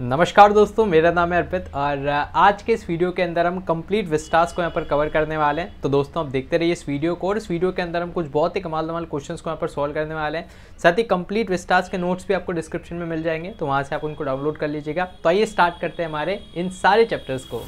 नमस्कार दोस्तों मेरा नाम है अर्पित और आज के इस वीडियो के अंदर हम कंप्लीट विस्टास को यहाँ पर कवर करने वाले हैं तो दोस्तों आप देखते रहिए इस वीडियो को और इस वीडियो के अंदर हम कुछ बहुत ही कमाल दमाल क्वेश्चंस को यहाँ पर सॉल्व करने वाले हैं साथ ही कंप्लीट विस्टास के नोट्स भी आपको डिस्क्रिप्शन में मिल जाएंगे तो वहाँ से आप उनको डाउनलोड कर लीजिएगा तो आइए स्टार्ट करते हैं हमारे इन सारे चैप्टर्स को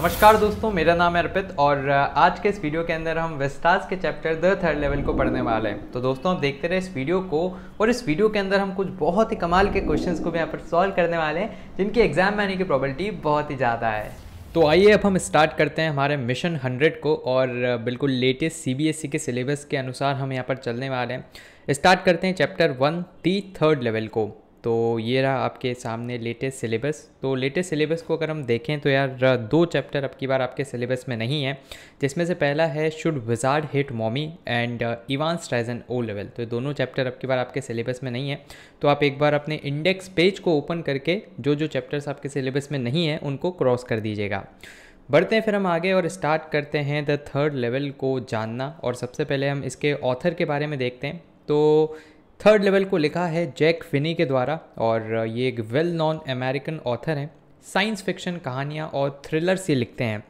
नमस्कार दोस्तों मेरा नाम है अर्पित और आज के इस वीडियो के अंदर हम विस्टास के चैप्टर द थर्ड लेवल को पढ़ने वाले हैं तो दोस्तों आप देखते रहे इस वीडियो को और इस वीडियो के अंदर हम कुछ बहुत ही कमाल के क्वेश्चंस को भी यहाँ पर सॉल्व करने वाले हैं जिनकी एग्जाम में आने की प्रॉबिलिटी बहुत ही ज़्यादा है तो आइए अब हम स्टार्ट करते हैं हमारे मिशन हंड्रेड को और बिल्कुल लेटेस्ट सी e के सिलेबस के अनुसार हम यहाँ पर चलने वाले हैं स्टार्ट करते हैं chapter one the third level को तो ये रहा आपके सामने लेटेस्ट सिलेबस तो लेटेस्ट सिलेबस को अगर हम देखें तो यार दो चैप्टर अब की बार आपके सिलेबस में नहीं है जिसमें से पहला है should wizard hit mommy and Evans tries an O level तो दोनों चैप्टर अब की बार आपके सिलेबस में नहीं है तो आप एक बार अपने इंडेक्स पेज को ओपन करके जो जो चैप्टर्स आपके सिलेबस में नहीं है उनको क्रॉस कर दीजिएगा बढ़ते हैं फिर हम आगे और स्टार्ट करते हैं द थर्ड लेवल को जानना और सबसे पहले हम इसके ऑथर के बारे में देखते हैं तो थर्ड लेवल को लिखा है जैक फिनी के द्वारा और ये एक वेल नॉन अमेरिकन ऑथर हैं साइंस फिक्शन कहानियाँ और थ्रिलर से लिखते हैं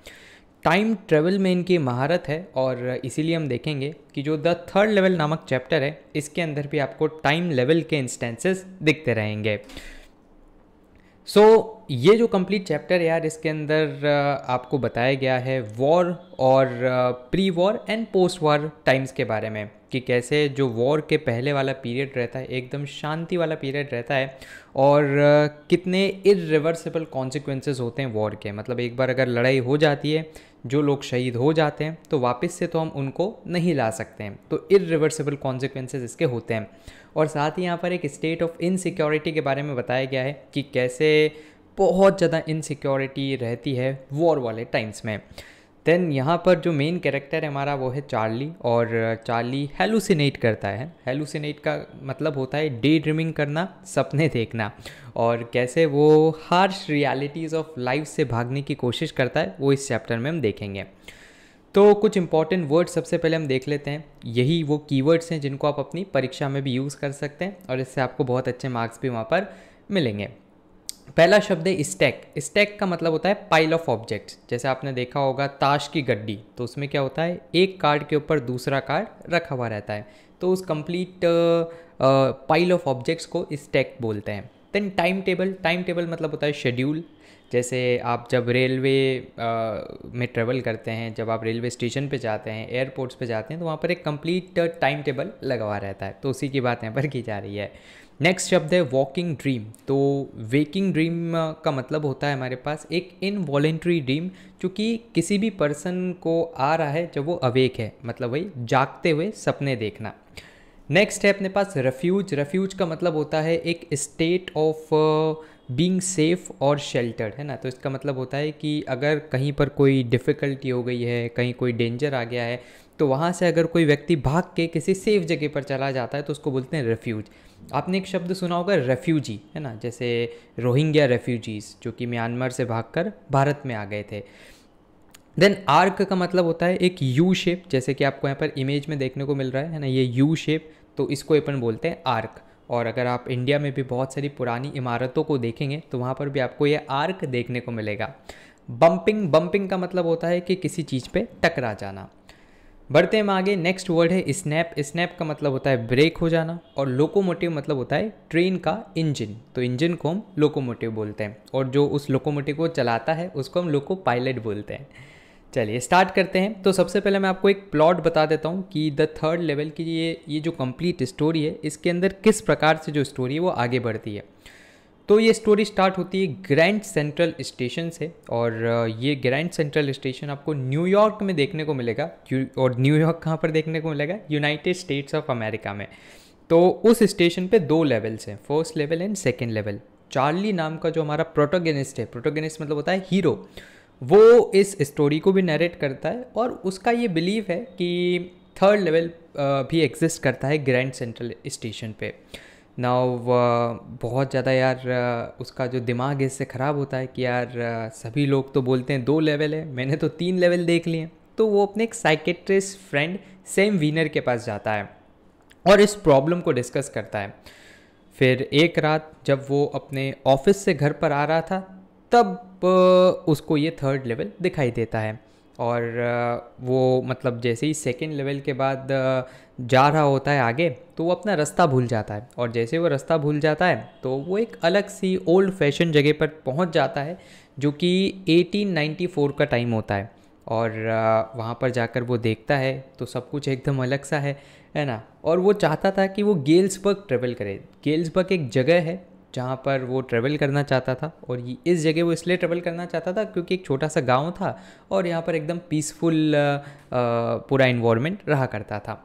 टाइम ट्रेवल में इनकी महारत है और इसीलिए हम देखेंगे कि जो द थर्ड लेवल नामक चैप्टर है इसके अंदर भी आपको टाइम लेवल के इंस्टेंसेस दिखते रहेंगे सो so, ये जो कंप्लीट चैप्टर यार इसके अंदर आपको बताया गया है वॉर और pre war and post war times के बारे में कि कैसे जो वॉर के पहले वाला पीरियड रहता है एकदम शांति वाला पीरियड रहता है और कितने इरिवर्सिबल कॉन्सिक्वेंसेज होते हैं वॉर के मतलब एक बार अगर लड़ाई हो जाती है जो लोग शहीद हो जाते हैं तो वापस से तो हम उनको नहीं ला सकते हैं तो इरिवर्सिबल कॉन्सिक्वेंसेज इसके होते हैं और साथ ही यहाँ पर एक स्टेट ऑफ इनसिक्योरिटी के बारे में बताया गया है कि कैसे बहुत ज़्यादा इनसिक्योरिटी रहती है वॉर वाले टाइम्स में देन यहाँ पर जो मेन कैरेक्टर है हमारा वो है चार्ली और चार्ली uh, हेलुसिनेट करता है हेलुसिनेट का मतलब होता है डे ड्रीमिंग करना सपने देखना और कैसे वो हार्श रियलिटीज़ ऑफ लाइफ से भागने की कोशिश करता है वो इस चैप्टर में हम देखेंगे तो कुछ इंपॉर्टेंट वर्ड सबसे पहले हम देख लेते हैं यही वो कीवर्ड्स हैं जिनको आप अपनी परीक्षा में भी यूज़ कर सकते हैं और इससे आपको बहुत अच्छे मार्क्स भी वहाँ पर मिलेंगे पहला शब्द है स्टैक स्टैक का मतलब होता है पाइल ऑफ ऑब्जेक्ट्स जैसे आपने देखा होगा ताश की गड्डी तो उसमें क्या होता है एक कार्ड के ऊपर दूसरा कार्ड रखा हुआ रहता है तो उस कंप्लीट पाइल ऑफ ऑब्जेक्ट्स को स्टैक बोलते हैं then time table time table मतलब होता है शेड्यूल जैसे आप जब रेलवे uh, में ट्रेवल करते हैं जब आप रेलवे स्टेशन पे जाते हैं एयरपोर्ट्स पे जाते हैं तो वहाँ पर एक कंप्लीट टाइम टेबल लगा हुआ रहता है तो उसी की बात यहाँ पर की जा रही है नेक्स्ट शब्द है वॉकिंग ड्रीम तो वेकिंग ड्रीम का मतलब होता है हमारे पास एक इनवॉलेंट्री ड्रीम क्योंकि किसी भी पर्सन को आ रहा है जब वो अवेक है मतलब वही जागते हुए सपने देखना नेक्स्ट है अपने पास रेफ्यूज रेफ्यूज का मतलब होता है एक स्टेट ऑफ बींग सेफ और शेल्टर्ड है ना तो इसका मतलब होता है कि अगर कहीं पर कोई डिफ़िकल्टी हो गई है कहीं कोई डेंजर आ गया है तो वहाँ से अगर कोई व्यक्ति भाग के किसी सेफ जगह पर चला जाता है तो उसको बोलते हैं रेफ्यूज आपने एक शब्द सुना होगा रेफ्यूजी है ना जैसे रोहिंग्या रेफ्यूजीज़ जो कि म्यांमार से कर भारत में आ गए थे देन आर्क का मतलब होता है एक यू शेप जैसे कि आपको यहाँ पर इमेज में देखने को मिल रहा है है ना ये यू शेप तो इसको अपन बोलते हैं आर्क और अगर आप इंडिया में भी बहुत सारी पुरानी इमारतों को देखेंगे तो वहाँ पर भी आपको ये आर्क देखने को मिलेगा बम्पिंग बम्पिंग का मतलब होता है कि किसी चीज़ पे टकरा जाना बढ़ते हैं हम आगे नेक्स्ट वर्ड है स्नैप स्नैप का मतलब होता है ब्रेक हो जाना और लोकोमोटिव मतलब होता है ट्रेन का इंजन तो इंजन को हम लोकोमोटिव बोलते हैं और जो उस लोकोमोटिव को चलाता है उसको हम लोको पायलट बोलते हैं चलिए स्टार्ट करते हैं तो सबसे पहले मैं आपको एक प्लॉट बता देता हूँ कि द थर्ड लेवल की ये ये जो कंप्लीट स्टोरी है इसके अंदर किस प्रकार से जो स्टोरी है वो आगे बढ़ती है तो ये स्टोरी स्टार्ट होती है ग्रैंड सेंट्रल स्टेशन से और ये ग्रैंड सेंट्रल स्टेशन आपको न्यूयॉर्क में देखने को मिलेगा और न्यूयॉर्क कहाँ पर देखने को मिलेगा यूनाइटेड स्टेट्स ऑफ अमेरिका में तो उस स्टेशन पे दो लेवल्स हैं first level and second level Charlie नाम का जो हमारा प्रोटोगेनिस्ट है प्रोटोगेनिस्ट मतलब होता है हीरो वो इस स्टोरी को भी नरेट करता है और उसका ये बिलीव है कि थर्ड लेवल भी एग्जिस्ट करता है ग्रैंड सेंट्रल स्टेशन पर ना बहुत ज़्यादा यार उसका जो दिमाग है इससे ख़राब होता है कि यार सभी लोग तो बोलते हैं दो लेवल है मैंने तो तीन लेवल देख लिए तो वो अपने एक साइकेट्रिस्ट फ्रेंड सेम वीनर के पास जाता है और इस प्रॉब्लम को डिस्कस करता है फिर एक रात जब वो अपने ऑफिस से घर पर आ रहा था तब उसको ये थर्ड लेवल दिखाई देता है और वो मतलब जैसे ही सेकेंड लेवल के बाद जा रहा होता है आगे तो वो अपना रास्ता भूल जाता है और जैसे वो रास्ता भूल जाता है तो वो एक अलग सी ओल्ड फैशन जगह पर पहुंच जाता है जो कि 1894 का टाइम होता है और वहाँ पर जाकर वो देखता है तो सब कुछ एकदम अलग सा है है ना और वो चाहता था कि वो गेल्सबर्ग ट्रेवल करे गेल्सबर्ग एक जगह है जहाँ पर वो ट्रैवल करना चाहता था और इस जगह वो इसलिए ट्रैवल करना चाहता था क्योंकि एक छोटा सा गांव था और यहाँ पर एकदम पीसफुल पूरा इन्वामेंट रहा करता था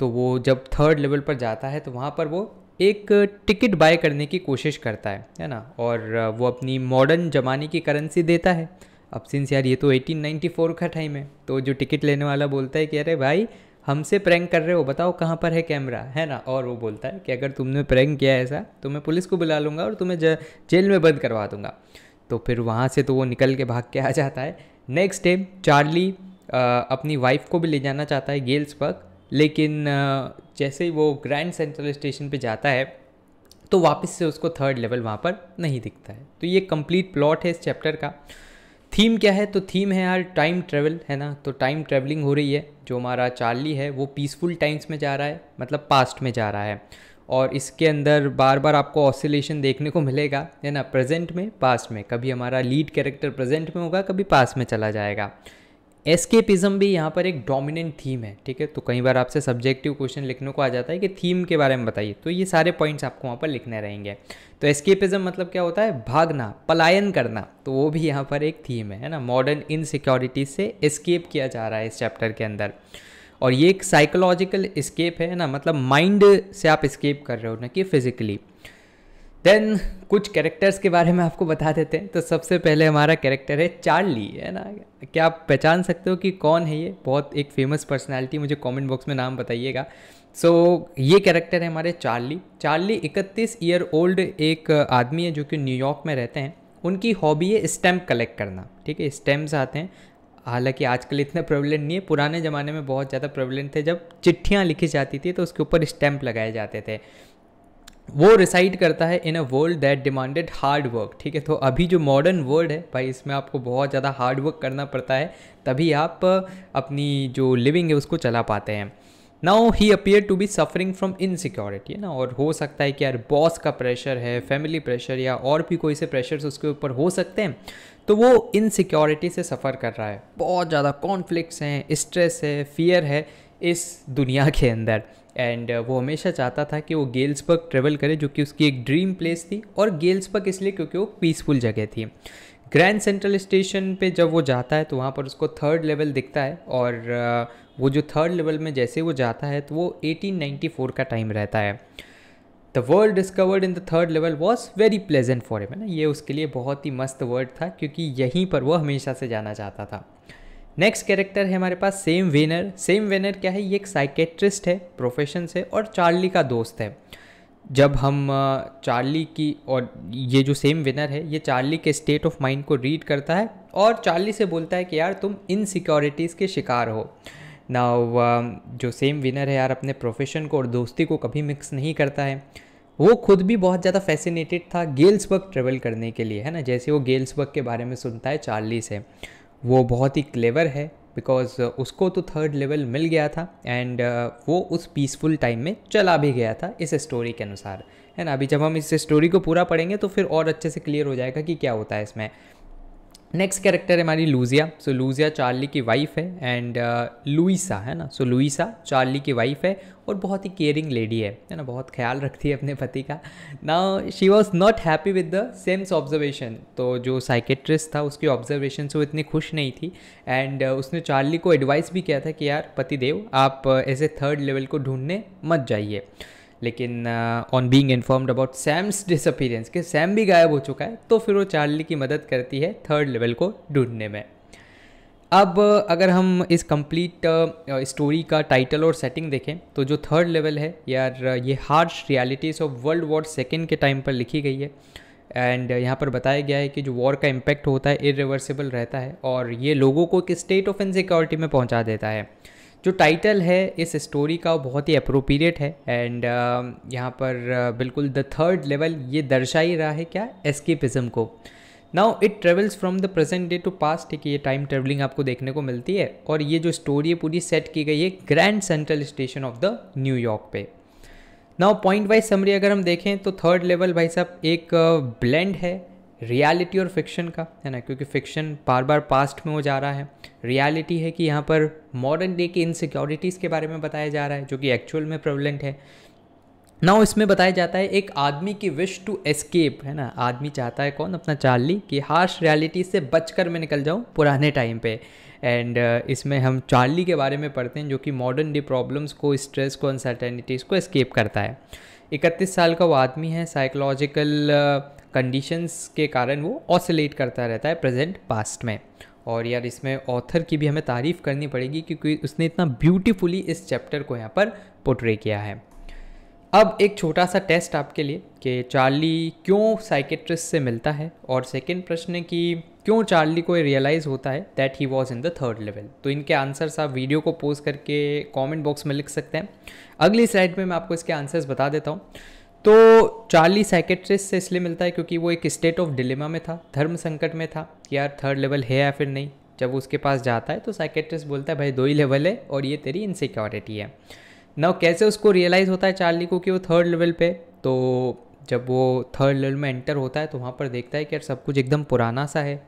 तो वो जब थर्ड लेवल पर जाता है तो वहाँ पर वो एक टिकट बाय करने की कोशिश करता है है ना और वो अपनी मॉडर्न ज़माने की करेंसी देता है अब सिंस यार ये तो 1894 का टाइम है तो जो टिकट लेने वाला बोलता है कि अरे भाई हमसे प्रैंक कर रहे हो बताओ कहाँ पर है कैमरा है ना और वो बोलता है कि अगर तुमने प्रैंक किया ऐसा तो मैं पुलिस को बुला लूँगा और तुम्हें जेल में बंद करवा दूँगा तो फिर वहाँ से तो वो निकल के भाग के आ जाता है नेक्स्ट डे चार्ली अपनी वाइफ को भी ले जाना चाहता है गेल्स पर लेकिन जैसे ही वो ग्रैंड सेंट्रल स्टेशन पे जाता है तो वापस से उसको थर्ड लेवल वहाँ पर नहीं दिखता है तो ये कंप्लीट प्लॉट है इस चैप्टर का थीम क्या है तो थीम है यार टाइम ट्रेवल है ना तो टाइम ट्रेवलिंग हो रही है जो हमारा चार्ली है वो पीसफुल टाइम्स में जा रहा है मतलब पास्ट में जा रहा है और इसके अंदर बार बार आपको ऑसिलेशन देखने को मिलेगा है ना प्रेजेंट में पास्ट में कभी हमारा लीड कैरेक्टर प्रेजेंट में होगा कभी पास्ट में चला जाएगा एस्केपिज्म भी यहाँ पर एक डोमिनेंट थीम है ठीक है तो कई बार आपसे सब्जेक्टिव क्वेश्चन लिखने को आ जाता है कि थीम के बारे में बताइए तो ये सारे पॉइंट्स आपको वहाँ पर लिखने रहेंगे तो एस्केपिज्म मतलब क्या होता है भागना पलायन करना तो वो भी यहाँ पर एक थीम है है ना मॉडर्न इनसिक्योरिटी से एस्केप किया जा रहा है इस चैप्टर के अंदर और ये एक साइकोलॉजिकल स्केप है ना मतलब माइंड से आप स्केप कर रहे हो ना कि फिजिकली देन कुछ कैरेक्टर्स के बारे में आपको बता देते हैं तो सबसे पहले हमारा कैरेक्टर है चार्ली है ना क्या आप पहचान सकते हो कि कौन है ये बहुत एक फेमस पर्सनालिटी मुझे कमेंट बॉक्स में नाम बताइएगा सो so, ये कैरेक्टर है हमारे चार्ली चार्ली 31 ईयर ओल्ड एक आदमी है जो कि न्यूयॉर्क में रहते हैं उनकी हॉबी है स्टैम्प कलेक्ट करना ठीक है स्टैम्प्स आते हैं हालांकि आजकल इतना प्रेवलेंट नहीं है पुराने ज़माने में बहुत ज़्यादा प्रेवलेंट थे जब चिट्ठियाँ लिखी जाती थी तो उसके ऊपर स्टैम्प लगाए जाते थे वो रिसाइड करता है in a world that demanded hard work ठीक है तो अभी जो मॉडर्न वर्ल्ड है भाई इसमें आपको बहुत ज़्यादा हार्ड वर्क करना पड़ता है तभी आप अपनी जो लिविंग है उसको चला पाते हैं now he appear to be suffering from insecurity है ना और हो सकता है कि यार बॉस का प्रेशर है फैमिली प्रेशर या और भी कोई से प्रेशर्स उसके ऊपर हो सकते हैं तो वो इनसिक्योरिटी से सफ़र कर रहा है बहुत ज़्यादा कॉन्फ्लिक्ट हैं स्ट्रेस है फियर है इस दुनिया के अंदर एंड uh, वो हमेशा चाहता था कि वो गेल्सबर्ग ट्रेवल करे जो कि उसकी एक ड्रीम प्लेस थी और गेल्सबर्ग इसलिए क्योंकि वो पीसफुल जगह थी ग्रैंड सेंट्रल स्टेशन पे जब वो जाता है तो वहाँ पर उसको थर्ड लेवल दिखता है और uh, वो जो थर्ड लेवल में जैसे वो जाता है तो वो 1894 का टाइम रहता है the world discovered in the third level was very pleasant for him है ना ये उसके लिए बहुत ही मस्त वर्ड था क्योंकि यहीं पर वो हमेशा से जाना चाहता था नेक्स्ट कैरेक्टर है हमारे पास सेम वेनर सेम वेनर क्या है ये एक साइकेट्रिस्ट है प्रोफेशन से और चार्ली का दोस्त है जब हम चार्ली की और ये जो सेम विनर है ये चार्ली के स्टेट ऑफ माइंड को रीड करता है और चार्ली से बोलता है कि यार तुम इनसिक्योरिटीज़ के शिकार हो ना जो सेम विनर है यार अपने प्रोफेशन को और दोस्ती को कभी मिक्स नहीं करता है वो खुद भी बहुत ज़्यादा फैसिनेटेड था गेल्सबर्ग ट्रेवल करने के लिए है ना जैसे वो गेल्सबर्ग के बारे में सुनता है चार्ली से वो बहुत ही क्लेवर है बिकॉज uh, उसको तो थर्ड लेवल मिल गया था एंड uh, वो उस पीसफुल टाइम में चला भी गया था इस स्टोरी के अनुसार है ना अभी जब हम इस स्टोरी को पूरा पढ़ेंगे तो फिर और अच्छे से क्लियर हो जाएगा कि क्या होता है इसमें नेक्स्ट कैरेक्टर है हमारी लूजिया सो लूजिया चार्ली की वाइफ है एंड लुइसा uh, है ना सो लुइसा चार्ली की वाइफ है और बहुत ही केयरिंग लेडी है है ना बहुत ख्याल रखती है अपने पति का ना she was not happy with the Sam's observation तो जो साइकेट्रिस्ट था उसकी ऑब्जर्वेशन से वो इतनी खुश नहीं थी एंड uh, उसने चार्ली को एडवाइस भी किया था कि यार पति आप uh, ऐसे थर्ड लेवल को ढूंढने मत जाइए लेकिन on being informed about Sam's disappearance कि सैम भी गायब हो चुका है तो फिर वो चार्ली की मदद करती है थर्ड लेवल को ढूंढने में अब अगर हम इस कंप्लीट स्टोरी uh, का टाइटल और सेटिंग देखें तो जो थर्ड लेवल है यार ये harsh realities of world war second के टाइम पर लिखी गई है एंड यहाँ पर बताया गया है कि जो वॉर का इम्पैक्ट होता है इरिवर्सिबल रहता है और ये लोगों को एक स्टेट ऑफ इनसिक्योरिटी में पहुँचा देता है जो टाइटल है इस स्टोरी का वो बहुत ही अप्रोप्रिएट है एंड uh, यहाँ पर uh, बिल्कुल द थर्ड लेवल ये दर्शा ही रहा है क्या एस्केपिज्म को now it travels from the present day to past कि ये टाइम ट्रेवलिंग आपको देखने को मिलती है और ये जो स्टोरी है पूरी सेट की गई है grand central station of the New York पे नाउ पॉइंट वाइज समरी अगर हम देखें तो थर्ड लेवल भाई साहब एक ब्लेंड uh, है रियलिटी और फिक्शन का है ना क्योंकि फिक्शन बार बार पास्ट में हो जा रहा है रियलिटी है कि यहाँ पर मॉडर्न डे की इनसिक्योरिटीज़ के बारे में बताया जा रहा है जो कि एक्चुअल में प्रेवलेंट है नाउ इसमें बताया जाता है एक आदमी की विश टू एस्केप है ना आदमी चाहता है कौन अपना चार्ली कि हार्श रियलिटी से बचकर मैं निकल जाऊँ पुराने टाइम पे एंड uh, इसमें हम चार्ली के बारे में पढ़ते हैं जो कि मॉडर्न डे प्रॉब्लम्स को स्ट्रेस को अनसर्टेनिटीज़ को एस्केप करता है इकतीस साल का वो आदमी है साइकोलॉजिकल uh, कंडीशंस के कारण वो ऑसिलेट करता रहता है प्रेजेंट पास्ट में और यार इसमें ऑथर की भी हमें तारीफ़ करनी पड़ेगी क्योंकि उसने इतना ब्यूटीफुली इस चैप्टर को यहाँ पर पोट्रे किया है अब एक छोटा सा टेस्ट आपके लिए कि चार्ली क्यों साइकेट्रिस्ट से मिलता है और सेकेंड प्रश्न है कि क्यों चार्ली को रियलाइज़ होता है that he was in the third level तो इनके आंसर्स आप वीडियो को पोस्ट करके कमेंट बॉक्स में लिख सकते हैं अगली स्लाइड में मैं आपको इसके आंसर्स बता देता हूँ तो चार्ली साइकेट्रिस्ट से इसलिए मिलता है क्योंकि वो एक स्टेट ऑफ डिलेमा में था धर्म संकट में था कि यार थर्ड लेवल है या फिर नहीं जब उसके पास जाता है तो साइकेट्रिस्ट बोलता है भाई दो ही लेवल है और ये तेरी इनसिक्योरिटी है ना कैसे उसको रियलाइज़ होता है चार्ली को कि वो थर्ड लेवल पे तो जब वो थर्ड लेवल में एंटर होता है तो वहाँ पर देखता है कि यार सब कुछ एकदम पुराना सा है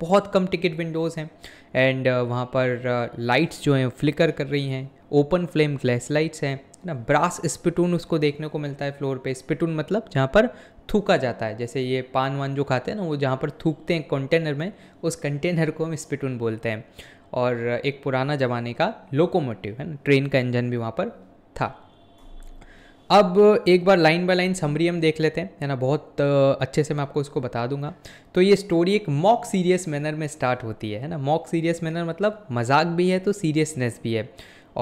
बहुत कम टिकट विंडोज़ हैं एंड uh, वहाँ पर लाइट्स uh, जो हैं फ्लिकर कर रही हैं ओपन फ्लेम ग्लैस लाइट्स हैं ना ब्रास स्पिटून उसको देखने को मिलता है फ्लोर पे स्पिटून मतलब जहाँ पर थूका जाता है जैसे ये पान वान जो खाते हैं ना वो जहाँ पर थूकते हैं कंटेनर में उस कंटेनर को हम स्पिटून बोलते हैं और एक पुराना ज़माने का लोकोमोटिव है ना ट्रेन का इंजन भी वहाँ पर था अब एक बार लाइन बाय लाइन समरी हम देख लेते हैं है ना बहुत अच्छे से मैं आपको इसको बता दूंगा तो ये स्टोरी एक मॉक सीरियस मैनर में स्टार्ट होती है है ना मॉक सीरियस मैनर मतलब मजाक भी है तो सीरियसनेस भी है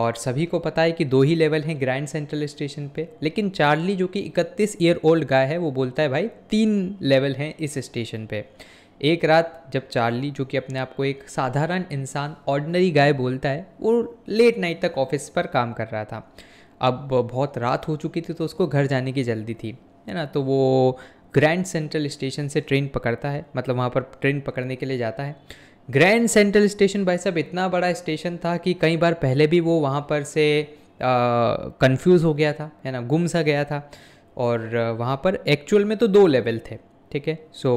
और सभी को पता है कि दो ही लेवल हैं ग्रैंड सेंट्रल स्टेशन पे लेकिन चार्ली जो कि 31 ईयर ओल्ड गाय है वो बोलता है भाई तीन लेवल हैं इस स्टेशन पे एक रात जब चार्ली जो कि अपने आप को एक साधारण इंसान ऑर्डनरी गाय बोलता है वो लेट नाइट तक ऑफिस पर काम कर रहा था अब बहुत रात हो चुकी थी तो उसको घर जाने की जल्दी थी है ना तो वो ग्रैंड सेंट्रल स्टेशन से ट्रेन पकड़ता है मतलब वहाँ पर ट्रेन पकड़ने के लिए जाता है ग्रैंड सेंट्रल स्टेशन भाई साहब इतना बड़ा स्टेशन था कि कई बार पहले भी वो वहाँ पर से कंफ्यूज हो गया था है ना गुम सा गया था और वहाँ पर एक्चुअल में तो दो लेवल थे ठीक है सो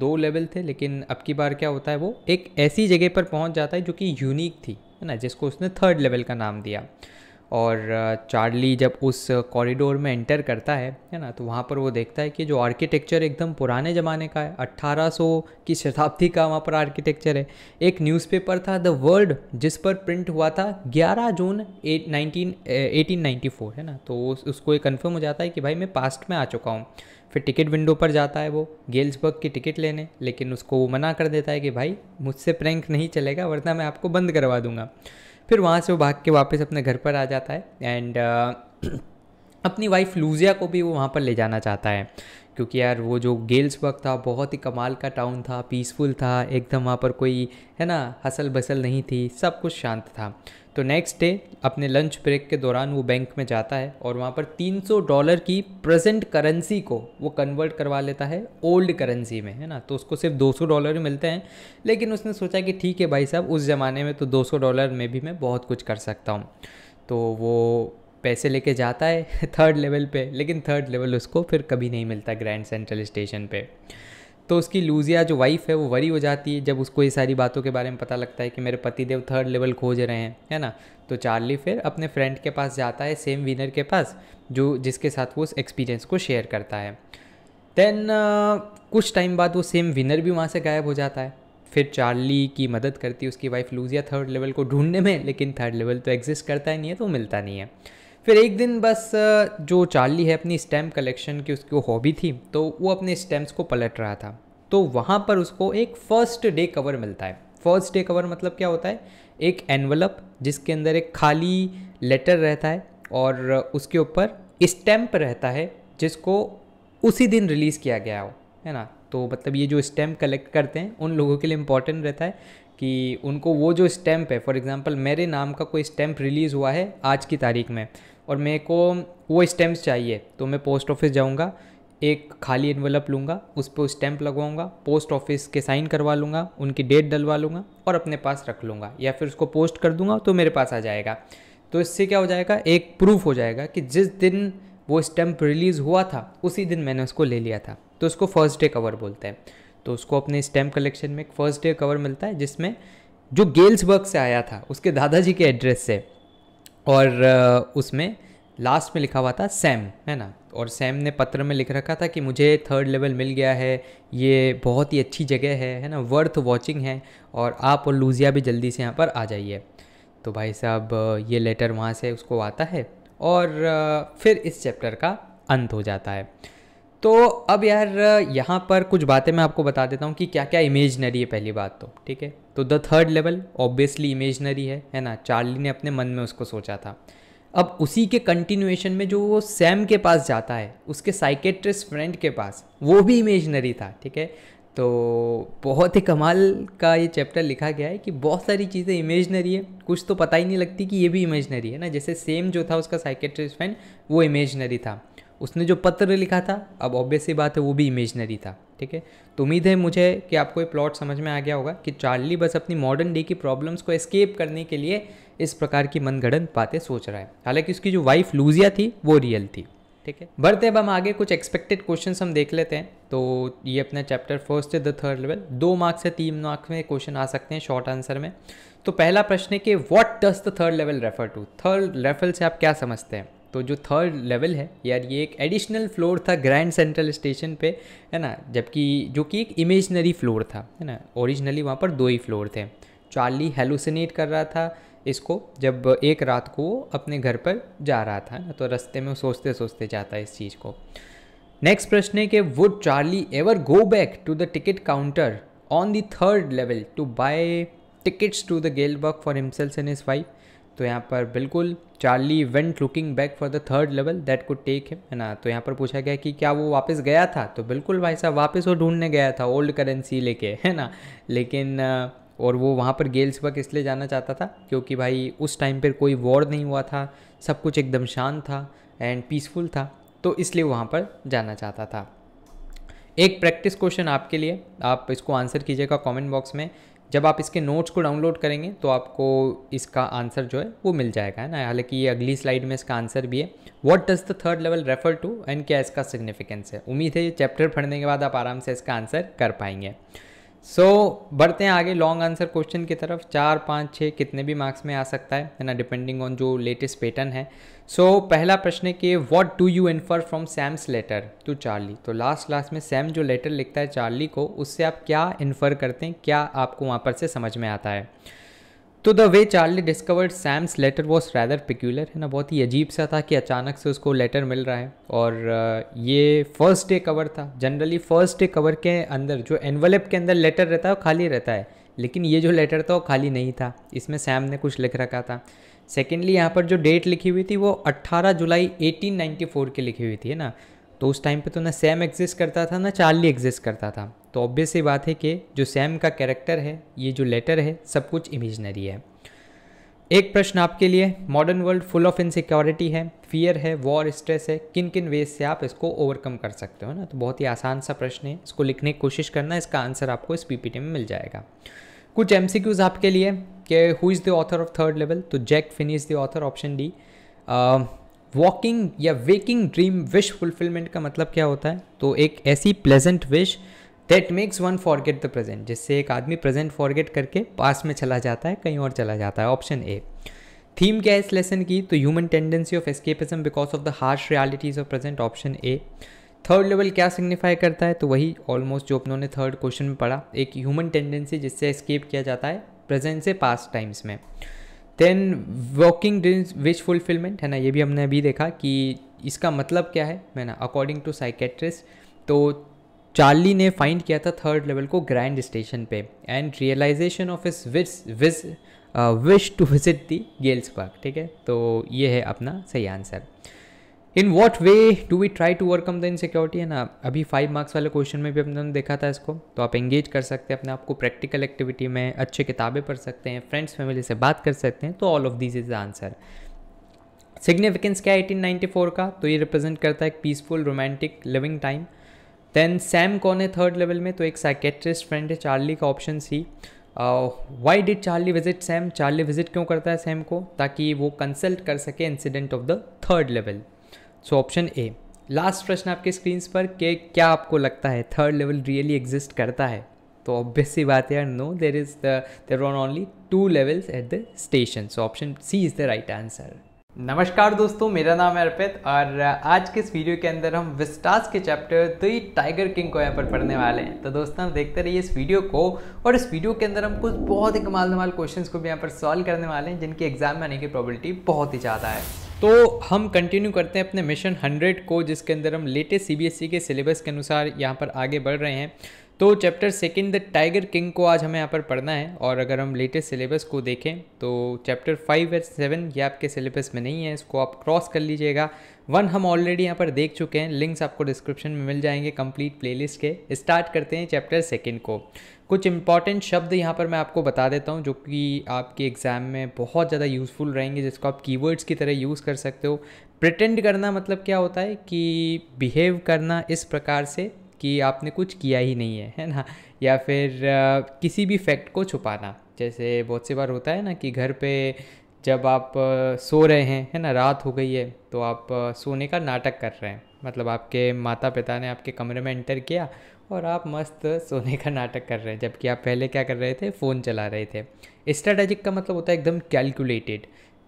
दो लेवल थे लेकिन अब की बार क्या होता है वो एक ऐसी जगह पर पहुँच जाता है जो कि यूनिक थी है ना जिसको उसने थर्ड लेवल का नाम दिया और चार्ली जब उस कॉरिडोर में एंटर करता है है ना तो वहाँ पर वो देखता है कि जो आर्किटेक्चर एकदम पुराने ज़माने का है 1800 की शताब्दी का वहाँ पर आर्किटेक्चर है एक न्यूज़पेपर था द वर्ल्ड जिस पर प्रिंट हुआ था 11 जून एट नाइनटीन एटीन है ना तो उसको ये कन्फर्म हो जाता है कि भाई मैं पास्ट में आ चुका हूँ फिर टिकट विंडो पर जाता है वो गेल्सबर्ग की टिकट लेने लेकिन उसको वो मना कर देता है कि भाई मुझसे प्रैंक नहीं चलेगा वरना मैं आपको बंद करवा दूंगा फिर वहाँ से वो भाग के वापस अपने घर पर आ जाता है एंड uh, अपनी वाइफ लूजिया को भी वो वहाँ पर ले जाना चाहता है क्योंकि यार वो जो गेल्स वर्क था बहुत ही कमाल का टाउन था पीसफुल था एकदम वहाँ पर कोई है ना हसल बसल नहीं थी सब कुछ शांत था तो नेक्स्ट डे अपने लंच ब्रेक के दौरान वो बैंक में जाता है और वहाँ पर 300 डॉलर की प्रेजेंट करेंसी को वो कन्वर्ट करवा लेता है ओल्ड करेंसी में है ना तो उसको सिर्फ 200 डॉलर ही मिलते हैं लेकिन उसने सोचा कि ठीक है भाई साहब उस ज़माने में तो 200 डॉलर में भी मैं बहुत कुछ कर सकता हूँ तो वो पैसे लेके जाता है थर्ड लेवल पे लेकिन थर्ड लेवल उसको फिर कभी नहीं मिलता ग्रैंड सेंट्रल स्टेशन पर तो उसकी लूजिया जो वाइफ है वो वरी हो जाती है जब उसको ये सारी बातों के बारे में पता लगता है कि मेरे पतिदेव थर्ड लेवल खोज रहे हैं है ना तो चार्ली फिर अपने फ्रेंड के पास जाता है सेम विनर के पास जो जिसके साथ वो उस एक्सपीरियंस को शेयर करता है देन uh, कुछ टाइम बाद वो सेम विनर भी वहाँ से गायब हो जाता है फिर चार्ली की मदद करती है उसकी वाइफ लूजिया थर्ड लेवल को ढूंढने में लेकिन थर्ड लेवल तो एग्जिस्ट करता ही नहीं है तो मिलता नहीं है फिर एक दिन बस जो चार्ली है अपनी स्टैम्प कलेक्शन की उसकी हॉबी थी तो वो अपने स्टैम्प्स को पलट रहा था तो वहाँ पर उसको एक फ़र्स्ट डे कवर मिलता है फर्स्ट डे कवर मतलब क्या होता है एक एनवलप जिसके अंदर एक खाली लेटर रहता है और उसके ऊपर स्टैम्प रहता है जिसको उसी दिन रिलीज़ किया गया हो है ना तो मतलब ये जो स्टैम्प कलेक्ट करते हैं उन लोगों के लिए इम्पॉर्टेंट रहता है कि उनको वो जो स्टैम्प है फॉर एग्ज़ाम्पल मेरे नाम का कोई स्टैम्प रिलीज़ हुआ है आज की तारीख में और मेरे को वो स्टैम्प्स चाहिए तो मैं पोस्ट ऑफिस जाऊँगा एक खाली इन्वेलप लूँगा उस पर स्टैम्प लगवाऊँगा पोस्ट ऑफिस के साइन करवा लूँगा उनकी डेट डलवा लूँगा और अपने पास रख लूँगा या फिर उसको पोस्ट कर दूँगा तो मेरे पास आ जाएगा तो इससे क्या हो जाएगा एक प्रूफ हो जाएगा कि जिस दिन वो स्टैम्प रिलीज़ हुआ था उसी दिन मैंने उसको ले लिया था तो उसको फर्स्ट डे कवर बोलते हैं तो उसको अपने स्टैम्प कलेक्शन में एक फर्स्ट डे कवर मिलता है जिसमें जो गेल्सबर्ग से आया था उसके दादाजी के एड्रेस से और उसमें लास्ट में लिखा हुआ था सैम है ना और सैम ने पत्र में लिख रखा था कि मुझे थर्ड लेवल मिल गया है ये बहुत ही अच्छी जगह है है ना वर्थ वॉचिंग है और आप और लूजिया भी जल्दी से यहाँ पर आ जाइए तो भाई साहब ये लेटर वहाँ से उसको आता है और फिर इस चैप्टर का अंत हो जाता है तो अब यार यहाँ पर कुछ बातें मैं आपको बता देता हूँ कि क्या क्या इमेजनरी है पहली बात तो ठीक है तो the third level obviously imaginary है है ना चार्ली ने अपने मन में उसको सोचा था अब उसी के कंटिन्यूएशन में जो वो सैम के पास जाता है उसके साइकेट्रिस्ट फ्रेंड के पास वो भी इमेजनरी था ठीक है तो बहुत ही कमाल का ये चैप्टर लिखा गया है कि बहुत सारी चीज़ें इमेजनरी है कुछ तो पता ही नहीं लगती कि ये भी इमेजनरी है ना जैसे सेम जो था उसका साइकेट्रिस्ट फ्रेंड वो इमेजनरी था उसने जो पत्र लिखा था अब ऑब्वियसली बात है वो भी इमेजनरी था ठीक है तो उम्मीद है मुझे कि आपको ये प्लॉट समझ में आ गया होगा कि चार्ली बस अपनी मॉडर्न डे की प्रॉब्लम्स को एस्केप करने के लिए इस प्रकार की मनगढ़ बातें सोच रहा है हालांकि उसकी जो वाइफ लूजिया थी वो रियल थी ठीक है बढ़ते अब हम आगे कुछ एक्सपेक्टेड क्वेश्चन हम देख लेते हैं तो ये अपना चैप्टर फर्स्ट है द थर्ड लेवल दो मार्क्स से तीन मार्क्स में क्वेश्चन आ सकते हैं शॉर्ट आंसर में तो पहला प्रश्न है कि what does the third level refer to third level से आप क्या समझते हैं तो जो थर्ड लेवल है यार ये एक एडिशनल फ्लोर था ग्रैंड सेंट्रल स्टेशन पे है ना जबकि जो कि एक इमेजनरी फ्लोर था है ना ओरिजिनली वहाँ पर दो ही फ्लोर थे चार्ली हेलुसिनेट कर रहा था इसको जब एक रात को अपने घर पर जा रहा था ना तो रास्ते में सोचते सोचते जाता है इस चीज़ को नेक्स्ट प्रश्न है कि would Charlie ever go back to the ticket counter on the third level to buy tickets to the Galesburg for himself and his wife तो यहाँ पर बिल्कुल Charlie went looking back for the third level that could take him है ना तो यहाँ पर पूछा गया कि क्या वो वापस गया था तो बिल्कुल भाई साहब वापस वो ढूंढने गया था ओल्ड करेंसी लेके है ना लेकिन और वो वहाँ पर गेल्स वक्त इसलिए जाना चाहता था क्योंकि भाई उस टाइम पर कोई वॉर नहीं हुआ था सब कुछ एकदम शांत था एंड पीसफुल था तो इसलिए वहाँ पर जाना चाहता था एक प्रैक्टिस क्वेश्चन आपके लिए आप इसको आंसर कीजिएगा कमेंट बॉक्स में जब आप इसके नोट्स को डाउनलोड करेंगे तो आपको इसका आंसर जो है वो मिल जाएगा है ना हालांकि ये अगली स्लाइड में इसका आंसर भी है what does the third level refer to and क्या इसका सिग्निफिकेंस है उम्मीद है ये चैप्टर पढ़ने के बाद आप आराम से इसका आंसर कर पाएंगे सो so, बढ़ते हैं आगे लॉन्ग आंसर क्वेश्चन की तरफ चार पाँच छः कितने भी मार्क्स में आ सकता है ना डिपेंडिंग ऑन जो लेटेस्ट पैटर्न है सो so, पहला प्रश्न है कि what do you infer from Sam's letter to Charlie तो लास्ट क्लास तो में सैम जो लेटर लिखता है चार्ली को उससे आप क्या इन्फर करते हैं क्या आपको वहाँ पर से समझ में आता है तो the way Charlie discovered Sam's letter was rather peculiar है ना बहुत ही अजीब सा था कि अचानक से उसको लेटर मिल रहा है और uh, ये फर्स्ट डे कवर था जनरली फर्स्ट डे कवर के अंदर जो एनवलप के अंदर लेटर रहता है वो खाली रहता है लेकिन ये जो लेटर था वो खाली नहीं था इसमें सैम ने कुछ लिख रखा था सेकेंडली यहाँ पर जो डेट लिखी हुई थी वो 18 जुलाई 1894 की लिखी हुई थी है ना तो उस टाइम पे तो ना सैम एग्जिस्ट करता था ना चार्ली एग्जिस्ट करता था तो ऑब्वियस सी बात है कि जो सैम का कैरेक्टर है ये जो लेटर है सब कुछ इमेजनरी है एक प्रश्न आपके लिए modern world full of insecurity है फियर है वॉर स्ट्रेस है किन किन वेज से आप इसको ओवरकम कर सकते हो ना तो बहुत ही आसान सा प्रश्न है इसको लिखने की कोशिश करना इसका आंसर आपको इस पीपीटी में मिल जाएगा कुछ एम आपके लिए कि who is the author of third level तो Jack Finney is the author option D walking या वेकिंग ड्रीम विश फुलफिलमेंट का मतलब क्या होता है तो एक ऐसी pleasant wish that makes one forget the present जिससे एक आदमी प्रेजेंट फॉरगेट करके पास में चला जाता है कहीं और चला जाता है ऑप्शन ए थीम क्या है इस लेसन की तो human tendency of escapism because of the harsh realities of present option A third level क्या सिग्निफाई करता है तो वही ऑलमोस्ट जो अपनों ने थर्ड क्वेश्चन में पढ़ा एक ह्यूमन टेंडेंसी जिससे एस्केप किया जाता है प्रेजेंट से पास टाइम्स में then walking dreams wish fulfilment है ना ये भी हमने अभी देखा कि इसका मतलब क्या है मैं ना अकॉर्डिंग टू साइकेट्रिस्ट तो चार्ली ने फाइंड किया था थर्ड लेवल को ग्रैंड स्टेशन पे and realisation of his wish wish to visit the Gales park ठीक है तो ये है अपना सही answer in what way do we try to overcome the insecurity है ना अभी फाइव मार्क्स वाले क्वेश्चन में भी हमने देखा था इसको तो आप एंगेज कर सकते हैं अपने आप को प्रैक्टिकल एक्टिविटी में अच्छे किताबें पढ़ सकते हैं फ्रेंड्स फैमिली से बात कर सकते हैं तो all of this is the answer significance क्या है फोर का तो ये रिप्रेजेंट करता है एक peaceful romantic living time then Sam कौन है थर्ड लेवल में तो एक साइकेट्रिस्ट फ्रेंड है चार्ली का option C why did Charlie visit Sam Charlie visit क्यों करता है सैम को ताकि वो कंसल्ट कर सके incident of the third level so option A last प्रश्न आपके स्क्रीन पर कि क्या आपको लगता है थर्ड लेवल रियली एग्जिस्ट करता है तो ऑब्वियसली बात है no there is the there on only two levels at the station so option C is the right answer नमस्कार दोस्तों मेरा नाम है अर्पित और आज के इस वीडियो के अंदर हम विस्टास के चैप्टर दी टाइगर किंग को यहाँ पर पढ़ने वाले हैं तो दोस्तों हम देखते रहिए इस वीडियो को और इस वीडियो के अंदर हम कुछ बहुत ही कमाल धमाल क्वेश्चन को भी यहाँ पर सॉल्व करने वाले हैं जिनकी एग्जाम में आने की प्रॉबिलिटी बहुत ही ज़्यादा है तो हम कंटिन्यू करते हैं अपने मिशन हंड्रेड को जिसके अंदर हम लेटेस्ट सी e के सिलेबस के अनुसार यहाँ पर आगे बढ़ रहे हैं तो chapter second the Tiger king को आज हमें यहाँ पर पढ़ना है और अगर हम लेटेस्ट सिलेबस को देखें तो चैप्टर फाइव एंड सेवन ये आपके सिलेबस में नहीं है इसको आप क्रॉस कर लीजिएगा वन हम ऑलरेडी यहाँ पर देख चुके हैं लिंक्स आपको डिस्क्रिप्शन में मिल जाएंगे कंप्लीट प्लेलिस्ट के स्टार्ट करते हैं चैप्टर सेकेंड को कुछ इंपॉर्टेंट शब्द यहाँ पर मैं आपको बता देता हूँ जो कि आपके एग्ज़ाम में बहुत ज़्यादा यूज़फुल रहेंगे जिसको आप की की तरह यूज़ कर सकते हो प्रिटेंड करना मतलब क्या होता है कि बिहेव करना इस प्रकार से कि आपने कुछ किया ही नहीं है है ना या फिर आ, किसी भी फैक्ट को छुपाना जैसे बहुत सी बार होता है ना कि घर पे जब आप सो रहे हैं है ना रात हो गई है तो आप सोने का नाटक कर रहे हैं मतलब आपके माता पिता ने आपके कमरे में एंटर किया और आप मस्त सोने का नाटक कर रहे हैं जबकि आप पहले क्या कर रहे थे फ़ोन चला रहे थे स्ट्रेटेजिक का मतलब होता है एकदम कैलकुलेटेड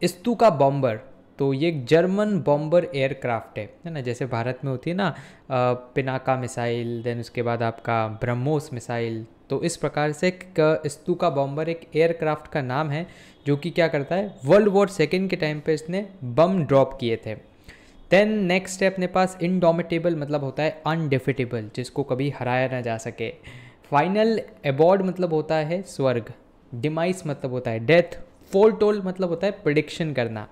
इस्तू का बॉम्बर तो ये एक जर्मन बॉम्बर एयरक्राफ्ट है है ना जैसे भारत में होती है ना पिनाका मिसाइल देन उसके बाद आपका ब्रह्मोस मिसाइल तो इस प्रकार से एक स्तूका बॉम्बर एक एयरक्राफ्ट का नाम है जो कि क्या करता है वर्ल्ड वॉर सेकेंड के टाइम पे इसने बम ड्रॉप किए थे देन नेक्स्ट है अपने पास इनडोमिटेबल मतलब होता है अनडिफिटेबल जिसको कभी हराया ना जा सके फाइनल एबॉर्ड मतलब होता है स्वर्ग डिमाइस मतलब होता है डेथ फोल टोल मतलब होता है प्रडिक्शन करना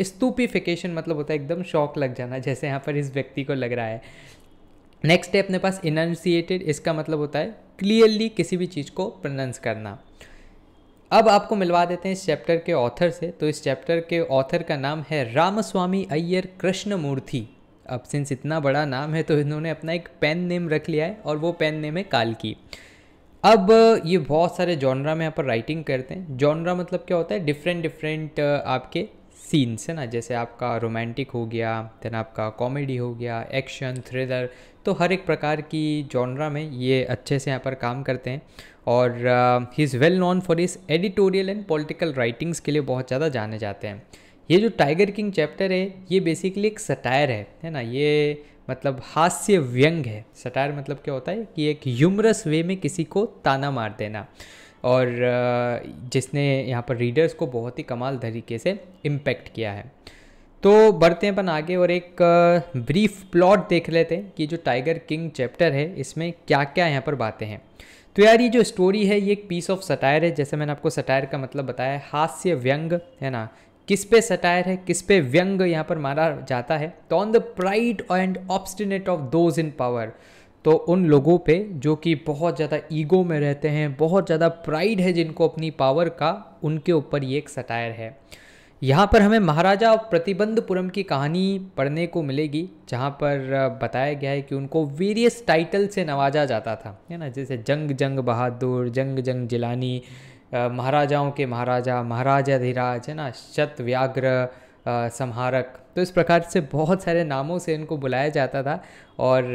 स्तूपीफिकेशन मतलब होता है एकदम शौक लग जाना जैसे यहाँ पर इस व्यक्ति को लग रहा है नेक्स्ट है अपने पास इनन्सिएटेड इसका मतलब होता है क्लियरली किसी भी चीज़ को प्रनंस करना अब आपको मिलवा देते हैं इस चैप्टर के ऑथर से तो इस चैप्टर के ऑथर का नाम है रामस्वामी अय्यर कृष्णमूर्ति अब सिंस इतना बड़ा नाम है तो इन्होंने अपना एक पेन नेम रख लिया है और वो पेन नेम है काल की अब ये बहुत सारे जॉनरा में यहाँ पर राइटिंग करते हैं जॉनरा मतलब क्या होता है डिफरेंट डिफरेंट आपके सीन्स है ना जैसे आपका रोमांटिक हो गया देन आपका कॉमेडी हो गया एक्शन थ्रिलर तो हर एक प्रकार की जॉनरा में ये अच्छे से यहाँ पर काम करते हैं और he is well known for his editorial and political writings के लिए बहुत ज़्यादा जाने जाते हैं ये जो टाइगर किंग चैप्टर है ये बेसिकली एक सटायर है है ना ये मतलब हास्य व्यंग है सटायर मतलब क्या होता है कि एक ह्यूमरस वे में किसी को ताना मार देना और जिसने यहाँ पर रीडर्स को बहुत ही कमाल तरीके से इम्पेक्ट किया है तो बढ़ते हैं अपन आगे और एक ब्रीफ प्लॉट देख लेते हैं कि जो टाइगर किंग चैप्टर है इसमें क्या क्या यहाँ पर बातें हैं तो यार ये जो स्टोरी है ये एक पीस ऑफ सटायर है जैसे मैंने आपको सटायर का मतलब बताया है हास्य व्यंग है ना किस पे सटायर है किस पे व्यंग यहाँ पर मारा जाता है तो on the pride and obstinate of those in power तो उन लोगों पे जो कि बहुत ज़्यादा ईगो में रहते हैं बहुत ज़्यादा प्राइड है जिनको अपनी पावर का उनके ऊपर ये एक सटायर है यहाँ पर हमें महाराजा प्रतिबंधपुरम की कहानी पढ़ने को मिलेगी जहाँ पर बताया गया है कि उनको वेरियस टाइटल से नवाजा जाता था है ना जैसे जंग जंग बहादुर जंग जंग जिलानी महाराजाओं के महाराजा महाराजाधिराज है ना शत व्याघ्र संहारक तो इस प्रकार से बहुत सारे नामों से इनको बुलाया जाता था और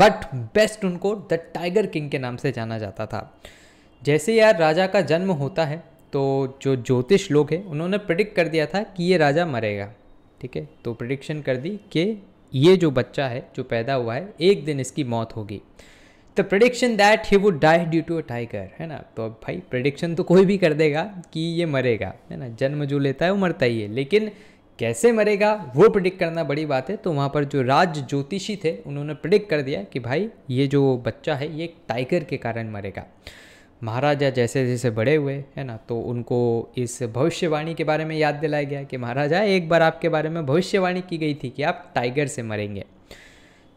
बट बेस्ट उनको द टाइगर किंग के नाम से जाना जाता था जैसे यार राजा का जन्म होता है तो जो ज्योतिष लोग हैं उन्होंने प्रिडिक्ट कर दिया था कि ये राजा मरेगा ठीक है तो प्रिडिक्शन कर दी कि ये जो बच्चा है जो पैदा हुआ है एक दिन इसकी मौत होगी the prediction that he would die due to a tiger है ना तो अब भाई प्रडिक्शन तो कोई भी कर देगा कि ये मरेगा है ना जन्म जो लेता है वो मरता ही है लेकिन कैसे मरेगा वो प्रिडिक्ट करना बड़ी बात है तो वहाँ पर जो राज ज्योतिषी थे उन्होंने प्रिडिक्ट कर दिया कि भाई ये जो बच्चा है ये टाइगर के कारण मरेगा महाराजा जैसे जैसे बड़े हुए है ना तो उनको इस भविष्यवाणी के बारे में याद दिलाया गया कि महाराजा एक बार आपके बारे में भविष्यवाणी की गई थी कि आप टाइगर से मरेंगे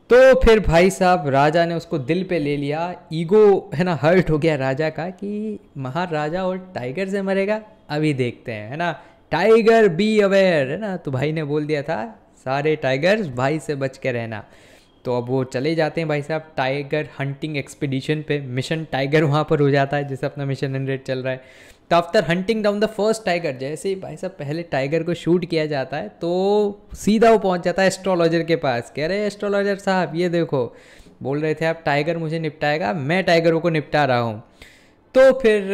तो फिर भाई साहब राजा ने उसको दिल पे ले लिया ईगो है ना हर्ट हो गया राजा का कि महाराजा और टाइगर से मरेगा अभी देखते हैं है ना टाइगर बी अवेयर है ना तो भाई ने बोल दिया था सारे टाइगर्स भाई से बच के रहना तो अब वो चले जाते हैं भाई साहब टाइगर हंटिंग एक्सपीडिशन पे मिशन टाइगर वहाँ पर हो जाता है जैसे अपना मिशन हंड्रेड चल रहा है तो after hunting down the first tiger जैसे ही भाई साहब पहले टाइगर को शूट किया जाता है तो सीधा वो पहुँच जाता है एस्ट्रोलॉजर के पास कह रहे एस्ट्रोलॉजर साहब ये देखो बोल रहे थे आप टाइगर मुझे निपटाएगा मैं टाइगरों को निपटा रहा हूँ तो फिर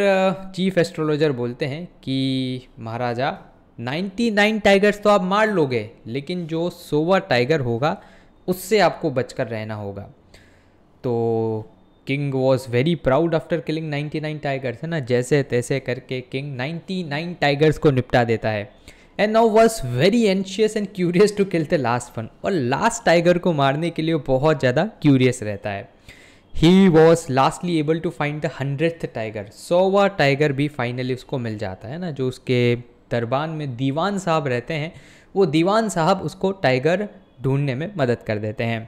चीफ एस्ट्रोलॉजर बोलते हैं कि महाराजा 99 टाइगर्स तो आप मार लोगे लेकिन जो सोवा टाइगर होगा उससे आपको बचकर रहना होगा तो king was very proud after killing 99 tigers है ना जैसे तैसे करके किंग 99 टाइगर्स को निपटा देता है and now was very anxious and curious to kill the last one और लास्ट टाइगर को मारने के लिए बहुत ज़्यादा क्यूरियस रहता है he was lastly able to find the hundred tiger सौवा टाइगर भी फाइनली उसको मिल जाता है ना जो उसके दरबान में दीवान साहब रहते हैं वो दीवान साहब उसको टाइगर ढूंढने में मदद कर देते हैं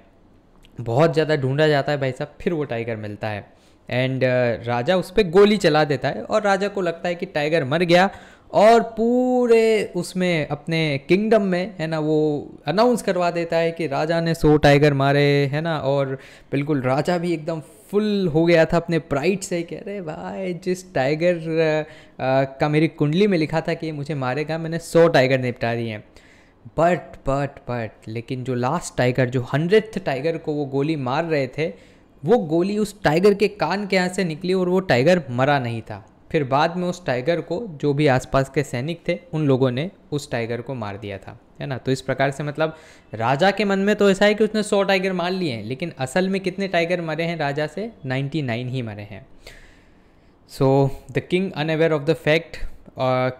बहुत ज़्यादा ढूंढा जाता है भाई साहब फिर वो टाइगर मिलता है एंड uh, राजा उस पर गोली चला देता है और राजा को लगता है कि टाइगर मर गया और पूरे उसमें अपने किंगडम में है ना वो अनाउंस करवा देता है कि राजा ने सो टाइगर मारे है ना और बिल्कुल राजा भी एकदम फुल हो गया था अपने प्राइड से कह रहे भाई जिस टाइगर का मेरी कुंडली में लिखा था कि मुझे मारेगा मैंने सौ टाइगर निपटा दिए हैं बट बट बट लेकिन जो लास्ट टाइगर जो हंड्रेड टाइगर को वो गोली मार रहे थे वो गोली उस टाइगर के कान के यहाँ से निकली और वो टाइगर मरा नहीं था फिर बाद में उस टाइगर को जो भी आसपास के सैनिक थे उन लोगों ने उस टाइगर को मार दिया था है ना तो इस प्रकार से मतलब राजा के मन में तो ऐसा है कि उसने सौ टाइगर मार लिए हैं लेकिन असल में कितने टाइगर मरे हैं राजा से नाइन्टी नाइन ही मरे हैं so the king unaware of the fact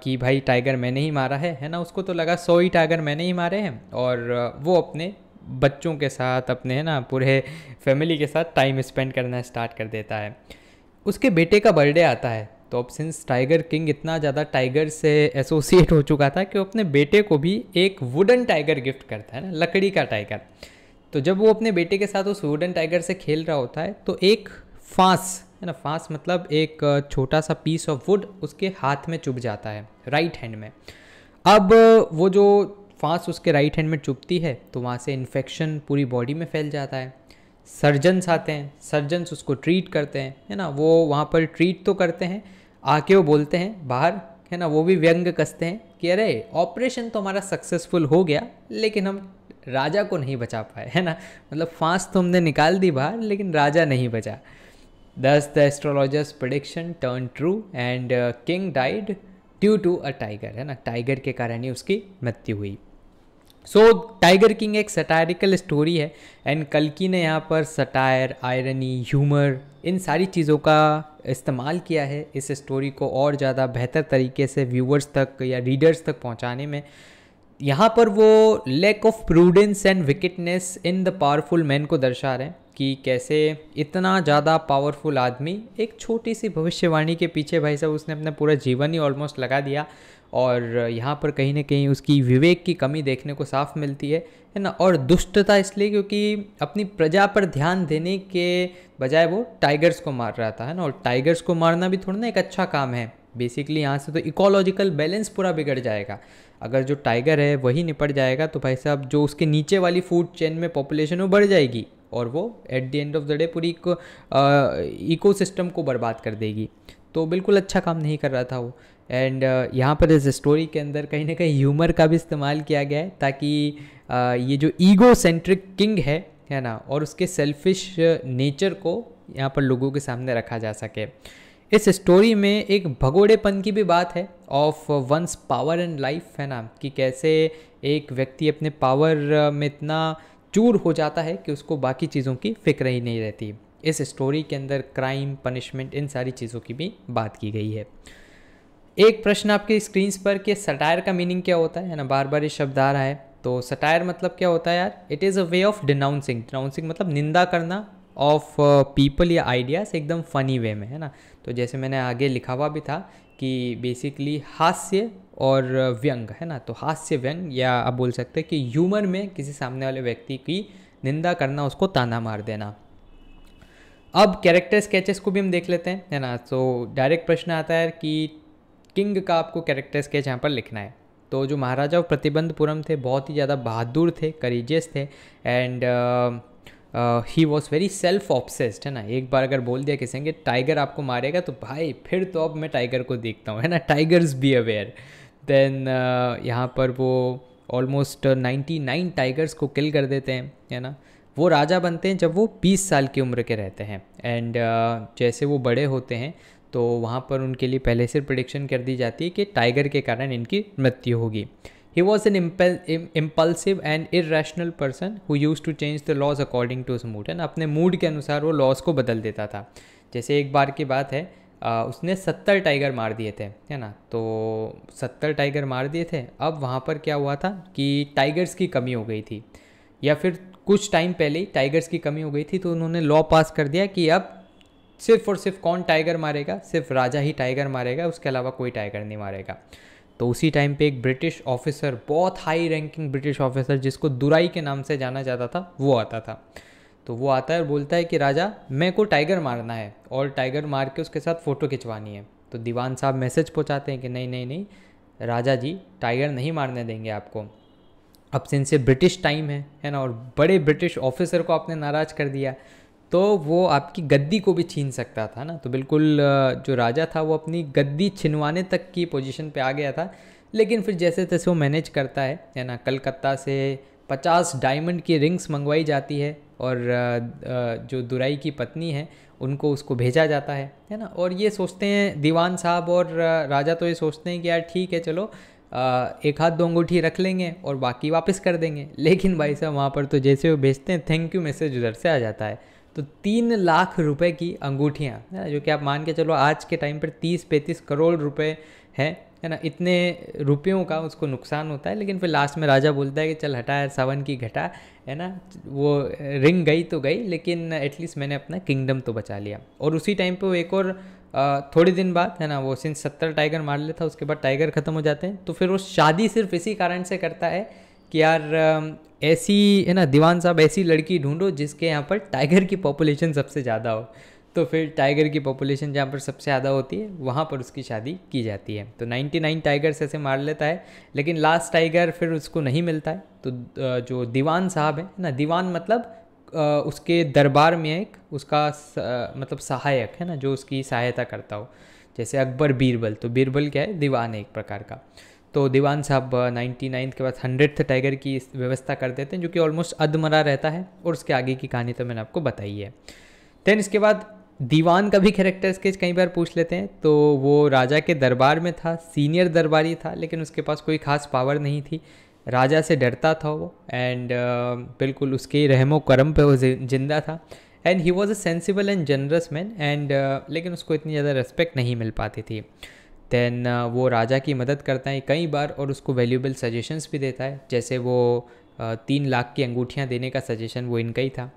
कि भाई टाइगर मैंने ही मारा है है ना उसको तो लगा सौ ही टाइगर मैंने ही मारे हैं और uh, वो अपने बच्चों के साथ अपने है ना पूरे फैमिली के साथ टाइम स्पेंड करना स्टार्ट कर देता है उसके बेटे का बर्थडे आता है तो अब सिंस टाइगर किंग इतना ज़्यादा टाइगर से एसोसिएट हो चुका था कि वो अपने बेटे को भी एक वुडन टाइगर गिफ्ट करता है ना लकड़ी का टाइगर तो जब वो अपने बेटे के साथ उस वुडन टाइगर से खेल रहा होता है तो एक फांस है ना फांस मतलब एक छोटा सा पीस ऑफ वुड उसके हाथ में चुभ जाता है राइट हैंड में अब वो जो फांस उसके राइट हैंड में चुभती है तो वहाँ से इन्फेक्शन पूरी बॉडी में फैल जाता है सर्जन्स आते हैं सर्जन्स उसको ट्रीट करते हैं है ना वो वहाँ पर ट्रीट तो करते हैं आके वो बोलते हैं बाहर है ना वो भी व्यंग कसते हैं कि अरे ऑपरेशन तो हमारा सक्सेसफुल हो गया लेकिन हम राजा को नहीं बचा पाए है ना मतलब फांस तो हमने निकाल दी बाहर लेकिन राजा नहीं बचा thus the astrologer's prediction turn true and king died due to a tiger है ना टाइगर के कारण ही उसकी मृत्यु हुई सो टाइगर किंग एक सटायरिकल स्टोरी है एंड कल्कि ने यहाँ पर सटायर आयरनी ह्यूमर इन सारी चीज़ों का इस्तेमाल किया है इस स्टोरी को और ज़्यादा बेहतर तरीके से व्यूवर्स तक या रीडर्स तक पहुंचाने में यहाँ पर वो lack of prudence and wickedness in the powerful man को दर्शा रहे हैं कि कैसे इतना ज़्यादा पावरफुल आदमी एक छोटी सी भविष्यवाणी के पीछे भाई साहब उसने अपना पूरा जीवन ही ऑलमोस्ट लगा दिया और यहाँ पर कहीं ना कहीं उसकी विवेक की कमी देखने को साफ मिलती है है ना और दुष्टता इसलिए क्योंकि अपनी प्रजा पर ध्यान देने के बजाय वो टाइगर्स को मार रहा था है ना और टाइगर्स को मारना भी थोड़ा ना एक अच्छा काम है बेसिकली यहाँ से तो इकोलॉजिकल बैलेंस पूरा बिगड़ जाएगा अगर जो टाइगर है वही निपट जाएगा तो भाई साहब जो उसके नीचे वाली फूड चेन में पॉपुलेशन वो बढ़ जाएगी और वो at the end of the day पूरी इको इकोसिस्टम को बर्बाद कर देगी तो बिल्कुल अच्छा काम नहीं कर रहा था वो एंड uh, यहाँ पर इस स्टोरी के अंदर कहीं ना कहीं ह्यूमर का भी इस्तेमाल किया गया है ताकि uh, ये जो ईगो सेंट्रिक किंग है है ना और उसके सेल्फिश नेचर uh, को यहाँ पर लोगों के सामने रखा जा सके इस स्टोरी में एक भगोड़ेपन की भी बात है of one's power and life है ना कि कैसे एक व्यक्ति अपने पावर uh, में इतना चूर हो जाता है कि उसको बाकी चीज़ों की फिक्र ही नहीं रहती इस स्टोरी के अंदर क्राइम पनिशमेंट इन सारी चीज़ों की भी बात की गई है एक प्रश्न आपके स्क्रीन पर कि सटायर का मीनिंग क्या होता है ना बार बार ये शब्द आ रहा है तो सटायर मतलब क्या होता है यार it is a way of denouncing denouncing मतलब निंदा करना ऑफ पीपल uh, या आइडियाज़ एकदम फ़नी वे में है ना तो जैसे मैंने आगे लिखा हुआ भी था कि बेसिकली हास्य और uh, व्यंग है ना तो हास्य व्यंग या आप बोल सकते हैं कि ह्यूमर में किसी सामने वाले व्यक्ति की निंदा करना उसको ताना मार देना अब कैरेक्टर स्केचेस को भी हम देख लेते हैं है ना तो डायरेक्ट प्रश्न आता है कि किंग का आपको कैरेक्टर स्केच यहाँ पर लिखना है तो जो महाराजा ऑफ प्रतिबंधपुरम थे बहुत ही ज़्यादा बहादुर थे करीजियस थे and he was very self obsessed है ना एक बार अगर बोल दिया किसी टाइगर आपको मारेगा तो भाई फिर तो अब मैं टाइगर को देखता हूँ है ना टाइगर्स बी अवेयर देन यहाँ पर वो ऑलमोस्ट नाइन्टी नाइन टाइगर्स को किल कर देते हैं है ना वो राजा बनते हैं जब वो बीस साल की उम्र के रहते हैं एंड uh, जैसे वो बड़े होते हैं तो वहाँ पर उनके लिए पहले से प्रडिक्शन कर दी जाती है कि टाइगर के कारण इनकी मृत्यु होगी He was an impulsive and irrational person who used to change the laws according to his mood. And अपने मूड के अनुसार वो लॉस को बदल देता था जैसे एक बार की बात है आ, उसने सत्तर टाइगर मार दिए थे है ना तो सत्तर टाइगर मार दिए थे अब वहाँ पर क्या हुआ था कि टाइगर्स की कमी हो गई थी या फिर कुछ टाइम पहले ही टाइगर्स की कमी हो गई थी तो उन्होंने लॉ पास कर दिया कि अब सिर्फ और सिर्फ कौन टाइगर मारेगा सिर्फ राजा ही टाइगर मारेगा उसके अलावा कोई टाइगर नहीं मारेगा तो उसी टाइम पे एक ब्रिटिश ऑफिसर बहुत हाई रैंकिंग ब्रिटिश ऑफिसर जिसको दुराई के नाम से जाना जाता था वो आता था तो वो आता है और बोलता है कि राजा मैं को टाइगर मारना है और टाइगर मार के उसके साथ फ़ोटो खिंचवानी है तो दीवान साहब मैसेज पहुँचाते हैं कि नहीं नहीं नहीं राजा जी टाइगर नहीं मारने देंगे आपको अब सिंसे ब्रिटिश टाइम है है ना और बड़े ब्रिटिश ऑफिसर को आपने नाराज़ कर दिया तो वो आपकी गद्दी को भी छीन सकता था ना तो बिल्कुल जो राजा था वो अपनी गद्दी छिनवाने तक की पोजीशन पे आ गया था लेकिन फिर जैसे तैसे वो मैनेज करता है है ना कलकत्ता से पचास डायमंड की रिंग्स मंगवाई जाती है और जो दुराई की पत्नी है उनको उसको भेजा जाता है है ना और ये सोचते हैं दीवान साहब और राजा तो ये सोचते हैं कि यार ठीक है चलो एक हाथ दो अंगूठी रख लेंगे और बाकी वापस कर देंगे लेकिन भाई साहब वहाँ पर तो जैसे वो भेजते हैं थैंक यू मैसेज उधर से आ जाता है तो तीन लाख रुपए की अंगूठियाँ है ना जो कि आप मान के चलो आज के टाइम पर तीस पैंतीस करोड़ रुपए है है ना इतने रुपयों का उसको नुकसान होता है लेकिन फिर लास्ट में राजा बोलता है कि चल हटा सावन की घटा है ना वो रिंग गई तो गई लेकिन एटलीस्ट मैंने अपना किंगडम तो बचा लिया और उसी टाइम पर वो एक और थोड़े दिन बाद है ना वो सिंस सत्तर टाइगर मार लेता उसके बाद टाइगर ख़त्म हो जाते हैं तो फिर वो शादी सिर्फ इसी कारण से करता है कि यार ऐसी है ना दीवान साहब ऐसी लड़की ढूंढो जिसके यहाँ पर टाइगर की पॉपुलेशन सबसे ज़्यादा हो तो फिर टाइगर की पॉपुलेशन जहाँ पर सबसे ज़्यादा होती है वहाँ पर उसकी शादी की जाती है तो 99 टाइगर्स ऐसे मार लेता है लेकिन लास्ट टाइगर फिर उसको नहीं मिलता है तो जो दीवान साहब है ना दीवान मतलब उसके दरबार में एक उसका मतलब सहायक है ना जो उसकी सहायता करता हो जैसे अकबर बीरबल तो बीरबल क्या है दीवान है एक प्रकार का तो दीवान साहब नाइन्टी नाइन्थ के बाद हंड्रेड टाइगर की व्यवस्था कर देते हैं जो कि ऑलमोस्ट अधमरा रहता है और उसके आगे की कहानी तो मैंने आपको बताई है देन इसके बाद दीवान का भी कैरेक्टर स्केच कई बार पूछ लेते हैं तो वो राजा के दरबार में था सीनियर दरबारी था लेकिन उसके पास कोई खास पावर नहीं थी राजा से डरता था वो एंड uh, बिल्कुल उसके रहमो करम पे वो जिंदा था and he was a sensible and generous man and लेकिन उसको इतनी ज़्यादा रेस्पेक्ट नहीं मिल पाती थी देन uh, वो राजा की मदद करता है कई बार और उसको वैल्यूबल सजेशंस भी देता है जैसे वो uh, तीन लाख की अंगूठियाँ देने का सजेशन वो इनका ही था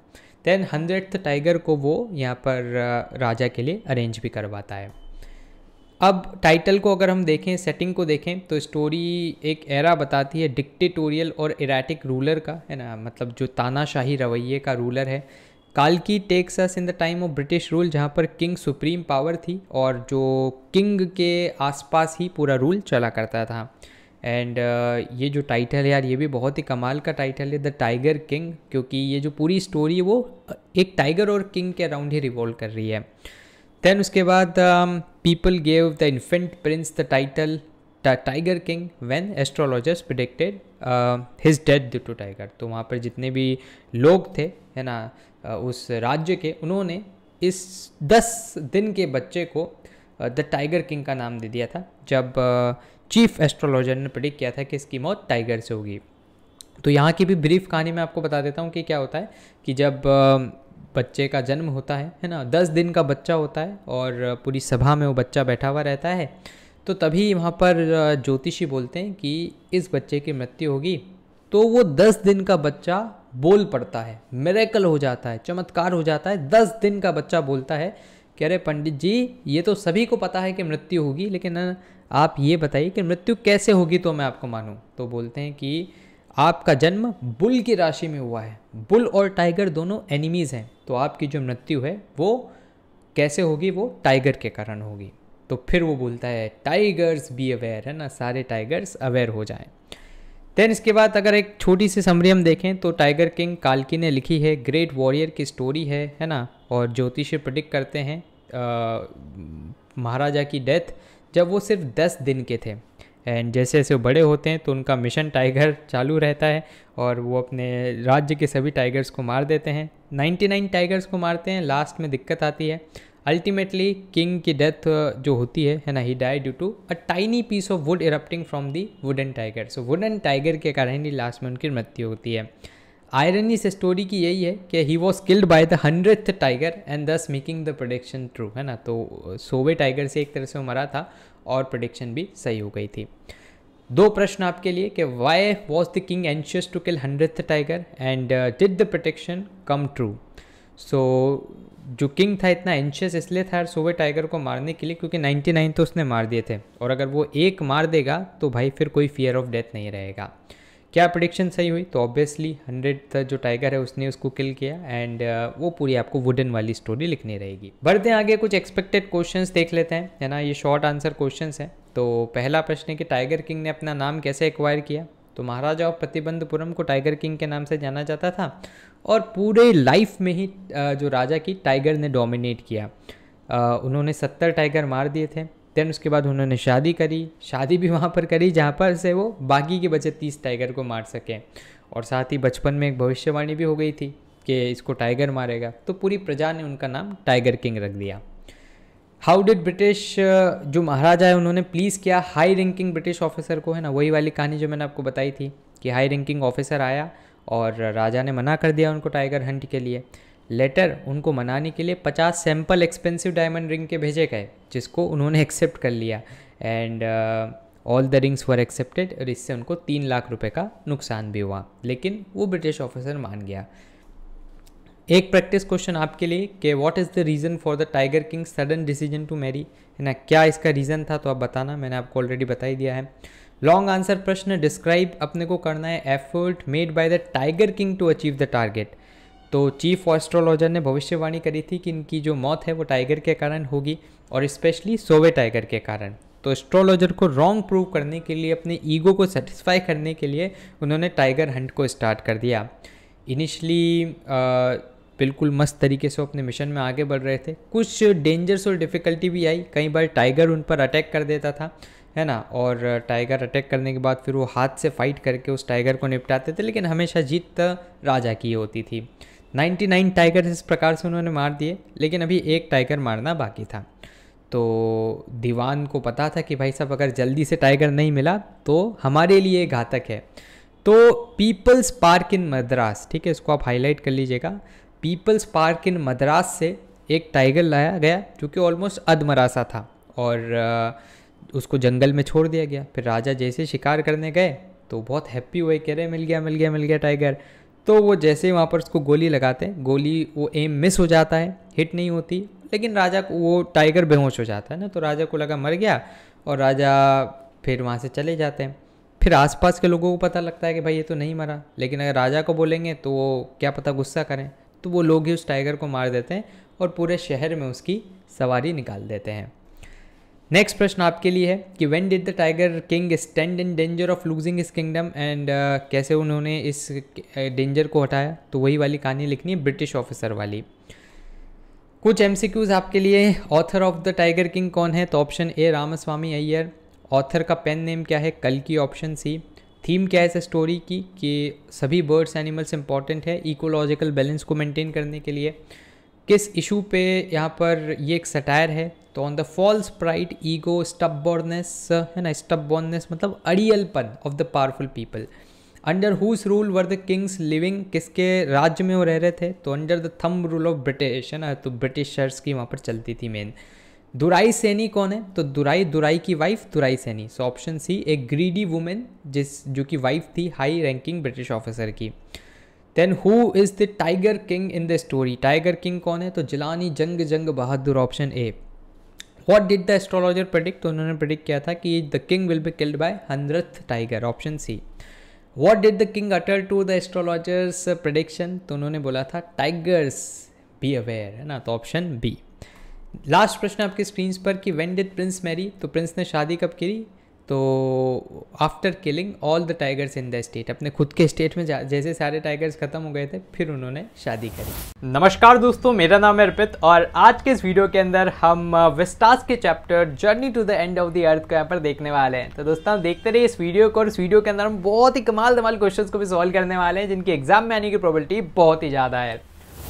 दैन हंड्रेड टाइगर को वो यहाँ पर uh, राजा के लिए अरेंज भी करवाता है अब टाइटल को अगर हम देखें सेटिंग को देखें तो स्टोरी एक एरा बताती है डिक्टेटोरियल और इराटिक रूलर का है ना मतलब जो तानाशाही रवैये का रूलर है कालकी takes us in the time of British rule जहाँ पर किंग सुप्रीम पावर थी और जो किंग के आसपास ही पूरा रूल चला करता था एंड uh, ये जो टाइटल है यार ये भी बहुत ही कमाल का टाइटल है द टाइगर किंग क्योंकि ये जो पूरी स्टोरी है वो एक टाइगर और किंग के अराउंड ही रिवॉल्व कर रही है देन उसके बाद people gave the infant prince the title Tiger King when astrologers predicted his death due to tiger तो वहाँ पर जितने भी लोग थे है ना उस राज्य के उन्होंने इस दस दिन के बच्चे को द टाइगर किंग का नाम दे दिया था जब चीफ एस्ट्रोलॉजर ने प्रडिक्ट किया था कि इसकी मौत टाइगर से होगी तो यहाँ की भी ब्रीफ कहानी मैं आपको बता देता हूँ कि क्या होता है कि जब बच्चे का जन्म होता है है ना दस दिन का बच्चा होता है और पूरी सभा में वो बच्चा बैठा हुआ रहता है तो तभी वहाँ पर ज्योतिषी बोलते हैं कि इस बच्चे की मृत्यु होगी तो वो दस दिन का बच्चा बोल पड़ता है मेरेकल हो जाता है चमत्कार हो जाता है दस दिन का बच्चा बोलता है कि अरे पंडित जी ये तो सभी को पता है कि मृत्यु होगी लेकिन आप ये बताइए कि मृत्यु कैसे होगी तो मैं आपको मानूँ तो बोलते हैं कि आपका जन्म बुल की राशि में हुआ है बुल और टाइगर दोनों एनिमीज़ हैं तो आपकी जो मृत्यु है वो कैसे होगी वो टाइगर के कारण होगी तो फिर वो बोलता है टाइगर्स बी अवेयर है ना सारे टाइगर्स अवेयर हो जाएं देन इसके बाद अगर एक छोटी सी समरी हम देखें तो टाइगर किंग कालकी ने लिखी है ग्रेट वॉरियर की स्टोरी है है ना और ज्योतिष प्रडिक्ट करते हैं महाराजा की डेथ जब वो सिर्फ दस दिन के थे एंड जैसे जैसे वो बड़े होते हैं तो उनका मिशन टाइगर चालू रहता है और वो अपने राज्य के सभी टाइगर्स को मार देते हैं 99 टाइगर्स को मारते हैं लास्ट में दिक्कत आती है अल्टीमेटली किंग की डेथ uh, जो होती है है ना he die due to a tiny piece of wood erupting from the wooden tiger so wooden tiger के कारण ही लास्ट में उनकी मृत्यु होती है आयरन इस स्टोरी की यही है कि he was killed by the hundred tiger and thus making the prediction true है ना तो सोवे टाइगर से एक तरह से मरा था और प्रोडिक्शन भी सही हो गई थी दो प्रश्न आपके लिए कि why was the king anxious to kill hundred tiger and did the prediction come true so जो किंग था इतना एंशियस इसलिए था सोवे टाइगर को मारने के लिए क्योंकि 99 तो उसने मार दिए थे और अगर वो एक मार देगा तो भाई फिर कोई फियर ऑफ डेथ नहीं रहेगा क्या प्रडिक्शन सही हुई तो ऑब्वियसली हंड्रेड जो टाइगर है उसने उसको किल किया एंड uh, वो पूरी आपको वुडन वाली स्टोरी लिखनी रहेगी बढ़ते हैं आगे कुछ एक्सपेक्टेड क्वेश्चन देख लेते हैं है ना ये शॉर्ट आंसर क्वेश्चन हैं तो पहला प्रश्न है कि टाइगर किंग ने अपना नाम कैसे एक्वायर किया तो महाराजा ऑफ प्रतिबंधपुरम को टाइगर किंग के नाम से जाना जाता था और पूरे लाइफ में ही जो राजा की टाइगर ने डोमिनेट किया उन्होंने सत्तर टाइगर मार दिए थे देन उसके बाद उन्होंने शादी करी शादी भी वहाँ पर करी जहाँ पर से वो बाकी के बचे तीस टाइगर को मार सकें और साथ ही बचपन में एक भविष्यवाणी भी हो गई थी कि इसको टाइगर मारेगा तो पूरी प्रजा ने उनका नाम टाइगर किंग रख दिया हाउ डिड ब्रिटिश जो महाराजा है उन्होंने प्लीज़ किया हाई रैंकिंग ब्रिटिश ऑफिसर को है ना वही वाली कहानी जो मैंने आपको बताई थी कि हाई रैंकिंग ऑफिसर आया और राजा ने मना कर दिया उनको टाइगर हंट के लिए लेटर उनको मनाने के लिए पचास सैंपल एक्सपेंसिव डायमंड रिंग के भेजे गए जिसको उन्होंने एक्सेप्ट कर लिया and all the rings were accepted और इससे उनको तीन लाख रुपए का नुकसान भी हुआ लेकिन वो ब्रिटिश ऑफिसर मान गया एक प्रैक्टिस क्वेश्चन आपके लिए कि what is the reason for the Tiger King sudden decision to marry है ना क्या इसका रीज़न था तो आप बताना मैंने आपको ऑलरेडी बता ही दिया है लॉन्ग आंसर प्रश्न डिस्क्राइब अपने को करना है effort made by the Tiger King to achieve the target तो चीफ एस्ट्रोलॉजर ने भविष्यवाणी करी थी कि इनकी जो मौत है वो टाइगर के कारण होगी और स्पेशली सोवे टाइगर के कारण तो एस्ट्रोलॉजर को रॉन्ग प्रूव करने के लिए अपने ईगो को सेटिस्फाई करने के लिए उन्होंने टाइगर हंट को स्टार्ट कर दिया इनिशली बिल्कुल मस्त तरीके से अपने मिशन में आगे बढ़ रहे थे कुछ डेंजर्स और डिफ़िकल्टी भी आई कई बार टाइगर उन पर अटैक कर देता था है ना और टाइगर अटैक करने के बाद फिर वो हाथ से फाइट करके उस टाइगर को निपटाते थे लेकिन हमेशा जीत राजा की होती थी 99 टाइगर इस प्रकार से उन्होंने मार दिए लेकिन अभी एक टाइगर मारना बाकी था तो दीवान को पता था कि भाई साहब अगर जल्दी से टाइगर नहीं मिला तो हमारे लिए घातक है तो पीपल्स पार्क इन मद्रास ठीक है इसको आप हाईलाइट कर लीजिएगा पीपल्स पार्क इन मद्रास से एक टाइगर लाया गया जो कि ऑलमोस्ट अधमरासा था और आ, उसको जंगल में छोड़ दिया गया फिर राजा जैसे शिकार करने गए तो बहुत हैप्पी हुए कह रहे मिल गया मिल गया मिल गया टाइगर तो वो जैसे वहाँ पर उसको गोली लगाते गोली वो एम मिस हो जाता है हिट नहीं होती लेकिन राजा को वो टाइगर बेहोश हो जाता है ना तो राजा को लगा मर गया और राजा फिर वहाँ से चले जाते हैं फिर आसपास के लोगों को पता लगता है कि भाई ये तो नहीं मरा लेकिन अगर राजा को बोलेंगे तो वो क्या पता गुस्सा करें तो वो लोग ही उस टाइगर को मार देते हैं और पूरे शहर में उसकी सवारी निकाल देते हैं नेक्स्ट प्रश्न आपके लिए है कि when did the Tiger King stand in danger of losing his kingdom and कैसे उन्होंने इस डेंजर को हटाया तो वही वाली कहानी लिखनी है ब्रिटिश ऑफिसर वाली कुछ एम आपके लिए author of the Tiger King कौन है तो option A Ramaswamy Iyer author का पेन नेम क्या है कल की ऑप्शन सी थीम क्या है इस स्टोरी की कि सभी बर्ड्स एनिमल्स इंपॉर्टेंट है इकोलॉजिकल बैलेंस को मेंटेन करने के लिए किस इशू पे यहाँ पर ये एक सटायर है तो on the false pride ego stubbornness है ना स्टबॉर्नेस मतलब अड़ियलपन of the powerful people under whose rule were the kings living किसके राज्य में वो रह रहे थे तो under the then rule of British है ना तो ब्रिटिशर्स की वहाँ पर चलती थी मेन दुराई सैनी कौन है तो दुराई दुराई की wife Dorasani so option C A greedy women जिस जो कि वाइफ थी हाई रैंकिंग ब्रिटिश ऑफिसर की then who is the Tiger King in the story Tiger King कौन है तो Jilani Jung Jung Bahadur option A what did the astrologer predict तो उन्होंने प्रेडिक्ट किया था कि the king will be killed by hundred tiger option C what did the king utter to the astrologer's prediction तो उन्होंने बोला था टाइगर्स बी अवेयर है ना तो ऑप्शन बी लास्ट प्रश्न आपके स्क्रीन पर कि वेन डिड प्रिंस मैरी तो प्रिंस ने शादी कब की तो after killing all the tigers in the state अपने खुद के स्टेट में जैसे सारे टाइगर्स खत्म हो गए थे फिर उन्होंने शादी करी नमस्कार दोस्तों मेरा नाम है अर्पित और आज के इस वीडियो के अंदर हम विस्टास uh, के chapter journey to the end of the earth को यहाँ पर देखने वाले हैं तो दोस्तों हम देखते रहिए इस वीडियो को और इस वीडियो के अंदर हम बहुत ही कमाल धमाल क्वेश्चन को भी सॉल्व करने वाले हैं जिनकी एग्जाम में आने की प्रॉबिलिटी बहुत ही ज़्यादा है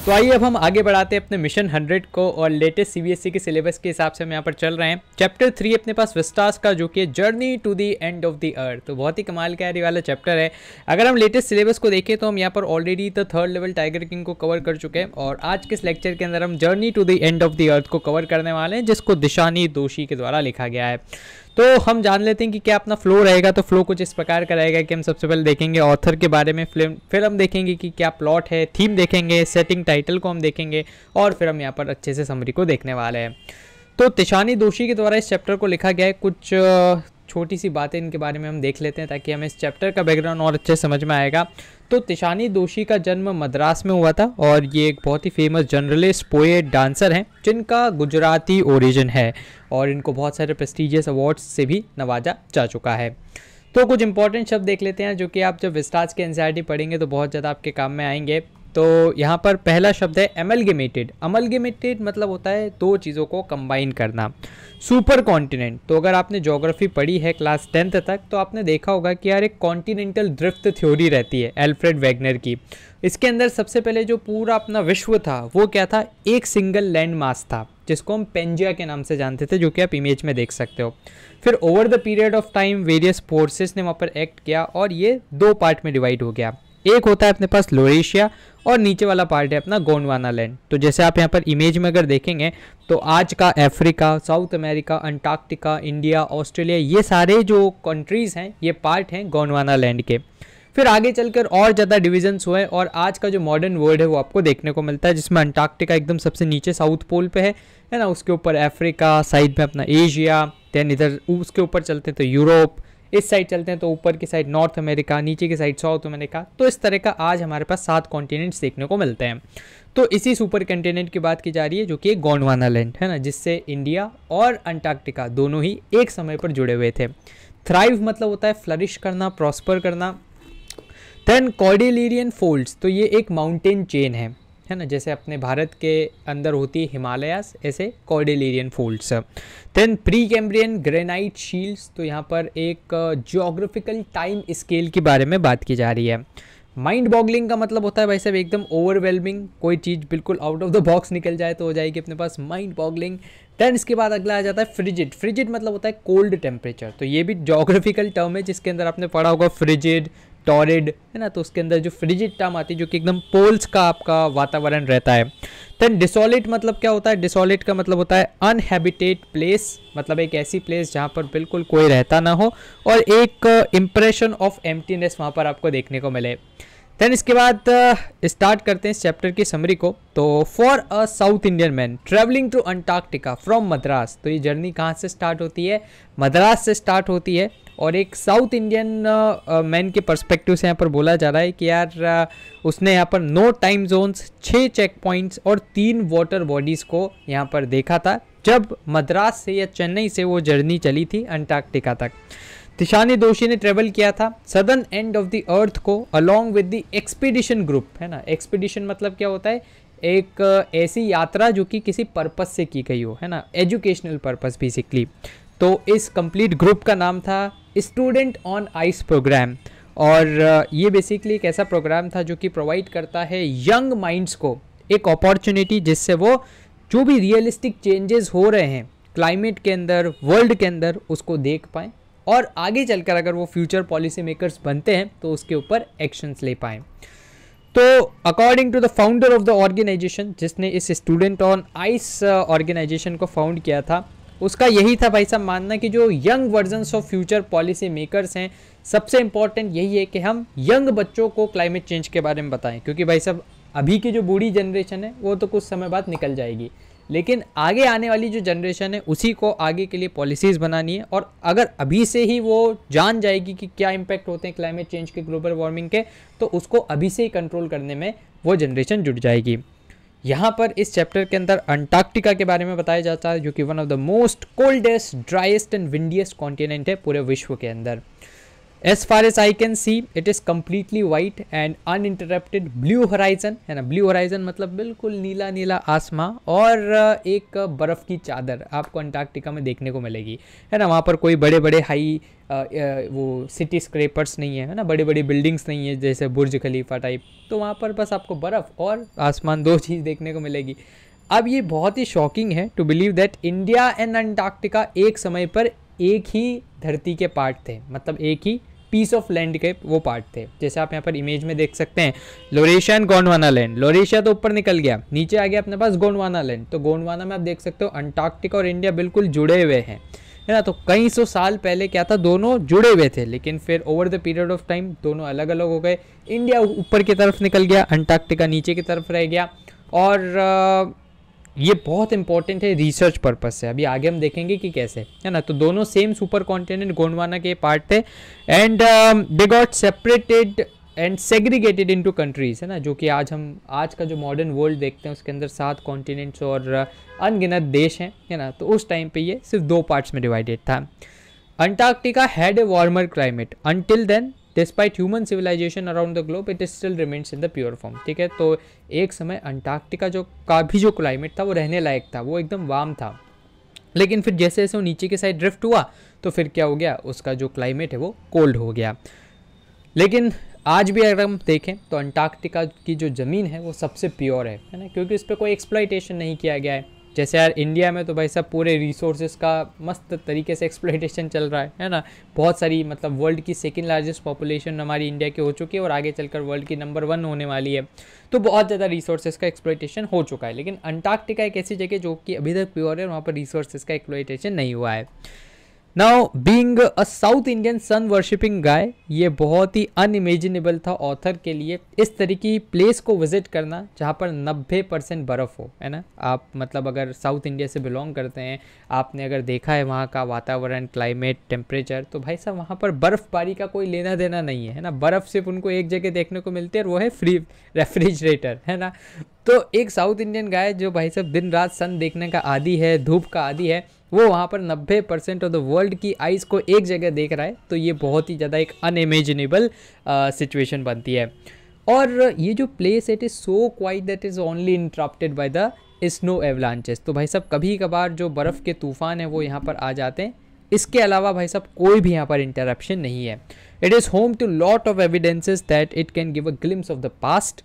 तो आइए अब हम आगे बढ़ाते हैं अपने मिशन 100 को और लेटेस्ट सीबीएसई e के सिलेबस के हिसाब से हम यहाँ पर चल रहे हैं चैप्टर थ्री अपने पास विस्टास का जो कि journey to the end of the earth तो बहुत ही कमाल कैरी वाला चैप्टर है अगर हम लेटेस्ट सिलेबस को देखें तो हम यहाँ पर already the third level tiger king को कवर कर चुके हैं और आज के इस लेक्चर के अंदर हम journey to the end of the earth को कवर करने वाले हैं जिसको दिशानी दोषी के द्वारा लिखा गया है तो हम जान लेते हैं कि क्या अपना फ्लो रहेगा तो फ्लो कुछ इस प्रकार का रहेगा कि हम सबसे पहले देखेंगे ऑथर के बारे में फिल्म फिर हम देखेंगे कि क्या प्लॉट है थीम देखेंगे सेटिंग टाइटल को हम देखेंगे और फिर हम यहाँ पर अच्छे से समरी को देखने वाले हैं तो तिशानी दोषी के द्वारा इस चैप्टर को लिखा गया है कुछ छोटी सी बातें इनके बारे में हम देख लेते हैं ताकि हमें इस चैप्टर का बैकग्राउंड और अच्छे समझ में आएगा तो तिशानी दोषी का जन्म मद्रास में हुआ था और ये एक बहुत ही फेमस जर्नलिस्ट पोएट डांसर हैं जिनका गुजराती ओरिजिन है और इनको बहुत सारे प्रेस्टिजियस अवार्ड्स से भी नवाजा जा चुका है तो कुछ इंपॉर्टेंट शब्द देख लेते हैं जो कि आप जब विस्टाज के एनजाइटी पढ़ेंगे तो बहुत ज़्यादा आपके काम में आएंगे तो यहाँ पर पहला शब्द है एमलगेमेटेड अमलगेमेटेड मतलब होता है दो चीज़ों को कंबाइन करना सुपर कॉन्टिनेंट तो अगर आपने जोग्राफी पढ़ी है क्लास टेंथ तक तो आपने देखा होगा कि यार एक कॉन्टिनेंटल ड्रिफ्ट थ्योरी रहती है एल्फ्रेड वैगनर की इसके अंदर सबसे पहले जो पूरा अपना विश्व था वो क्या था एक सिंगल लैंड मास था जिसको हम पेंजिया के नाम से जानते थे जो कि आप इमेज में देख सकते हो फिर over the period of time various forces ने वहाँ पर एक्ट किया और ये दो पार्ट में डिवाइड हो गया एक होता है अपने पास लोरेशिया और नीचे वाला पार्ट है अपना गोंडवाना लैंड तो जैसे आप यहाँ पर इमेज में अगर देखेंगे तो आज का Africa South America Antarctica India Australia ये सारे जो कंट्रीज़ हैं ये पार्ट हैं गोंडवाना लैंड के फिर आगे चलकर और ज़्यादा डिविजन्स हुए और आज का जो मॉडर्न वर्ल्ड है वो आपको देखने को मिलता है जिसमें अंटार्कटिका एकदम सबसे नीचे साउथ पोल पे है है ना उसके ऊपर अफ्रीका साइड में अपना एशिया देन इधर उसके ऊपर चलते हैं तो यूरोप इस साइड चलते हैं तो ऊपर की साइड नॉर्थ अमेरिका नीचे की साइड साउथ अमेरिका तो इस तरह का आज हमारे पास सात कॉन्टिनेंट्स देखने को मिलते हैं तो इसी सुपर कॉन्टिनेंट की बात की जा रही है जो कि गोंडवाना लैंड है ना जिससे इंडिया और अंटार्क्टिका दोनों ही एक समय पर जुड़े हुए थे थ्राइव मतलब होता है फ्लरिश करना प्रॉस्पर करना देन कॉडिलीरियन फोल्ड्स तो ये एक माउंटेन चेन है है ना जैसे अपने भारत के अंदर होती है हिमालयास ऐसे cordilleran folds then pre Cambrian granite shields तो यहाँ पर एक जोग्राफिकल टाइम स्केल के बारे में बात की जा रही है माइंड बॉगलिंग का मतलब होता है भाई साहब एकदम ओवरवेलमिंग कोई चीज़ बिल्कुल आउट ऑफ द बॉक्स निकल जाए तो हो जाएगी अपने पास माइंड बॉगलिंग देन इसके बाद अगला आ जाता है फ्रिजिड फ्रिजिड मतलब होता है कोल्ड टेम्परेचर तो ये भी जोग्राफिकल टर्म है जिसके अंदर आपने पढ़ा होगा फ्रिजिड टॉरिड है ना तो उसके अंदर जो फ्रिजिड टर्म आती है जो कि एकदम पोल्स का आपका वातावरण रहता है देन डिसोलिट मतलब क्या होता है डिसोलिट का मतलब होता है अनहेबिटेड प्लेस मतलब एक ऐसी प्लेस जहाँ पर बिल्कुल कोई रहता ना हो और एक इम्प्रेशन ऑफ एम्प्टीनेस वहाँ पर आपको देखने को मिले देन इसके बाद स्टार्ट uh, करते हैं इस चैप्टर की समरी को तो for a South Indian man travelling to Antarctica from Madras तो ये जर्नी कहाँ से स्टार्ट होती है मद्रास से स्टार्ट होती है और एक साउथ इंडियन मैन के परस्पेक्टिव से यहाँ पर बोला जा रहा है कि यार उसने यहाँ पर नो टाइम जोन्स छः चेक पॉइंट्स और तीन वाटर बॉडीज़ को यहाँ पर देखा था जब मद्रास से या चेन्नई से वो जर्नी चली थी अंटार्कटिका तक तिशानी दोषी ने ट्रेवल किया था सदन एंड ऑफ द अर्थ को along with the expedition group है ना एक्सपीडिशन मतलब क्या होता है एक ऐसी यात्रा जो कि किसी पर्पस से की गई हो है ना एजुकेशनल पर्पस बेसिकली तो इस कंप्लीट ग्रुप का नाम था स्टूडेंट ऑन आइस प्रोग्राम और ये बेसिकली एक ऐसा प्रोग्राम था जो कि प्रोवाइड करता है यंग माइंड्स को एक अपॉर्चुनिटी जिससे वो जो भी रियलिस्टिक चेंजेस हो रहे हैं क्लाइमेट के अंदर वर्ल्ड के अंदर उसको देख पाएँ और आगे चलकर अगर वो फ्यूचर पॉलिसी मेकर्स बनते हैं तो उसके ऊपर एक्शंस ले पाएँ तो according to the founder of the organisation जिसने इस स्टूडेंट ऑन आइस ऑर्गेनाइजेशन को फाउंड किया था उसका यही था भाई साहब मानना कि जो young versions of future policy makers हैं सबसे इम्पॉर्टेंट यही है कि हम यंग बच्चों को क्लाइमेट चेंज के बारे में बताएं क्योंकि भाई साहब अभी की जो बूढ़ी जनरेशन है वो तो कुछ समय बाद निकल जाएगी लेकिन आगे आने वाली जो जनरेशन है उसी को आगे के लिए पॉलिसीज़ बनानी है और अगर अभी से ही वो जान जाएगी कि क्या इम्पैक्ट होते हैं क्लाइमेट चेंज के ग्लोबल वार्मिंग के तो उसको अभी से ही कंट्रोल करने में वो जनरेशन जुट जाएगी यहाँ पर इस चैप्टर के अंदर अंटार्कटिका के बारे में बताया जाता है जो कि one of the most coldest driest and windiest continent है पूरे विश्व के अंदर as far as I can see it is completely white and uninterrupted blue horizon है ना ब्ल्यू हराइजन मतलब बिल्कुल नीला नीला आसमां और एक बर्फ़ की चादर आपको अंटार्कटिका में देखने को मिलेगी है ना वहाँ पर कोई बड़े बड़े हाई वो सिटी स्क्रेपर्स नहीं है है ना बड़े बड़ी बिल्डिंग्स नहीं है जैसे बुर्ज खलीफा टाइप तो वहाँ पर बस आपको बर्फ़ और आसमान दो चीज़ देखने को मिलेगी अब ये बहुत ही शॉकिंग है to believe that India and Antarctica एक समय पर एक ही धरती के पार्ट थे मतलब एक ही पीस ऑफ लैंड के वो पार्ट थे जैसे आप यहाँ पर इमेज में देख सकते हैं Laurasia and Gondwana land Laurasia तो ऊपर निकल गया नीचे आ गया अपने पास गोंडवाना लैंड तो गोंडवाना में आप देख सकते हो अंटार्कटिका और इंडिया बिल्कुल जुड़े हुए हैं है ना तो कई सौ साल पहले क्या था दोनों जुड़े हुए थे लेकिन फिर over the period of time दोनों अलग अलग हो गए इंडिया ऊपर की तरफ निकल गया अंटार्कटिका नीचे की तरफ रह गया और ये बहुत इंपॉर्टेंट है रिसर्च पर्पज से अभी आगे हम देखेंगे कि कैसे है ना तो दोनों सेम सुपर कॉन्टिनेंट गोंडवाना के पार्ट थे and they got separated and segregated into countries है ना जो कि आज हम आज का जो मॉडर्न वर्ल्ड देखते हैं उसके अंदर सात कॉन्टिनेंट्स और uh, अनगिनत देश हैं है ना तो उस टाइम पे ये सिर्फ दो पार्ट्स में डिवाइडेड था Antarctica had a warmer climate until then despite human civilisation around the globe it still remains in the pure form ठीक है तो एक समय अंटार्कटिका जो का भी जो क्लाइमेट था वो रहने लायक था वो एकदम वार्म था लेकिन फिर जैसे जैसे वो नीचे की साइड ड्रिफ्ट हुआ तो फिर क्या हो गया उसका जो क्लाइमेट है वो कोल्ड हो गया लेकिन आज भी अगर हम देखें तो अंटार्कटिका की जो ज़मीन है वो सबसे प्योर है है ना क्योंकि उस पर कोई एक्सप्लाइटेशन नहीं किया गया है जैसे यार इंडिया में तो भाई सब पूरे रिसोर्सेज का मस्त तरीके से एक्सप्लेटेशन चल रहा है है ना बहुत सारी मतलब वर्ल्ड की सेकेंड लार्जेस्ट पॉपुलेशन हमारी इंडिया की हो चुकी है और आगे चलकर वर्ल्ड की नंबर वन होने वाली है तो बहुत ज़्यादा रिसोर्सेज का एक्सप्लोइटेशन हो चुका है लेकिन अंटार्कटिका एक ऐसी जगह जो कि अभी तक प्योर है वहाँ पर रिसोर्सेज का एक्सप्लोइटेशन नहीं हुआ है now being a South Indian sun worshipping guy ये बहुत ही अनइमेजिनेबल था ऑथर के लिए इस तरीके की प्लेस को विजिट करना जहाँ पर 90 परसेंट बर्फ़ हो है ना आप मतलब अगर साउथ इंडिया से बिलोंग करते हैं आपने अगर देखा है वहाँ का वातावरण क्लाइमेट टेम्परेचर तो भाई साहब वहाँ पर बर्फ़बारी का कोई लेना देना नहीं है है ना बर्फ़ सिर्फ उनको एक जगह देखने को मिलती है और वो है फ्री रेफ्रिजरेटर है ना तो एक साउथ इंडियन गाय जो भाई साहब दिन रात सन देखने का आदि है धूप का आदि है वो वहाँ पर 90 परसेंट ऑफ द वर्ल्ड की आइस को एक जगह देख रहा है तो ये बहुत ही ज़्यादा एक अनइमेजिनेबल सिचुएशन बनती है और ये जो place it is so quiet that is only interrupted by the snow avalanches तो भाई साहब कभी कभार जो बर्फ़ के तूफ़ान है वो यहाँ पर आ जाते हैं इसके अलावा भाई साहब कोई भी यहाँ पर इंटरप्शन नहीं है it is home to lot of evidences that it can give a glimpse of the past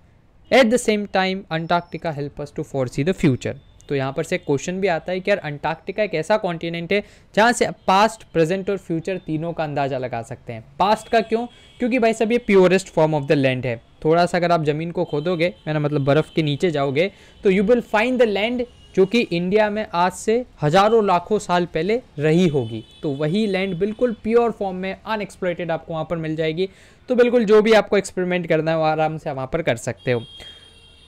at the same time Antarctica help us to foresee the future तो यहाँ पर से क्वेश्चन भी आता है कि यार अंटार्क्टिका एक ऐसा कॉन्टिनेंट है जहाँ से पास्ट प्रेजेंट और फ्यूचर तीनों का अंदाज़ा लगा सकते हैं पास्ट का क्यों क्योंकि भाई सब ये purest form of the land है थोड़ा सा अगर आप ज़मीन को खोदोगे मेरा मतलब बर्फ़ के नीचे जाओगे तो you will find the land जो कि इंडिया में आज से हज़ारों लाखों साल पहले रही होगी तो वही लैंड बिल्कुल प्योर फॉर्म में अनएक्सप्लोइटेड आपको वहाँ पर मिल जाएगी तो बिल्कुल जो भी आपको एक्सपेरिमेंट करना है वो आराम से वहाँ पर कर सकते हो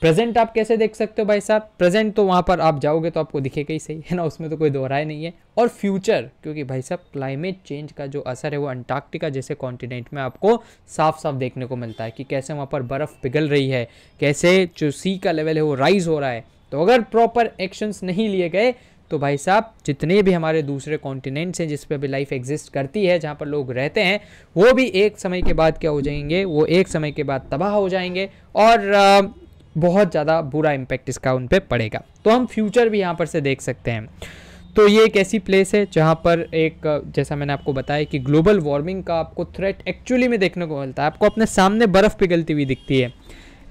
प्रेजेंट आप कैसे देख सकते हो भाई साहब प्रेजेंट तो वहाँ पर आप जाओगे तो आपको दिखेगा ही सही है ना उसमें तो कोई दोहराए नहीं है और फ्यूचर क्योंकि भाई साहब क्लाइमेट चेंज का जो असर है वो अंटार्कटिका जैसे कॉन्टिनेंट में आपको साफ साफ देखने को मिलता है कि कैसे वहाँ पर बर्फ़ पिघल रही है कैसे जो सी का लेवल है वो राइज़ हो रहा है तो अगर प्रॉपर एक्शंस नहीं लिए गए तो भाई साहब जितने भी हमारे दूसरे कॉन्टिनेंट्स हैं जिस पर भी लाइफ एग्जिस्ट करती है जहाँ पर लोग रहते हैं वो भी एक समय के बाद क्या हो जाएंगे वो एक समय के बाद तबाह हो जाएंगे और बहुत ज़्यादा बुरा इम्पैक्ट इसका उन पर पड़ेगा तो हम फ्यूचर भी यहाँ पर से देख सकते हैं तो ये एक ऐसी प्लेस है जहाँ पर एक जैसा मैंने आपको बताया कि ग्लोबल वार्मिंग का आपको थ्रेट एक्चुअली में देखने को मिलता है आपको अपने सामने बर्फ़ पिघलती हुई दिखती है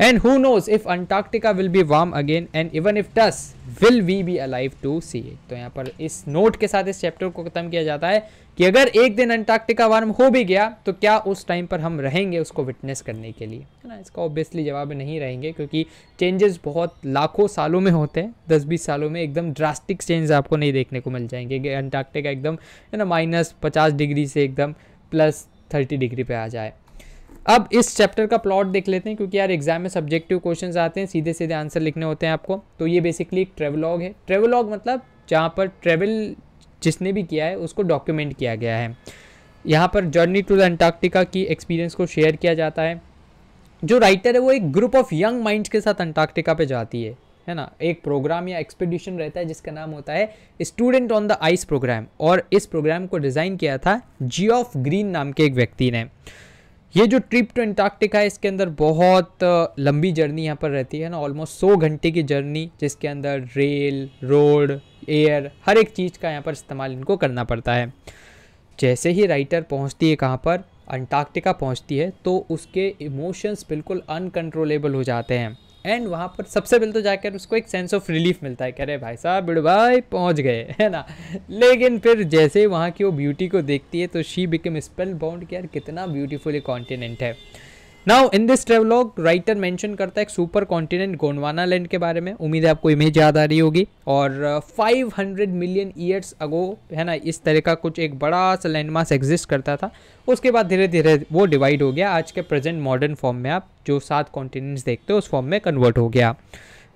and who knows if Antarctica will be warm again and even if टस will we be alive to see it तो यहाँ पर इस नोट के साथ इस चैप्टर को ख़त्म किया जाता है कि अगर एक दिन अंटार्क्टिका वार्म हो भी गया तो क्या उस टाइम पर हम रहेंगे उसको विटनेस करने के लिए है ना इसका ऑब्वियसली जवाब नहीं रहेंगे क्योंकि चेंजेस बहुत लाखों सालों में होते हैं दस बीस सालों में एकदम ड्रास्टिक चेंज आपको नहीं देखने को मिल जाएंगे अंटार्क्टिका एकदम है ना माइनस पचास डिग्री से एकदम प्लस थर्टी डिग्री पर आ जाए अब इस चैप्टर का प्लॉट देख लेते हैं क्योंकि यार एग्जाम में सब्जेक्टिव क्वेश्चन आते हैं सीधे सीधे आंसर लिखने होते हैं आपको तो ये बेसिकली एक ट्रेवलॉग है ट्रेवलॉग मतलब जहाँ पर ट्रेवल जिसने भी किया है उसको डॉक्यूमेंट किया गया है यहाँ पर जर्नी टू द अंटार्क्टिका की एक्सपीरियंस को शेयर किया जाता है जो राइटर है वो एक ग्रुप ऑफ यंग माइंड्स के साथ अंटार्क्टिका पे जाती है है ना एक प्रोग्राम या एक्सपीडिशन रहता है जिसका नाम होता है student on the ice programme और इस प्रोग्राम को डिज़ाइन किया था जी ऑफ ग्रीन नाम के एक व्यक्ति ने ये जो ट्रिप टू एंटार्क्टिका है इसके अंदर बहुत लंबी जर्नी यहाँ पर रहती है ना ऑलमोस्ट सौ घंटे की जर्नी जिसके अंदर रेल रोड एयर हर एक चीज़ का यहाँ पर इस्तेमाल इनको करना पड़ता है जैसे ही राइटर पहुँचती है कहाँ पर अंटार्कटिका पहुँचती है तो उसके इमोशंस बिल्कुल अनकंट्रोलेबल हो जाते हैं एंड वहाँ पर सबसे पहले तो जाकर उसको एक सेंस ऑफ रिलीफ मिलता है कि अरे भाई साहब बिड़ भाई पहुँच गए है ना लेकिन फिर जैसे ही वहाँ की वो ब्यूटी को देखती है तो शी बिकम स्पेल बाउंड कि यार कितना ब्यूटीफुल कॉन्टिनेंट है now in this travelogue writer mention करता है एक सुपर कॉन्टिनेंट गोंडवाना लैंड के बारे में उम्मीद है आपको इमेज याद आ रही होगी और 500 मिलियन ईयर्स अगो है ना इस तरह का कुछ एक बड़ा सा लैंडमास एग्जिस्ट करता था उसके बाद धीरे धीरे वो डिवाइड हो गया आज के प्रेजेंट मॉडर्न फॉर्म में आप जो सात कॉन्टिनेंट्स देखते हो उस फॉर्म में कन्वर्ट हो गया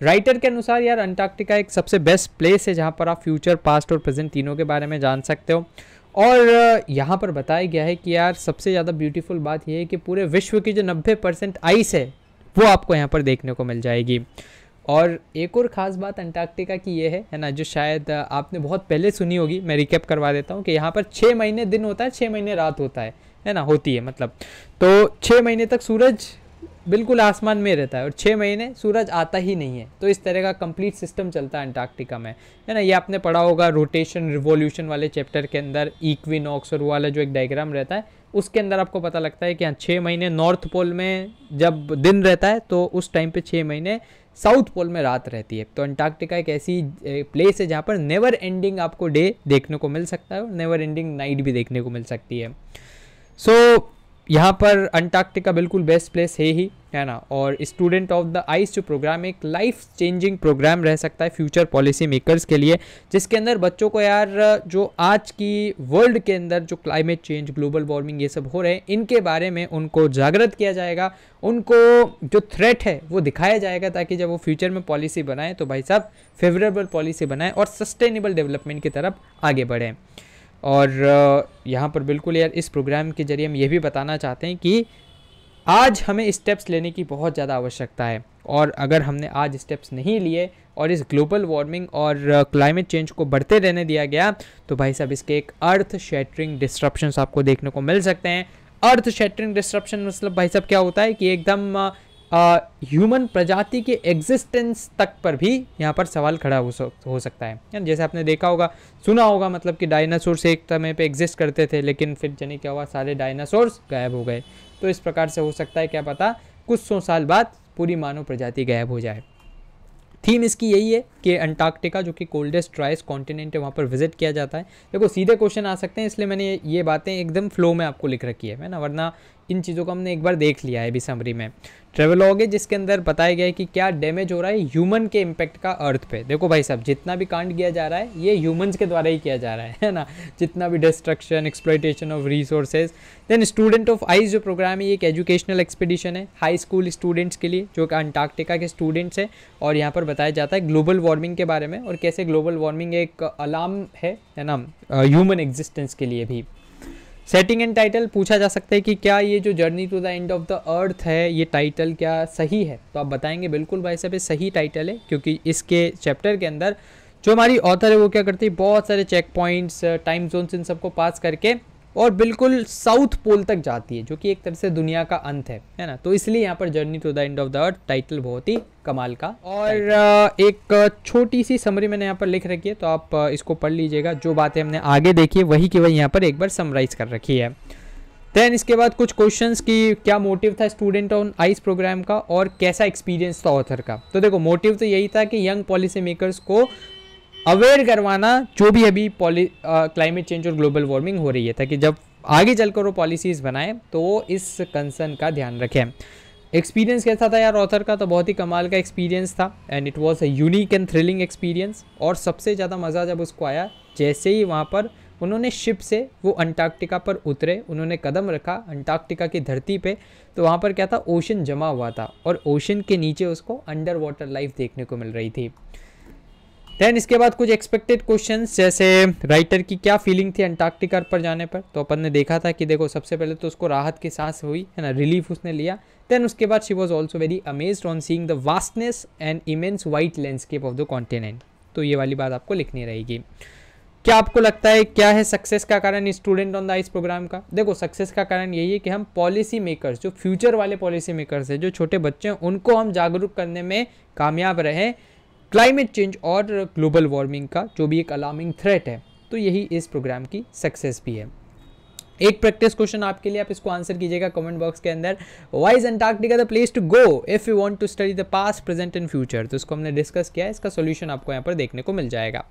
राइटर के अनुसार यार अंटार्क्टिका एक सबसे बेस्ट प्लेस है जहाँ पर आप फ्यूचर पास्ट और प्रेजेंट तीनों के बारे में जान सकते हो और यहाँ पर बताया गया है कि यार सबसे ज़्यादा ब्यूटीफुल बात यह है कि पूरे विश्व की जो नब्बे परसेंट आइस है वो आपको यहाँ पर देखने को मिल जाएगी और एक और ख़ास बात अंटार्कटिका की ये है है ना जो शायद आपने बहुत पहले सुनी होगी मैं रिकेप करवा देता हूँ कि यहाँ पर छः महीने दिन होता है छः महीने रात होता है है ना होती है मतलब तो छः महीने तक सूरज बिल्कुल आसमान में रहता है और छः महीने सूरज आता ही नहीं है तो इस तरह का कंप्लीट सिस्टम चलता है अंटार्कटिका में है ना ये आपने पढ़ा होगा रोटेशन रिवोल्यूशन वाले चैप्टर के अंदर इक्विनॉक्स और वाला जो एक डायग्राम रहता है उसके अंदर आपको पता लगता है कि हाँ छः महीने नॉर्थ पोल में जब दिन रहता है तो उस टाइम पर छः महीने साउथ पोल में रात रहती है तो अंटार्कटिका एक ऐसी प्लेस है जहाँ पर नेवर एंडिंग आपको डे देखने को मिल सकता है और नेवर एंडिंग नाइट भी देखने को मिल सकती है सो so, यहाँ पर अंटार्कटिका बिल्कुल बेस्ट प्लेस है ही है ना और स्टूडेंट ऑफ द आइस जो प्रोग्राम एक लाइफ चेंजिंग प्रोग्राम रह सकता है फ्यूचर पॉलिसी मेकर्स के लिए जिसके अंदर बच्चों को यार जो आज की वर्ल्ड के अंदर जो क्लाइमेट चेंज ग्लोबल वार्मिंग ये सब हो रहे हैं इनके बारे में उनको जागृत किया जाएगा उनको जो थ्रेट है वो दिखाया जाएगा ताकि जब वो फ्यूचर में पॉलिसी बनाएं तो भाई साहब फेवरेबल पॉलिसी बनाएं और सस्टेनेबल डेवलपमेंट की तरफ आगे बढ़ें और यहाँ पर बिल्कुल यार इस प्रोग्राम के जरिए हम ये भी बताना चाहते हैं कि आज हमें स्टेप्स लेने की बहुत ज़्यादा आवश्यकता है और अगर हमने आज स्टेप्स नहीं लिए और इस ग्लोबल वार्मिंग और क्लाइमेट चेंज को बढ़ते रहने दिया गया तो भाई साहब इसके एक अर्थ शेटरिंग डिस्ट्रप्शन आपको देखने को मिल सकते हैं अर्थ शेटरिंग डिस्ट्रप्शन मतलब भाई साहब क्या होता है कि एकदम ह्यूमन प्रजाति के एग्जिस्टेंस तक पर भी यहाँ पर सवाल खड़ा हो, सक, हो सकता है जैसे आपने देखा होगा सुना होगा मतलब कि डायनासोर्स एक समय पे एग्जिस्ट करते थे लेकिन फिर जने क्या हुआ सारे डायनासोर्स गायब हो गए तो इस प्रकार से हो सकता है क्या पता कुछ सौ साल बाद पूरी मानव प्रजाति गायब हो जाए थीम इसकी यही है कि अंटार्क्टिका जो कि कोल्डेस्ट ड्राइस कॉन्टिनेंट है वहाँ पर विजिट किया जाता है देखो सीधे क्वेश्चन आ सकते हैं इसलिए मैंने ये बातें एकदम फ्लो में आपको लिख रखी है ना वरना इन चीज़ों को हमने एक बार देख लिया है अभी समरी में ट्रेवलॉग है जिसके अंदर बताया गया है कि क्या डैमेज हो रहा है ह्यूमन के इम्पैक्ट का अर्थ पे देखो भाई साहब जितना भी कांड किया जा रहा है ये ह्यूमंस के द्वारा ही किया जा रहा है है ना जितना भी destruction exploitation of resources then student of ice जो प्रोग्राम है ये एक एजुकेशनल एक्सपीडिशन है हाई स्कूल स्टूडेंट्स के लिए जो कि अंटार्क्टिका के स्टूडेंट्स हैं और यहाँ पर बताया जाता है ग्लोबल वार्मिंग के बारे में और कैसे ग्लोबल वार्मिंग एक अलार्म है है ना ह्यूमन uh, एग्जिस्टेंस के लिए भी सेटिंग एंड टाइटल पूछा जा सकता है कि क्या ये जो journey to the end of the earth है ये टाइटल क्या सही है तो आप बताएंगे बिल्कुल भाई साहब ये सही टाइटल है क्योंकि इसके चैप्टर के अंदर जो हमारी ऑथर है वो क्या करती है बहुत सारे चेक पॉइंट्स टाइम जोन इन सबको पास करके और बिल्कुल साउथ पोल तक जाती है जो कि एक तरह से दुनिया का अंत है है ना तो इसलिए यहाँ पर journey to the end of the earth title बहुत ही कमाल का और एक छोटी सी समरी मैंने यहाँ पर लिख रखी है तो आप इसको पढ़ लीजिएगा जो बातें हमने आगे देखी है वही की वही यहाँ पर एक बार समराइज कर रखी है देन इसके बाद कुछ क्वेश्चन की क्या मोटिव था स्टूडेंट ऑन आइस प्रोग्राम का और कैसा एक्सपीरियंस था ऑथर का तो देखो मोटिव तो यही था कि यंग पॉलिसी मेकर्स को अवेयर करवाना जो भी अभी पॉली क्लाइमेट चेंज और ग्लोबल वार्मिंग हो रही है ताकि जब आगे चलकर वो पॉलिसीज़ बनाएं तो वो इस कंसर्न का ध्यान रखें एक्सपीरियंस कैसा था यार ऑथर का तो बहुत ही कमाल का एक्सपीरियंस था and it was a unique and thrilling experience और सबसे ज़्यादा मज़ा जब उसको आया जैसे ही वहाँ पर उन्होंने शिप से वो अंटार्कटिका पर उतरे उन्होंने कदम रखा अंटार्कटिका की धरती पे तो वहाँ पर क्या था ओशन जमा हुआ था और ओशन के नीचे उसको अंडर वाटर लाइफ देखने को मिल रही थी देन इसके बाद कुछ एक्सपेक्टेड क्वेश्चन जैसे राइटर की क्या फीलिंग थी अंटार्कटिका पर जाने पर तो अपन ने देखा था कि देखो सबसे पहले तो उसको राहत की सांस हुई है ना रिलीफ उसने लिया देन उसके बाद she was also very amaze on seeing the vastness and immense white landscape of the continent तो ये वाली बात आपको लिखनी रहेगी क्या आपको लगता है क्या है सक्सेस का कारण student on the ice programme का देखो सक्सेस का कारण यही है कि हम पॉलिसी मेकर्स जो फ्यूचर वाले पॉलिसी मेकर्स हैं जो छोटे बच्चे हैं उनको हम जागरूक करने में कामयाब रहें क्लाइमेट चेंज और ग्लोबल वार्मिंग का जो भी एक अलार्मिंग थ्रेट है तो यही इस प्रोग्राम की सक्सेस भी है एक प्रैक्टिस क्वेश्चन आपके लिए आप इसको आंसर कीजिएगा कमेंट बॉक्स के अंदर why's Antarctica the place to go if you want to study the past present and future तो इसको हमने डिस्कस किया इसका सोल्यूशन आपको यहाँ पर देखने को मिल जाएगा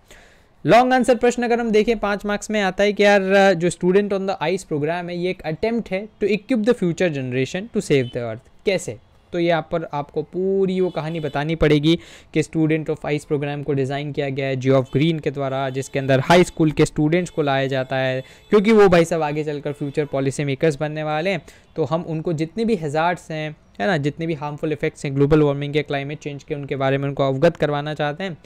लॉन्ग आंसर प्रश्न अगर हम देखें पाँच मार्क्स में आता है कि यार जो student on the ice programme है ये एक अटेम्प्ट है to equip the future generation to save the earth कैसे तो ये आप पर आपको पूरी वो कहानी बतानी पड़ेगी कि स्टूडेंट ऑफ आइस प्रोग्राम को डिज़ाइन किया गया है जी ऑफ ग्रीन के द्वारा जिसके अंदर हाई स्कूल के स्टूडेंट्स को लाया जाता है क्योंकि वो भाई साहब आगे चलकर फ्यूचर पॉलिसी मेकर्स बनने वाले हैं तो हम उनको जितने भी हज़ार्ड्स हैं है ना जितने भी हार्मफुल इफेक्ट्स हैं ग्लोबल वार्मिंग के क्लाइमेट चेंज के उनके बारे में उनको अवगत करवाना चाहते हैं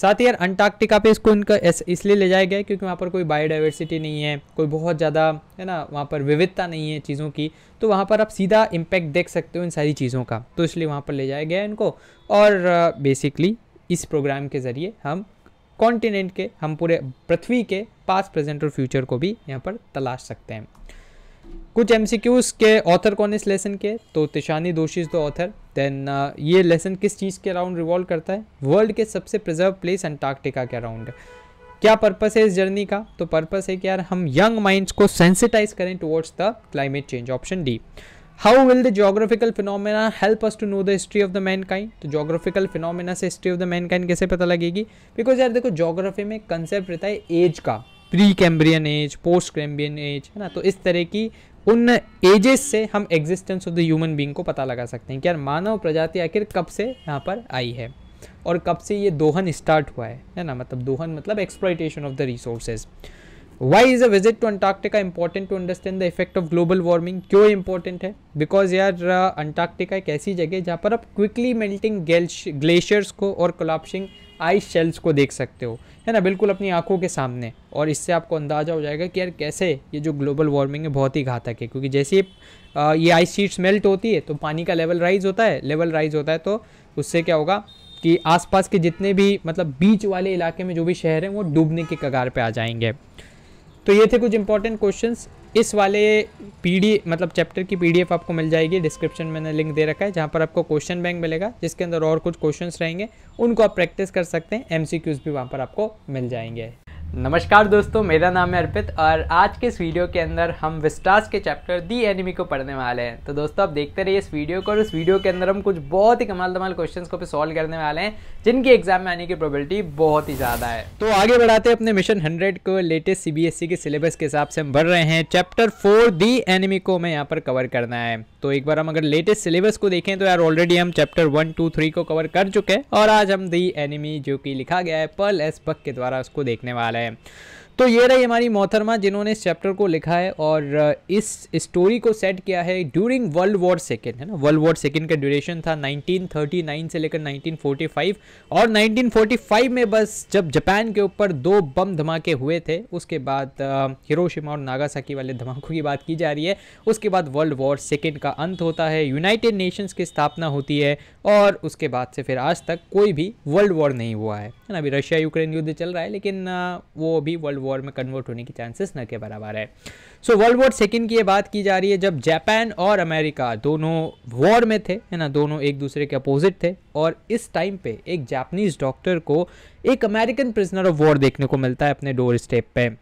साथ ही यार अंटार्कटिका पे इसको इनका इसलिए ले जाया गया है क्योंकि वहाँ पर कोई बायोडाइवर्सिटी नहीं है कोई बहुत ज़्यादा है ना वहाँ पर विविधता नहीं है चीज़ों की तो वहाँ पर आप सीधा इम्पैक्ट देख सकते हो इन सारी चीज़ों का तो इसलिए वहाँ पर ले जाया गया है इनको और बेसिकली इस प्रोग्राम के ज़रिए हम कॉन्टिनेंट के हम पूरे पृथ्वी के पास प्रेजेंट और फ्यूचर को भी यहाँ पर तलाश सकते हैं कुछ एम के ऑथर कौन इस लेसन के तो तिशानी दोषी दो ऑथर देन ये लेसन किस चीज़ के अराउंड रिवॉल्व करता है वर्ल्ड के सबसे प्रिजर्व प्लेस अंटार्कटिका के अराउंड क्या पर्पस है इस जर्नी का तो पर्पस है कि यार हम यंग माइंड्स को सेंसिटाइज करें towards the climate change option D how will the geographical phenomena help us to know the history of the mankind तो जोग्राफिकल फिनोमेना से history of the mankind कैसे पता लगेगी because यार देखो geography में concept रहता है एज का pre Cambrian age post Cambrian age है ना तो इस तरह की उन एजेस से हम existence of the human being को पता लगा सकते हैं कि यार मानव प्रजाति आखिर कब से यहाँ पर आई है और कब से ये दोहन स्टार्ट हुआ है है ना मतलब दोहन मतलब exploitation of the resources why is a visit to Antarctica important to understand the effect of global warming क्यों इंपॉर्टेंट है बिकॉज यार अंटार्क्टिका uh, एक ऐसी जगह जहाँ पर आप क्विकली मेल्टिंग ग्लेशियर्स को और कोलाप्सिंग आइस शेल्स को देख सकते हो है ना बिल्कुल अपनी आंखों के सामने और इससे आपको अंदाज़ा हो जाएगा कि यार कैसे ये जो ग्लोबल वार्मिंग है बहुत ही घातक है क्योंकि जैसे uh, ये आइस शीट्स मेल्ट होती है तो पानी का लेवल राइज होता है लेवल राइज होता है तो उससे क्या होगा कि आसपास के जितने भी मतलब बीच वाले इलाके में जो भी शहर हैं वो डूबने के कगार पे आ जाएंगे तो ये थे कुछ इंपॉर्टेंट क्वेश्चंस इस वाले पी मतलब चैप्टर की पीडीएफ आपको मिल जाएगी डिस्क्रिप्शन में मैंने लिंक दे रखा है जहाँ पर आपको क्वेश्चन बैंक मिलेगा जिसके अंदर और कुछ क्वेश्चंस रहेंगे उनको आप प्रैक्टिस कर सकते हैं एमसीक्यूज भी वहाँ पर आपको मिल जाएंगे नमस्कार दोस्तों मेरा नाम है अर्पित और आज के इस वीडियो के अंदर हम विस्टास के चैप्टर दी एनिमी को पढ़ने वाले हैं तो दोस्तों आप देखते रहिए इस वीडियो को और इस वीडियो के अंदर हम कुछ बहुत ही कमाल धमाल क्वेश्चंस को भी सॉल्व करने वाले हैं जिनकी एग्जाम में आने की प्रोबेबिलिटी बहुत ही ज़्यादा है तो आगे बढ़ाते अपने मिशन हंड्रेड को लेटेस्ट सी e के सिलेबस के हिसाब से हम बढ़ रहे हैं चैप्टर फोर दी एनिमी को हमें यहाँ पर कवर करना है तो एक बार हम अगर लेटेस्ट सिलेबस को देखें तो यार ऑलरेडी हम चैप्टर वन टू थ्री को कवर कर चुके हैं और आज हम दी एनिमी जो कि लिखा गया है पर्ल एस बक के द्वारा उसको देखने वाले हैं तो ये रही हमारी मोहतरमा जिन्होंने इस चैप्टर को लिखा है और इस स्टोरी को सेट किया है ड्यूरिंग वर्ल्ड वॉर सेकेंड है ना वर्ल्ड वॉर सेकेंड का ड्यूरेशन था 1939 से लेकर 1945 और 1945 में बस जब जापान के ऊपर दो बम धमाके हुए थे उसके बाद हिरोशिमा और नागासाकी वाले धमाकों की बात की जा रही है उसके बाद वर्ल्ड वॉर सेकेंड का अंत होता है यूनाइटेड नेशंस की स्थापना होती है और उसके बाद से फिर आज तक कोई भी वर्ल्ड वॉर नहीं हुआ है ना अभी रशिया यूक्रेन युद्ध चल रहा है लेकिन वो अभी वर्ल्ड वॉर में कन्वर्ट होने की चांसेस न के बराबर है सो वर्ल्ड वॉर सेकेंड की बात की जा रही है जब जापान और अमेरिका दोनों वॉर में थे है ना दोनों एक दूसरे के अपोजिट थे और इस टाइम पे एक जापनीज डॉक्टर को एक अमेरिकन प्रिजनर ऑफ वॉर देखने को मिलता है अपने डोर स्टेप पर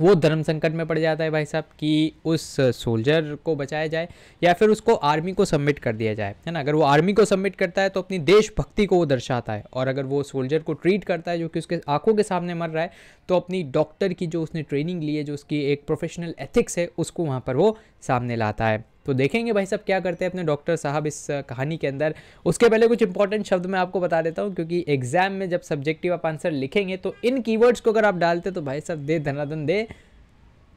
वो धर्म संकट में पड़ जाता है भाई साहब कि उस सोल्जर को बचाया जाए या फिर उसको आर्मी को सबमिट कर दिया जाए है ना अगर वो आर्मी को सबमिट करता है तो अपनी देशभक्ति को वो दर्शाता है और अगर वो सोल्जर को ट्रीट करता है जो कि उसके आंखों के सामने मर रहा है तो अपनी डॉक्टर की जो उसने ट्रेनिंग ली है जो उसकी एक प्रोफेशनल एथिक्स है उसको वहाँ पर वो सामने लाता है तो देखेंगे भाई साहब क्या करते हैं अपने डॉक्टर साहब इस कहानी के अंदर उसके पहले कुछ इंपॉर्टेंट शब्द मैं आपको बता देता हूँ क्योंकि एग्जाम में जब सब्जेक्टिव आप आंसर लिखेंगे तो इन कीवर्ड्स को अगर आप डालते तो भाई साहब दे धनाधन दे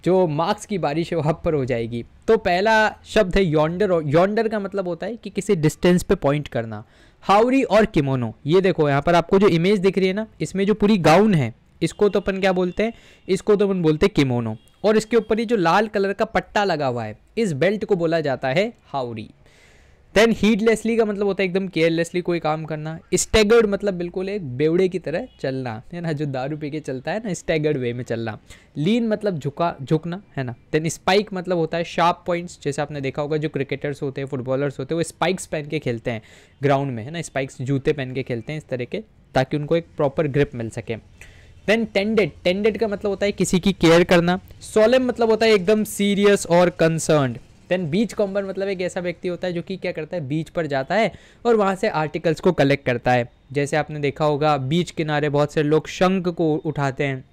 जो मार्क्स की बारिश है वहाँ पर हो जाएगी तो पहला शब्द है योंडर और योंडर का मतलब होता है कि किसी डिस्टेंस पे पॉइंट करना हाउरी और किमोनो ये देखो यहाँ पर आपको जो इमेज दिख रही है ना इसमें जो पूरी गाउन है इसको तो अपन क्या बोलते हैं इसको तो अपन बोलते हैं किमोनो और इसके ऊपर ये जो लाल कलर का पट्टा लगा हुआ है इस बेल्ट को बोला जाता है हाउरी देन हीडलेसली का मतलब होता है एकदम केयरलेसली कोई काम करना स्टेगर्ड मतलब बिल्कुल एक बेवड़े की तरह चलना है ना जो दारू पी के चलता है ना स्टेगर्ड वे में चलना लीन मतलब झुका झुकना है ना देन स्पाइक मतलब होता है शार्प पॉइंट्स जैसे आपने देखा होगा जो क्रिकेटर्स होते हैं फुटबॉलर्स होते हैं वो स्पाइक्स पहन के खेलते हैं ग्राउंड में है ना स्पाइक्स जूते पहन के खेलते हैं इस तरह के ताकि उनको एक प्रॉपर ग्रिप मिल सके देन टेंडेड टेंडेड का मतलब होता है किसी की केयर करना सोलम मतलब होता है एकदम सीरियस और कंसर्न देन बीच कॉम्बर मतलब एक ऐसा व्यक्ति होता है जो कि क्या करता है बीच पर जाता है और वहाँ से आर्टिकल्स को कलेक्ट करता है जैसे आपने देखा होगा बीच किनारे बहुत से लोग शंख को उठाते हैं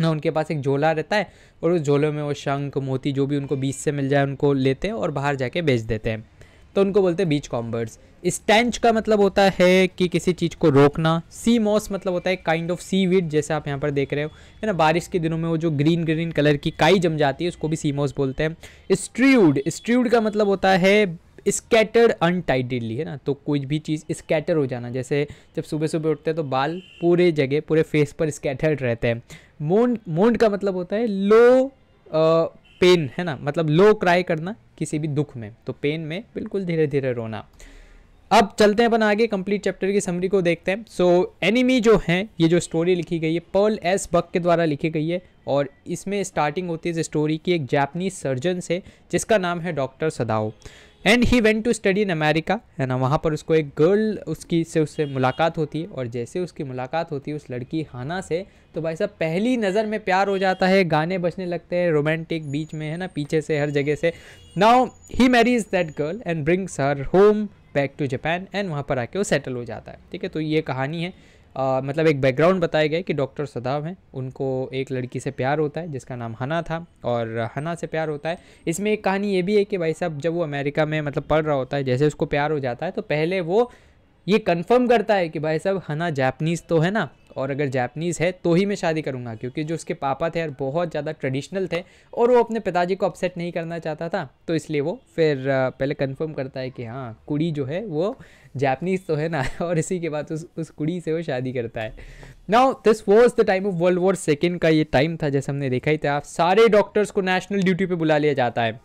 ना उनके पास एक झोला रहता है और उस झोले में वो शंख मोती जो भी उनको बीच से मिल जाए उनको लेते हैं और बाहर जाके बेच देते हैं तो उनको बोलते हैं बीच कॉम्बर्स स्टेंच का मतलब होता है कि किसी चीज़ को रोकना सी मॉस मतलब होता है काइंड ऑफ सी वीड जैसे आप यहाँ पर देख रहे हो है ना बारिश के दिनों में वो जो ग्रीन ग्रीन कलर की काई जम जाती है उसको भी सी मॉस बोलते हैं स्ट्रीड स्ट्रीड का मतलब होता है स्कैटर्ड अनटाइडली है ना तो कोई भी चीज़ स्कैटर हो जाना जैसे जब सुबह सुबह उठते हैं तो बाल पूरे जगह पूरे फेस पर स्कैटर्ड रहते हैं मोन मोन्ड का मतलब होता है लो पेन है ना मतलब लो क्राई करना किसी भी दुख में तो पेन में बिल्कुल धीरे धीरे रोना अब चलते हैं अपन आगे कंप्लीट चैप्टर की समरी को देखते हैं सो so, एनिमी जो है ये जो स्टोरी लिखी गई है पर्ल एस बक के द्वारा लिखी गई है और इसमें स्टार्टिंग होती है इस स्टोरी की एक जापनीज सर्जन से जिसका नाम है doctor Sadao and he went to study in America है ना वहाँ पर उसको एक गर्ल उसकी से उससे मुलाकात होती है और जैसे उसकी मुलाकात होती है उस लड़की हाना से तो भाई साहब पहली नज़र में प्यार हो जाता है गाने बजने लगते हैं रोमांटिक बीच में है ना पीछे से हर जगह से now he marries that girl and brings her home back to Japan and वहाँ पर आके वो सेटल हो जाता है ठीक है तो ये कहानी है आ, मतलब एक बैकग्राउंड बताया गया कि डॉक्टर सदाव हैं उनको एक लड़की से प्यार होता है जिसका नाम हना था और हना से प्यार होता है इसमें एक कहानी ये भी है कि भाई साहब जब वो अमेरिका में मतलब पढ़ रहा होता है जैसे उसको प्यार हो जाता है तो पहले वो ये कंफर्म करता है कि भाई साहब हना जापनीज तो है ना और अगर जापनीज़ है तो ही मैं शादी करूँगा क्योंकि जो उसके पापा थे यार बहुत ज़्यादा ट्रेडिशनल थे और वो अपने पिताजी को अपसेट नहीं करना चाहता था तो इसलिए वो फिर पहले कंफर्म करता है कि हाँ कुड़ी जो है वो जैपनीज़ तो है ना और इसी के बाद उस उस कुड़ी से वो शादी करता है now this was the time of world war second का ये टाइम था जैसे हमने देखा ही था आप सारे डॉक्टर्स को नेशनल ड्यूटी पर बुला लिया जाता है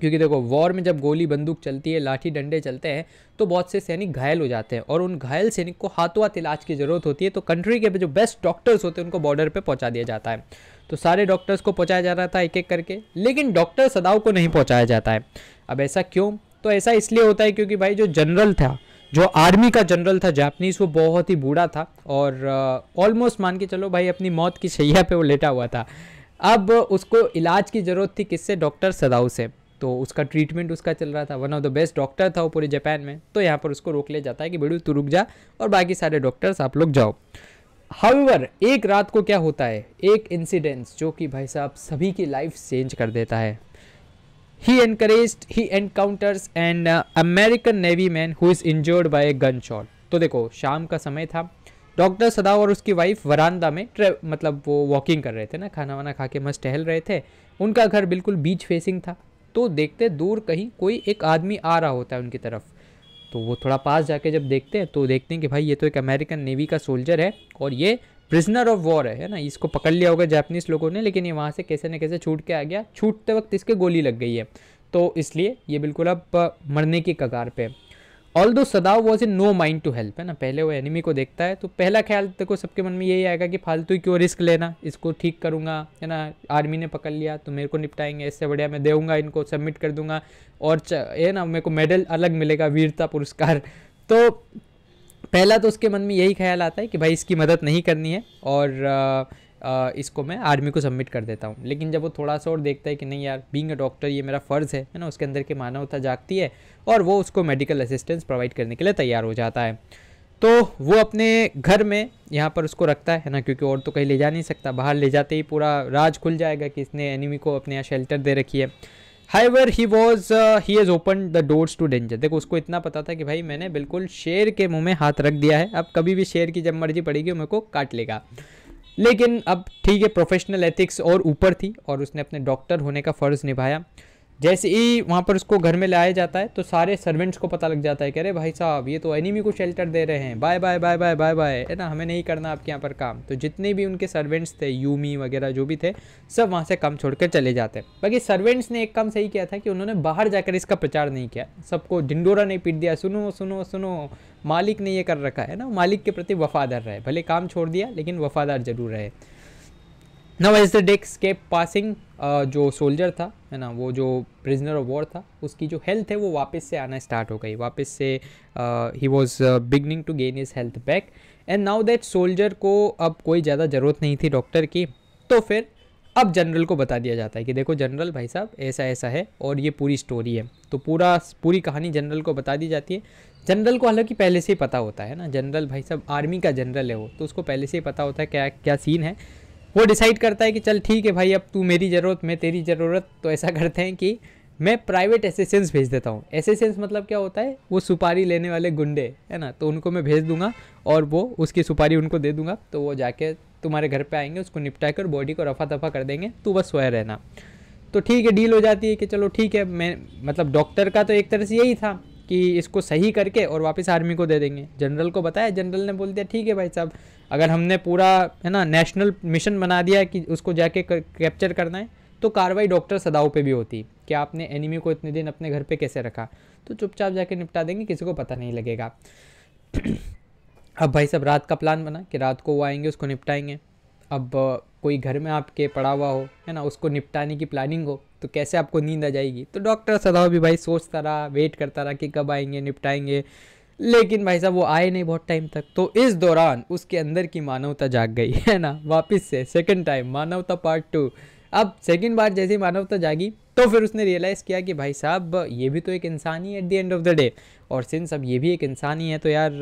क्योंकि देखो वॉर में जब गोली बंदूक चलती है लाठी डंडे चलते हैं तो बहुत से सैनिक घायल हो जाते हैं और उन घायल सैनिक को हाथों हाथ इलाज की ज़रूरत होती है तो कंट्री के जो बेस्ट डॉक्टर्स होते हैं उनको बॉर्डर पे पहुंचा दिया जाता है तो सारे डॉक्टर्स को पहुंचाया जा रहा था एक एक करके लेकिन डॉक्टर सदाव को नहीं पहुँचाया जाता है अब ऐसा क्यों तो ऐसा इसलिए होता है क्योंकि भाई जो जनरल था जो आर्मी का जनरल था जापनीज़ वो बहुत ही बूढ़ा था और ऑलमोस्ट मान के चलो भाई अपनी मौत की शैया पे वो लेटा हुआ था अब उसको इलाज की ज़रूरत थी किससे डॉक्टर सदाऊ से तो उसका ट्रीटमेंट उसका चल रहा था one of the best doctor था वो पूरे जापान में तो यहाँ पर उसको रोक लिया जाता है कि बेड़ू तू रुक जा और बाकी सारे डॉक्टर्स आप लोग जाओ हाउवर एक रात को क्या होता है एक इंसिडेंस जो कि भाई साहब सभी की लाइफ चेंज कर देता है He encouraged, he encounters an uh, American Navy man who is injured by a gunshot. तो देखो शाम का समय था डॉक्टर सदाव और उसकी वाइफ वरानदा में मतलब वो वॉकिंग कर रहे थे ना खाना वाना खा के मस्त टहल रहे थे उनका घर बिल्कुल बीच फेसिंग था तो देखते दूर कहीं कोई एक आदमी आ रहा होता है उनकी तरफ तो वो थोड़ा पास जाके जब देखते हैं तो देखते हैं कि भाई ये तो एक अमेरिकन नेवी का सोल्जर है और ये प्रिजनर ऑफ वॉर है ना इसको पकड़ लिया होगा जैपनीज लोगों ने लेकिन ये वहाँ से कैसे न कैसे छूट के आ गया छूटते वक्त इसके गोली लग गई है तो इसलिए ये बिल्कुल अब मरने की कगार पे although Sadao was in no mind to help है ना पहले वो एनिमी को देखता है तो पहला ख्याल देखो सबके मन में यही आएगा कि फालतू क्यों रिस्क लेना इसको ठीक करूँगा है ना आर्मी ने पकड़ लिया तो मेरे को निपटाएंगे इससे बढ़िया मैं देऊँगा इनको सबमिट कर दूंगा और ये ना मेरे को मेडल अलग मिलेगा वीरता पुरस्कार तो पहला तो उसके मन में यही ख्याल आता है कि भाई इसकी मदद नहीं करनी है और आ, आ, इसको मैं आर्मी को सबमिट कर देता हूँ लेकिन जब वो थोड़ा सा और देखता है कि नहीं यार बींग अ डॉक्टर ये मेरा फ़र्ज़ है है ना उसके अंदर के मानवता जागती है और वो उसको मेडिकल असिस्टेंस प्रोवाइड करने के लिए तैयार हो जाता है तो वो अपने घर में यहाँ पर उसको रखता है ना क्योंकि और तो कहीं ले जा नहीं सकता बाहर ले जाते ही पूरा राज खुल जाएगा कि इसने एनिमी को अपने यहाँ शेल्टर दे रखी है हाई where he was he has open the doors to danger देखो उसको इतना पता था कि भाई मैंने बिल्कुल शेर के मुंह में हाथ रख दिया है अब कभी भी शेर की जब मर्जी पड़ेगी मेरे को काट लेगा लेकिन अब ठीक है प्रोफेशनल एथिक्स और ऊपर थी और उसने अपने डॉक्टर होने का फ़र्ज़ निभाया जैसे ही वहाँ पर उसको घर में लाया जाता है तो सारे सर्वेंट्स को पता लग जाता है कि अरे भाई साहब ये तो एनिमी को शेल्टर दे रहे हैं bye bye bye bye bye bye है ना हमें नहीं करना आपके यहाँ पर काम तो जितने भी उनके सर्वेंट्स थे यूमी वगैरह जो भी थे सब वहाँ से काम छोड़ कर चले जाते हैं बाकी सर्वेंट्स ने एक काम सही किया था कि उन्होंने बाहर जाकर इसका प्रचार नहीं किया सबको ढिंडोरा नहीं पीट दिया सुनो सुनो सुनो मालिक ने ये कर रखा है ना मालिक के प्रति वफादार रहे भले काम छोड़ दिया लेकिन वफादार जरूर रहे नव एज द डेक्स के पासिंग जो सोल्जर था है ना वो जो प्रिजनर ऑफ वॉर था उसकी जो हेल्थ है वो वापस से आना स्टार्ट हो गई वापस से he was beginning to gain his health back and now that soldier को अब कोई ज़्यादा ज़रूरत नहीं थी डॉक्टर की तो फिर अब जनरल को बता दिया जाता है कि देखो जनरल भाई साहब ऐसा ऐसा है और ये पूरी स्टोरी है तो पूरा पूरी कहानी जनरल को बता दी जाती है जनरल को हालांकि पहले से ही पता होता है ना जनरल भाई साहब आर्मी का जनरल है वो तो उसको पहले से ही पता होता है क्या क्या सीन है वो डिसाइड करता है कि चल ठीक है भाई अब तू मेरी ज़रूरत मैं तेरी ज़रूरत तो ऐसा करते हैं कि मैं प्राइवेट एसेसेंस भेज देता हूँ एसेसेंस मतलब क्या होता है वो सुपारी लेने वाले गुंडे है ना तो उनको मैं भेज दूंगा और वो उसकी सुपारी उनको दे दूंगा तो वो जाके तुम्हारे घर पे आएंगे उसको निपटा कर बॉडी को रफा दफा कर देंगे तू बस सोया रहना तो ठीक है डील हो जाती है कि चलो ठीक है मैं मतलब डॉक्टर का तो एक तरह से यही था कि इसको सही करके और वापस आर्मी को दे देंगे जनरल को बताया जनरल ने बोल दिया ठीक है भाई साहब अगर हमने पूरा है ना नेशनल मिशन बना दिया कि उसको जाके कैप्चर करना है तो कार्रवाई डॉक्टर सदाओ पे भी होती कि आपने एनिमी को इतने दिन अपने घर पे कैसे रखा तो चुपचाप जाके निपटा देंगे किसी को पता नहीं लगेगा अब भाई साहब रात का प्लान बना कि रात को वो आएंगे उसको निपटाएंगे अब कोई घर में आपके पड़ा हुआ हो है ना उसको निपटाने की प्लानिंग हो तो कैसे आपको नींद आ जाएगी तो डॉक्टर सलाह भी भाई सोचता रहा वेट करता रहा कि कब आएंगे निपटाएंगे लेकिन भाई साहब वो आए नहीं बहुत टाइम तक तो इस दौरान उसके अंदर की मानवता जाग गई है ना वापस से सेकंड टाइम मानवता पार्ट टू अब सेकंड बार जैसे मानवता जागी तो फिर उसने रियलाइज़ किया कि भाई साहब ये भी तो एक इंसान ही at the end of the day और सिंस अब ये भी एक इंसान ही है तो यार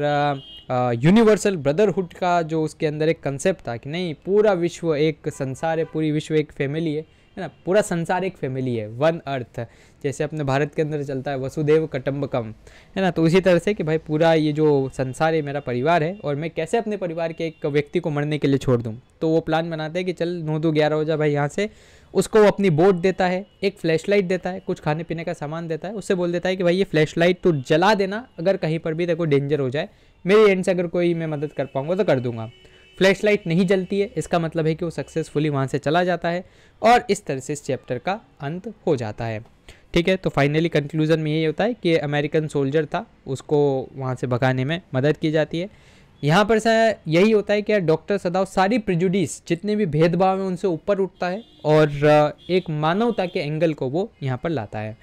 यूनिवर्सल ब्रदरहुड का जो उसके अंदर एक कंसेप्ट था कि नहीं पूरा विश्व एक संसार है पूरी विश्व एक फैमिली है है ना पूरा संसार एक फैमिली है वन अर्थ जैसे अपने भारत के अंदर चलता है वसुदेव कटम्बकम है ना तो उसी तरह से कि भाई पूरा ये जो संसार है मेरा परिवार है और मैं कैसे अपने परिवार के एक व्यक्ति को मरने के लिए छोड़ दूँ तो वो प्लान बनाते हैं कि चल नौ दो ग्यारह हो जाए भाई यहाँ से उसको वो अपनी बोट देता है एक फ्लैशलाइट देता है कुछ खाने पीने का सामान देता है उससे बोल देता है कि भाई ये फ्लैशलाइट तो जला देना अगर कहीं पर भी देखो डेंजर हो जाए मेरी एंड से अगर कोई मैं मदद कर पाऊँगा तो कर दूंगा फ्लैशलाइट नहीं जलती है इसका मतलब है कि वो सक्सेसफुली वहाँ से चला जाता है और इस तरह से इस चैप्टर का अंत हो जाता है ठीक है तो फाइनली कंक्लूज़न में यही होता है कि अमेरिकन सोल्जर था उसको वहाँ से भगाने में मदद की जाती है यहाँ पर सर यही होता है कि डॉक्टर सदाव सारी प्रिजुडिस जितने भी भेदभाव हैं उनसे ऊपर उठता है और एक मानवता के एंगल को वो यहाँ पर लाता है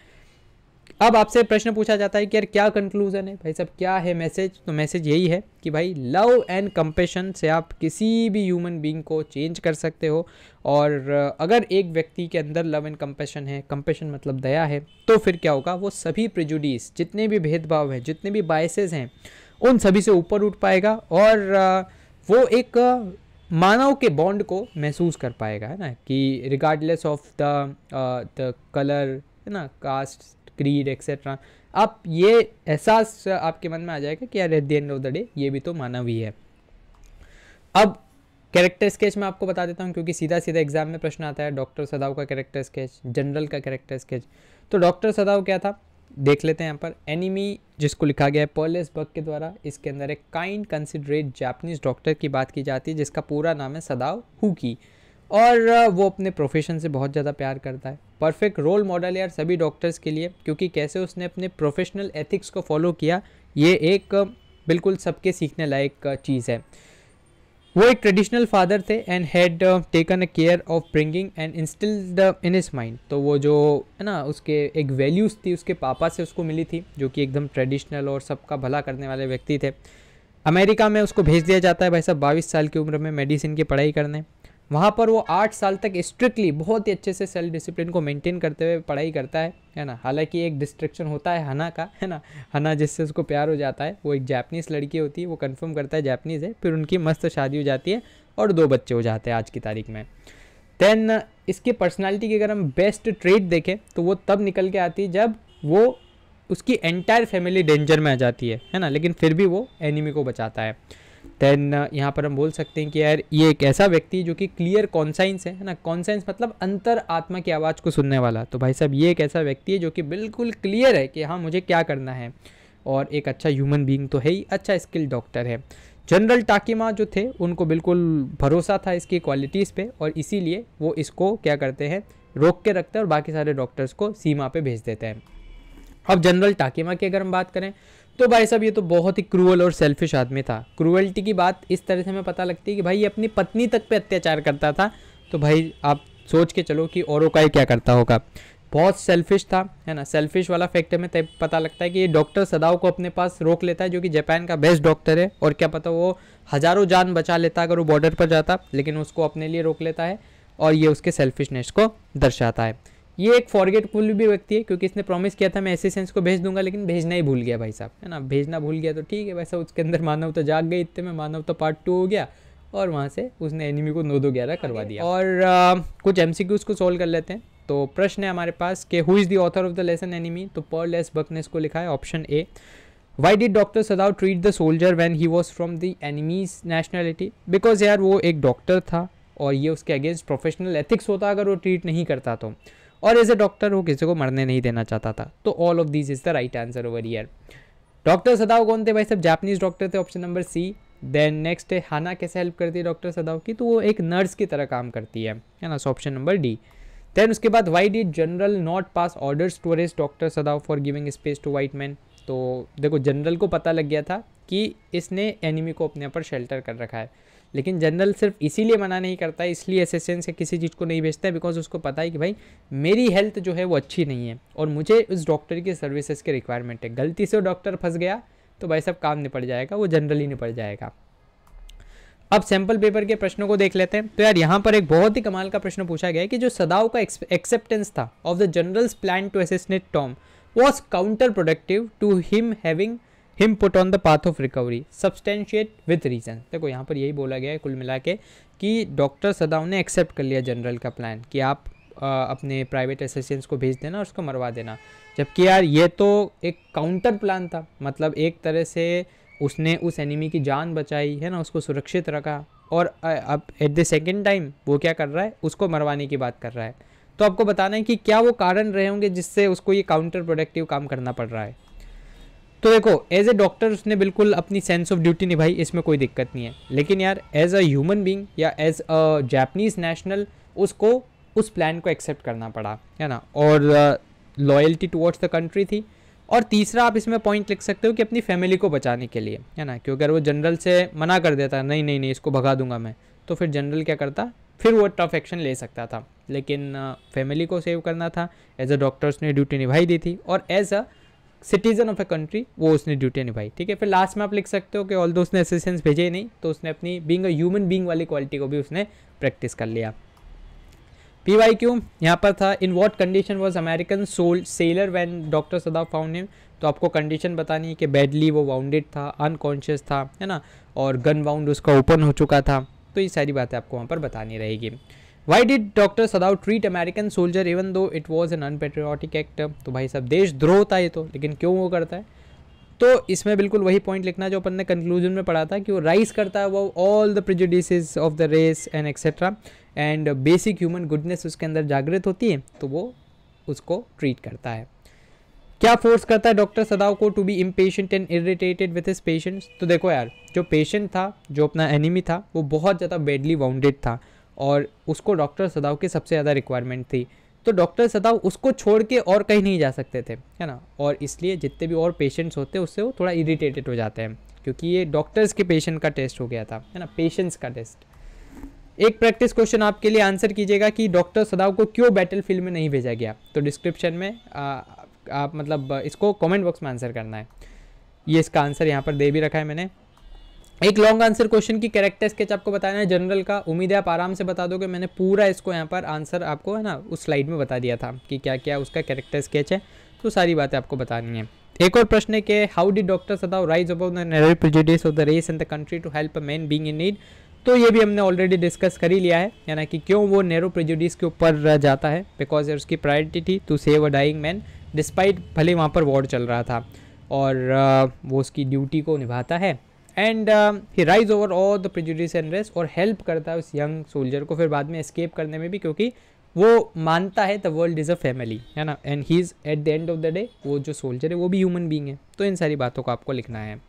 अब आपसे प्रश्न पूछा जाता है कि यार क्या कंक्लूजन है भाई सब क्या है मैसेज तो मैसेज यही है कि भाई लव एंड कंपेशन से आप किसी भी ह्यूमन बीइंग को चेंज कर सकते हो और अगर एक व्यक्ति के अंदर लव एंड कंपेशन है कंपेशन मतलब दया है तो फिर क्या होगा वो सभी प्रिजुडिस जितने भी भेदभाव हैं जितने भी बायसेज हैं उन सभी से ऊपर उठ पाएगा और वो एक मानव के बॉन्ड को महसूस कर पाएगा है ना कि रिगार्डलेस ऑफ द कलर है ना कास्ट क्रीड एक्सेट्रा आप ये एहसास आपके मन में आ जाएगा कि यार at the end of the day ये भी तो मानव ही है अब कैरेक्टर स्केच मैं आपको बता देता हूँ क्योंकि सीधा सीधा एग्जाम में प्रश्न आता है डॉक्टर सदाव का कैरेक्टर स्केच जनरल का कैरेक्टर स्केच तो डॉक्टर सदाव क्या था देख लेते हैं यहाँ पर एनिमी जिसको लिखा गया है पर्लेस बग के द्वारा इसके अंदर एक काइंड कंसिडरेट जापनीज डॉक्टर की बात की जाती है जिसका पूरा नाम है सदाव हुकी की और वो अपने प्रोफेशन से बहुत ज़्यादा प्यार करता है परफेक्ट रोल मॉडल यार सभी डॉक्टर्स के लिए क्योंकि कैसे उसने अपने प्रोफेशनल एथिक्स को फॉलो किया ये एक बिल्कुल सबके सीखने लायक चीज़ है वो एक ट्रेडिशनल फादर थे and had taken a care of bringing and instilled in his mind तो वो जो है ना उसके एक वैल्यूज़ थी उसके पापा से उसको मिली थी जो कि एकदम ट्रेडिशनल और सबका भला करने वाले व्यक्ति थे अमेरिका में उसको भेज दिया जाता है भाई साहब बाईस साल की उम्र में मेडिसिन की पढ़ाई करने वहाँ पर वो आठ साल तक स्ट्रिक्टली बहुत ही अच्छे से सेल्फ डिसिप्लिन को मेंटेन करते हुए पढ़ाई करता है है ना हालांकि एक डिस्ट्रक्शन होता है हना का है ना हना जिससे उसको प्यार हो जाता है वो एक जैपनीज़ लड़की होती है वो कंफर्म करता है जैपनीज़ है फिर उनकी मस्त शादी हो जाती है और दो बच्चे हो जाते हैं आज की तारीख में देन इसकी पर्सनैलिटी की अगर हम बेस्ट ट्रेट देखें तो वो तब निकल के आती है जब वो उसकी एंटायर फैमिली डेंजर में आ जाती है है ना लेकिन फिर भी वो एनिमी को बचाता है देन uh, यहाँ पर हम बोल सकते हैं कि यार ये एक ऐसा व्यक्ति जो कि क्लियर कॉन्साइंस है ना कॉन्साइंस मतलब अंतर आत्मा की आवाज़ को सुनने वाला तो भाई साहब ये एक ऐसा व्यक्ति है जो कि बिल्कुल क्लियर है कि हाँ मुझे क्या करना है और एक अच्छा ह्यूमन बींग तो है ही अच्छा स्किल्ड डॉक्टर है जनरल टाकिमा जो थे उनको बिल्कुल भरोसा था इसकी क्वालिटीज़ पे और इसीलिए वो इसको क्या करते हैं रोक के रखते हैं और बाकी सारे डॉक्टर्स को सीमा पे भेज देते हैं अब जनरल टाकिमा की अगर हम बात करें तो भाई साहब ये तो बहुत ही क्रूअल और सेल्फिश आदमी था क्रूअल्टी की बात इस तरह से हमें पता लगती है कि भाई ये अपनी पत्नी तक पे अत्याचार करता था तो भाई आप सोच के चलो कि औरों का ही क्या करता होगा बहुत सेल्फिश था है ना सेल्फिश वाला फैक्टर में तब पता लगता है कि ये डॉक्टर सदाओ को अपने पास रोक लेता है जो कि जापान का बेस्ट डॉक्टर है और क्या पता वो हज़ारों जान बचा लेता अगर वो बॉर्डर पर जाता लेकिन उसको अपने लिए रोक लेता है और ये उसके सेल्फिशनेस को दर्शाता है ये एक फॉरगेटफुल भी व्यक्ति है क्योंकि इसने प्रॉमिस किया था मैं ऐसे सेंस को भेज दूंगा लेकिन भेजना ही भूल गया भाई साहब है ना भेजना भूल गया तो ठीक है वैसा उसके अंदर मानव तो जाग गई इतने में मानव तो पार्ट टू हो गया और वहाँ से उसने एनिमी को नौ दो ग्यारह करवा दिया और आ, कुछ एम को सोल्व कर लेते हैं तो प्रश्न है हमारे पास कि who is the author of the lesson enemy तो पर लेस बक ने इसको लिखा है option A why did doctor Sadao treat the soldier when he was from the enemy's nationality because यार वो एक डॉक्टर था और ये उसके अगेंस्ट प्रोफेशनल एथिक्स होता अगर वो ट्रीट नहीं करता तो और एज ए डॉक्टर वो किसी को मरने नहीं देना चाहता था तो all of this is the right answer over here doctor Sadao कौन थे भाई सब जापनीज डॉक्टर थे option number C then next है हाना कैसे हेल्प करती है डॉक्टर सदाव की तो वो एक नर्स की तरह काम करती है है ना so option number D then उसके बाद why did general not pass order storage doctor Sadao for giving space to white man तो देखो जनरल को पता लग गया था कि इसने एनिमी को अपने ऊपर शेल्टर कर रखा है लेकिन जनरल सिर्फ इसीलिए मना नहीं करता है इसलिए असिस्टेंट से किसी चीज़ को नहीं भेजता है बिकॉज उसको पता है कि भाई मेरी हेल्थ जो है वो अच्छी नहीं है और मुझे उस डॉक्टर की सर्विसेज के रिक्वायरमेंट है गलती से डॉक्टर फंस गया तो भाई सब काम निपट जाएगा वो जनरली निपट जाएगा अब सैंपल पेपर के प्रश्नों को देख लेते हैं तो यार यहाँ पर एक बहुत ही कमाल का प्रश्न पूछा गया है कि जो सदाव का एक्सेप्टेंस था of the generals plan to assassinate Tom was counterproductive to him having him put on the path of recovery substantiate with reason देखो यहाँ पर यही बोला गया है कुल मिला के कि डॉक्टर सदाव ने एक्सेप्ट कर लिया जनरल का प्लान कि आप आ, अपने प्राइवेट असिस्टेंट्स को भेज देना और उसको मरवा देना जबकि यार ये तो एक काउंटर प्लान था मतलब एक तरह से उसने उस एनिमी की जान बचाई है ना उसको सुरक्षित रखा और अब एट द सेकेंड टाइम वो क्या कर रहा है उसको मरवाने की बात कर रहा है तो आपको बताना है कि क्या वो कारण रहे होंगे जिससे उसको ये काउंटर प्रोडक्टिव काम करना पड़ रहा है तो देखो एज ए डॉक्टर उसने बिल्कुल अपनी सेंस ऑफ ड्यूटी निभाई इसमें कोई दिक्कत नहीं है लेकिन यार एज अ ह्यूमन बींग या एज अ जैपनीज नेशनल उसको उस प्लान को एक्सेप्ट करना पड़ा है ना और लॉयल्टी टुवर्ड्स द कंट्री थी और तीसरा आप इसमें पॉइंट लिख सकते हो कि अपनी फैमिली को बचाने के लिए है ना क्योंकि अगर वो जनरल से मना कर देता नहीं नहीं नहीं इसको भगा दूंगा मैं तो फिर जनरल क्या करता फिर वो टफ एक्शन ले सकता था लेकिन फैमिली uh, को सेव करना था एज अ डॉक्टर्स ने ड्यूटी निभाई दी थी और as a citizen of a country वो उसने ड्यूटी निभाई ठीक है फिर लास्ट में आप लिख सकते हो कि ऑल दो उसने असिस्टेंस भेजे नहीं तो उसने अपनी बींग अ ह्यूमन बींग वाली क्वालिटी को भी उसने प्रैक्टिस कर लिया पी वाई क्यू यहाँ पर था in what condition was American soul sailor when doctor Sadao found him तो आपको कंडीशन बतानी है कि बैडली वो वाउंडेड था अनकॉन्शियस था है ना और गन वाउंड उसका ओपन हो चुका था तो ये सारी बातें आपको वहाँ पर बतानी रहेगी why did doctor Sadao treat American soldier even though it was an unpatriotic act तो भाई साहब देशद्रोह था ये तो लेकिन क्यों वो करता है तो इसमें बिल्कुल वही पॉइंट लिखना जो अपन ने कंक्लूजन में पढ़ा था कि वो राइस करता है वो all the prejudice of the race and etcetera and basic human goodness उसके अंदर जागृत होती है तो वो उसको ट्रीट करता है क्या फोर्स करता है डॉक्टर सदाव को to be impatient and irritated with his patients तो देखो यार जो पेशेंट था जो अपना एनिमी था वो बहुत ज़्यादा बेडली वाउंडेड था और उसको डॉक्टर सदाव की सबसे ज़्यादा रिक्वायरमेंट थी तो डॉक्टर सदाव उसको छोड़ के और कहीं नहीं जा सकते थे है ना और इसलिए जितने भी और पेशेंट्स होते हैं उससे वो थोड़ा इरीटेटेड हो जाते हैं क्योंकि ये डॉक्टर्स के पेशेंट का टेस्ट हो गया था है ना पेशेंट्स का टेस्ट एक प्रैक्टिस क्वेश्चन आपके लिए आंसर कीजिएगा कि डॉक्टर सदाव को क्यों बैटल फील्ड में नहीं भेजा गया तो डिस्क्रिप्शन में आ, आप मतलब इसको कॉमेंट बॉक्स में आंसर करना है ये इसका आंसर यहाँ पर दे भी रखा है मैंने एक लॉन्ग आंसर क्वेश्चन की कैरेक्टर स्केच आपको बताना है जनरल का उम्मीद है आप आराम से बता दोगे मैंने पूरा इसको यहाँ पर आंसर आपको है ना उस स्लाइड में बता दिया था कि क्या क्या उसका कैरेक्टर स्केच है तो सारी बातें आपको बतानी है एक और प्रश्न है कि how did doctor Sadao rise about of the race in the country to help a man being in need तो ये भी हमने ऑलरेडी डिस्कस कर ही लिया है यानी कि क्यों वो नेरो प्रिजुडिस के ऊपर रह जाता है बिकॉज उसकी प्रायोरिटी थी to save a dying man despite भले वहाँ पर वॉर चल रहा था और वो उसकी ड्यूटी को निभाता है and he rise over all the prejudice and race और हेल्प करता है उस यंग सोल्जर को फिर बाद में एस्केप करने में भी क्योंकि वो मानता है the world is a family है ना and he is at the end of the day वो जो सोल्जर है वो भी ह्यूमन बींग है तो इन सारी बातों को आपको लिखना है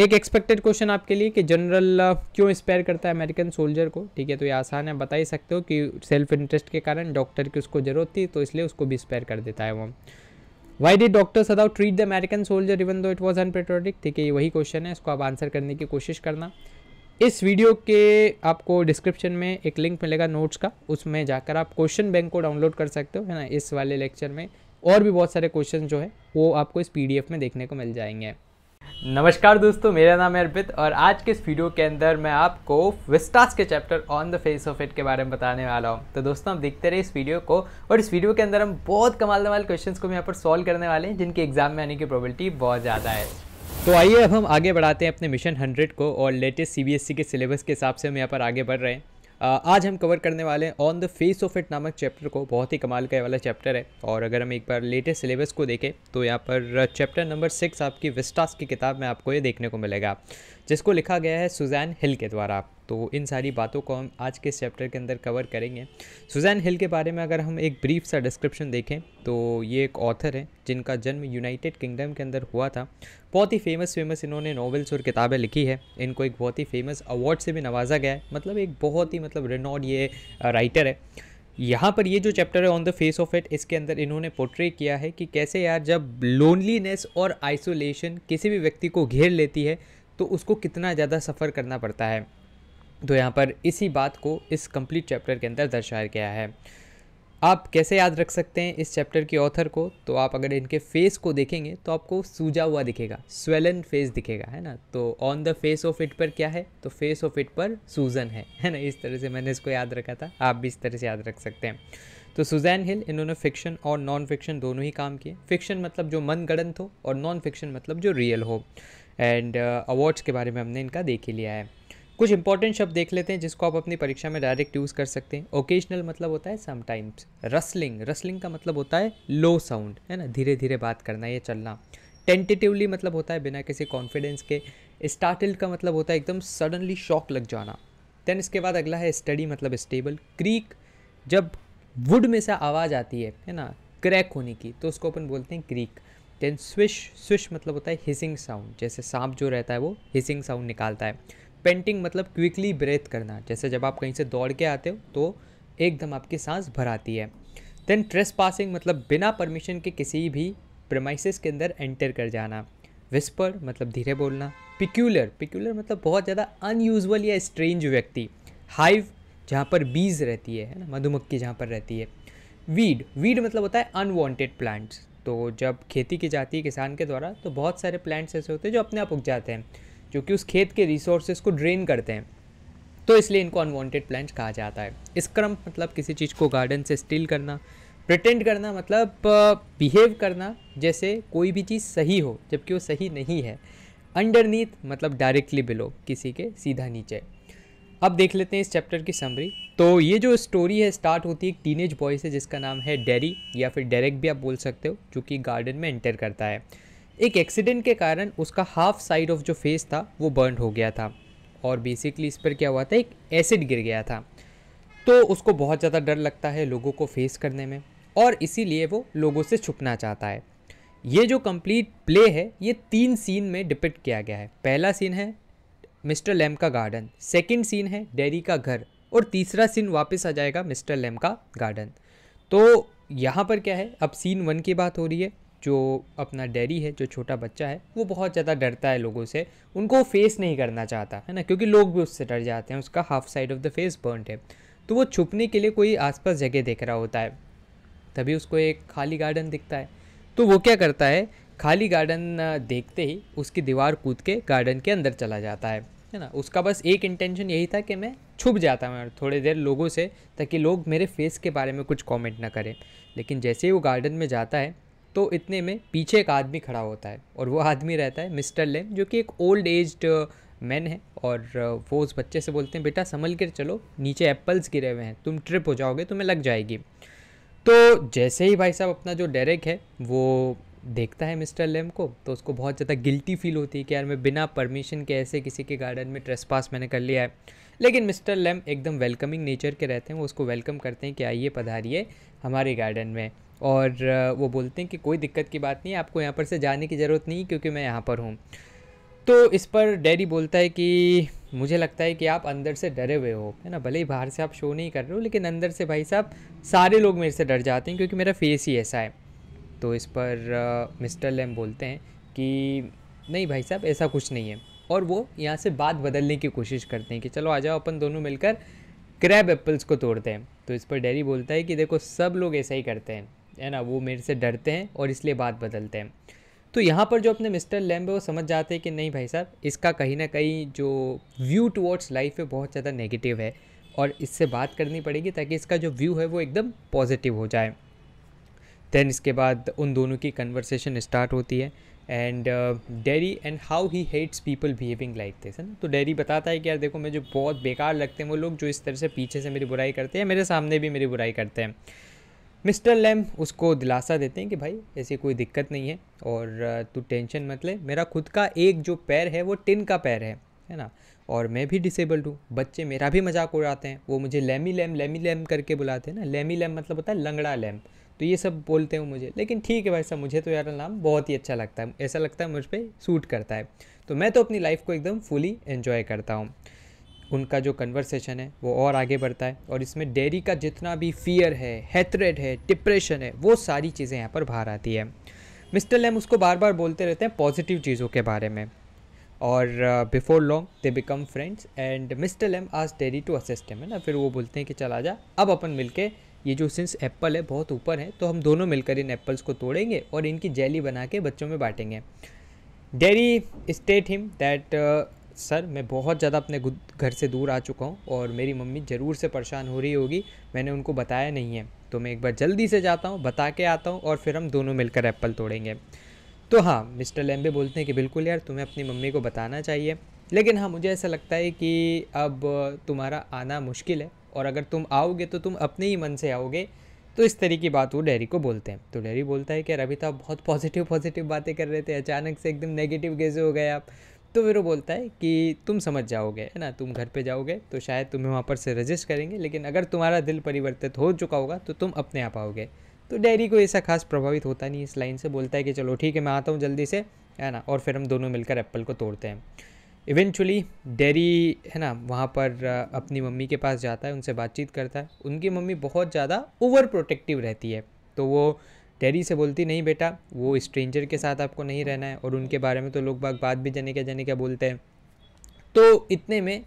एक एक्सपेक्टेड क्वेश्चन आपके लिए कि जनरल uh, क्यों इंस्पायर करता है अमेरिकन सोल्जर को ठीक है तो ये आसान है बता ही सकते हो कि सेल्फ इंटरेस्ट के कारण डॉक्टर की उसको ज़रूरत थी तो इसलिए उसको भी इंस्पायर कर देता है वो why did doctor Sadao treat the American soldier even though it was unpatriotic ठीक है ये वही क्वेश्चन है इसको आप आंसर करने की कोशिश करना इस वीडियो के आपको डिस्क्रिप्शन में एक लिंक मिलेगा नोट्स का उसमें जाकर आप क्वेश्चन बैंक को डाउनलोड कर सकते हो है ना इस वाले लेक्चर में और भी बहुत सारे क्वेश्चन जो है वो आपको इस पीडीएफ में देखने को मिल जाएंगे नमस्कार दोस्तों मेरा नाम है अर्पित और आज के इस वीडियो के अंदर मैं आपको विस्टास के chapter on the face of it के बारे में बताने वाला हूँ तो दोस्तों आप देखते रहे इस वीडियो को और इस वीडियो के अंदर हम बहुत कमाल कमाल क्वेश्चन को यहाँ पर सॉल्व करने वाले हैं जिनके एग्जाम में आने की प्रॉबिलिटी बहुत ज़्यादा है तो आइए अब हम आगे बढ़ाते हैं अपने मिशन हंड्रेड को और लेटेस्ट सी e के सिलेबस के हिसाब से हम यहाँ पर आगे बढ़ रहे हैं आज हम कवर करने वाले हैं on the face of it नामक चैप्टर को बहुत ही कमाल का वाला चैप्टर है और अगर हम एक बार लेटेस्ट सिलेबस को देखें तो यहाँ पर चैप्टर नंबर सिक्स आपकी विस्टास की किताब में आपको ये देखने को मिलेगा जिसको लिखा गया है सुजैन हिल के द्वारा तो इन सारी बातों को हम आज के इस चैप्टर के अंदर कवर करेंगे सुजैन हिल के बारे में अगर हम एक ब्रीफ सा डिस्क्रिप्शन देखें तो ये एक ऑथर है जिनका जन्म यूनाइटेड किंगडम के अंदर हुआ था बहुत ही फेमस फेमस इन्होंने नॉवेल्स और किताबें लिखी है इनको एक बहुत ही फेमस अवार्ड से भी नवाजा गया है मतलब एक बहुत ही मतलब रिनॉड ये राइटर है यहाँ पर ये जो चैप्टर है on the face of it इसके अंदर इन्होंने पोर्ट्रे किया है कि कैसे यार जब लोनलीनेस और आइसोलेशन किसी भी व्यक्ति को घेर लेती है तो उसको कितना ज़्यादा सफ़र करना पड़ता है तो यहाँ पर इसी बात को इस कंप्लीट चैप्टर के अंदर दर्शाया गया है आप कैसे याद रख सकते हैं इस चैप्टर के ऑथर को तो आप अगर इनके फेस को देखेंगे तो आपको सूजा हुआ दिखेगा स्वेलन फेस दिखेगा है ना तो on the face of it पर क्या है तो फेस ऑफ इट पर सूजन है है ना इस तरह से मैंने इसको याद रखा था आप भी इस तरह से याद रख सकते हैं तो सुजैन हिल इन्होंने फिक्शन और नॉन फिक्शन दोनों ही काम किए फिक्शन मतलब जो मनगढ़ंत हो और नॉन फिक्शन मतलब जो रियल हो एंड अवार्ड्स uh, के बारे में हमने इनका देख ही लिया है कुछ इंपॉर्टेंट शब्द देख लेते हैं जिसको आप अपनी परीक्षा में डायरेक्ट यूज़ कर सकते हैं ओकेजनल मतलब होता है समटाइम्स रसलिंग रसलिंग का मतलब होता है लो साउंड है ना धीरे धीरे बात करना या चलना टेंटेटिवली मतलब होता है बिना किसी कॉन्फिडेंस के स्टार्टल्ड का मतलब होता है एकदम सडनली शॉक लग जाना देन इसके बाद अगला है स्टडी मतलब स्टेबल क्रीक जब वुड में से आवाज़ आती है है ना क्रैक होने की तो उसको अपन बोलते हैं क्रीक देन स्विश स्विश मतलब होता है हिसिंग साउंड जैसे सांप जो रहता है वो हिसिंग साउंड निकालता है पेंटिंग मतलब क्विकली ब्रेथ करना जैसे जब आप कहीं से दौड़ के आते हो तो एकदम आपकी सांस भर आती है देन ट्रेस पासिंग मतलब बिना परमिशन के किसी भी प्रमाइसिस के अंदर एंटर कर जाना विस्पर मतलब धीरे बोलना पिक्यूलर पिक्यूलर मतलब बहुत ज़्यादा अनयूजल या स्ट्रेंज व्यक्ति हाइव जहाँ पर बीज रहती है ना मधुमक्खी जहाँ पर रहती है वीड वीड मतलब होता है अनवांटेड प्लांट्स तो जब खेती की जाती है किसान के द्वारा तो बहुत सारे प्लांट्स ऐसे होते हैं जो अपने आप उग जाते हैं जो कि उस खेत के रिसोर्सेज को ड्रेन करते हैं तो इसलिए इनको अनवांटेड प्लांट्स कहा जाता है इस क्रम मतलब किसी चीज़ को गार्डन से स्टील करना प्रिटेंड करना मतलब बिहेव करना जैसे कोई भी चीज़ सही हो जबकि वो सही नहीं है अंडरनीथ मतलब डायरेक्टली बिलो किसी के सीधा नीचे अब देख लेते हैं इस चैप्टर की समरी तो ये जो स्टोरी है स्टार्ट होती है एक टीनेज बॉय से जिसका नाम है डेरी या फिर डेरेक भी आप बोल सकते हो जो कि गार्डन में एंटर करता है एक एक्सीडेंट के कारण उसका हाफ साइड ऑफ जो फेस था वो बर्न हो गया था और बेसिकली इस पर क्या हुआ था एक एसिड गिर गया था तो उसको बहुत ज़्यादा डर लगता है लोगों को फेस करने में और इसीलिए वो लोगों से छुपना चाहता है ये जो कंप्लीट प्ले है ये तीन सीन में डिपिक्ट किया गया है पहला सीन है मिस्टर लैम का गार्डन सेकंड सीन है डेरी का घर और तीसरा सीन वापस आ जाएगा मिस्टर लैम का गार्डन तो यहाँ पर क्या है अब सीन वन की बात हो रही है जो अपना डैडी है जो छोटा बच्चा है वो बहुत ज़्यादा डरता है लोगों से उनको फेस नहीं करना चाहता है ना क्योंकि लोग भी उससे डर जाते हैं उसका half side of the face burned है तो वो छुपने के लिए कोई आसपास जगह देख रहा होता है तभी उसको एक खाली गार्डन दिखता है तो वो क्या करता है खाली गार्डन देखते ही उसकी दीवार कूद के गार्डन के अंदर चला जाता है है ना उसका बस एक इंटेंशन यही था कि मैं छुप जाता मैं थोड़ी देर लोगों से ताकि लोग मेरे फेस के बारे में कुछ कमेंट ना करें लेकिन जैसे ही वो गार्डन में जाता है तो इतने में पीछे एक आदमी खड़ा होता है और वो आदमी रहता है मिस्टर लेम जो कि एक ओल्ड एज्ड मैन है और वो उस बच्चे से बोलते हैं बेटा संभल कर चलो नीचे एप्पल्स गिरे हुए हैं तुम ट्रिप हो जाओगे तुम्हें लग जाएगी तो जैसे ही भाई साहब अपना जो डेरेक है वो देखता है मिस्टर लेम को तो उसको बहुत ज़्यादा गिल्टी फील होती है कि यार मैं बिना परमिशन के ऐसे किसी के गार्डन में ट्रेस पास मैंने कर लिया है लेकिन मिस्टर लेम एकदम वेलकमिंग नेचर के रहते हैं वो उसको वेलकम करते हैं कि आइए पधारिए हमारे गार्डन में और वो बोलते हैं कि कोई दिक्कत की बात नहीं है आपको यहाँ पर से जाने की ज़रूरत नहीं क्योंकि मैं यहाँ पर हूँ तो इस पर डैडी बोलता है कि मुझे लगता है कि आप अंदर से डरे हुए हो है ना भले ही बाहर से आप शो नहीं कर रहे हो लेकिन अंदर से भाई साहब सारे लोग मेरे से डर जाते हैं क्योंकि मेरा फेस ही ऐसा है तो इस पर मिस्टर लैम बोलते हैं कि नहीं भाई साहब ऐसा कुछ नहीं है और वो यहाँ से बात बदलने की कोशिश करते हैं कि चलो आ जाओ अपन दोनों मिलकर क्रैब एप्पल्स को तोड़ते हैं तो इस पर डेरी बोलता है कि देखो सब लोग ऐसा ही करते हैं है ना वो मेरे से डरते हैं और इसलिए बात बदलते हैं तो यहाँ पर जो अपने मिस्टर लैम्ब है वो समझ जाते हैं कि नहीं भाई साहब इसका कहीं ना कहीं जो व्यू टुवर्ड्स लाइफ है बहुत ज़्यादा नेगेटिव है और इससे बात करनी पड़ेगी ताकि इसका जो व्यू है वो एकदम पॉजिटिव हो जाए देन इसके बाद उन दोनों की कन्वर्सेशन स्टार्ट होती है and Derry and how he hates people behaving like this है ना तो डेरी बताता है कि यार देखो मैं जो बहुत बेकार लगते हैं वो लोग जो इस तरह से पीछे से मेरी बुराई करते हैं मेरे सामने भी मेरी बुराई करते हैं मिस्टर लैम उसको दिलासा देते हैं कि भाई ऐसी कोई दिक्कत नहीं है और uh, तू टेंशन मत ले मेरा खुद का एक जो पैर है वो टिन का पैर है है ना और मैं भी डिसेबल्ड हूँ बच्चे मेरा भी मजाक उड़ाते हैं वो मुझे लेमी लैम लेमी लैम करके बुलाते हैं ना लेमी लैम मतलब होता है लंगड़ा लैम्प तो ये सब बोलते हो मुझे लेकिन ठीक है भाई साहब मुझे तो यार नाम बहुत ही अच्छा लगता है ऐसा लगता है मुझ पर सूट करता है तो मैं तो अपनी लाइफ को एकदम फुली एन्जॉय करता हूँ उनका जो कन्वर्सेशन है वो और आगे बढ़ता है और इसमें डेरी का जितना भी फियर है हैथरेड है डिप्रेशन है वो सारी चीज़ें यहाँ पर बाहर आती है मिस्टर लैम उसको बार बार बोलते रहते हैं पॉजिटिव चीज़ों के बारे में और before long they become friends and mister Lamb आज डेरी टू असिस्ट है ना फिर वो बोलते हैं कि चला जा अब अपन मिलके ये जो सिंस एप्पल है बहुत ऊपर है तो हम दोनों मिलकर इन एप्पल्स को तोड़ेंगे और इनकी जैली बना के बच्चों में बांटेंगे Derry state him that sir मैं बहुत ज़्यादा अपने घर से दूर आ चुका हूँ और मेरी मम्मी ज़रूर से परेशान हो रही होगी मैंने उनको बताया नहीं है तो मैं एक बार जल्दी से जाता हूँ बता के आता हूँ और फिर हम दोनों मिलकर एप्पल तोड़ेंगे तो हाँ मिस्टर लैम्बे बोलते हैं कि बिल्कुल यार तुम्हें अपनी मम्मी को बताना चाहिए लेकिन हाँ मुझे ऐसा लगता है कि अब तुम्हारा आना मुश्किल है और अगर तुम आओगे तो तुम अपने ही मन से आओगे तो इस तरह की बात वो डैरी को बोलते हैं तो डेरी बोलता है कि यार अभी तो आप बहुत पॉजिटिव पॉजिटिव बातें कर रहे थे अचानक से एकदम नेगेटिव कैसे हो गए आप तो फिर वो बोलता है कि तुम समझ जाओगे है ना तुम घर पे जाओगे तो शायद तुम्हें वहाँ पर से रजिस्ट करेंगे लेकिन अगर तुम्हारा दिल परिवर्तित हो चुका होगा तो तुम अपने आप आओगे तो डैरी को ऐसा खास प्रभावित होता नहीं इस लाइन से बोलता है कि चलो ठीक है मैं आता हूँ जल्दी से है ना और फिर हम दोनों मिलकर एप्पल को तोड़ते हैं इवेंचुअली डेरी है ना वहाँ पर अपनी मम्मी के पास जाता है उनसे बातचीत करता है उनकी मम्मी बहुत ज़्यादा ओवर प्रोटेक्टिव रहती है तो वो डेरी से बोलती नहीं बेटा वो स्ट्रेंजर के साथ आपको नहीं रहना है और उनके बारे में तो लोग बाग बात भी जाने क्या जाने क्या बोलते हैं तो इतने में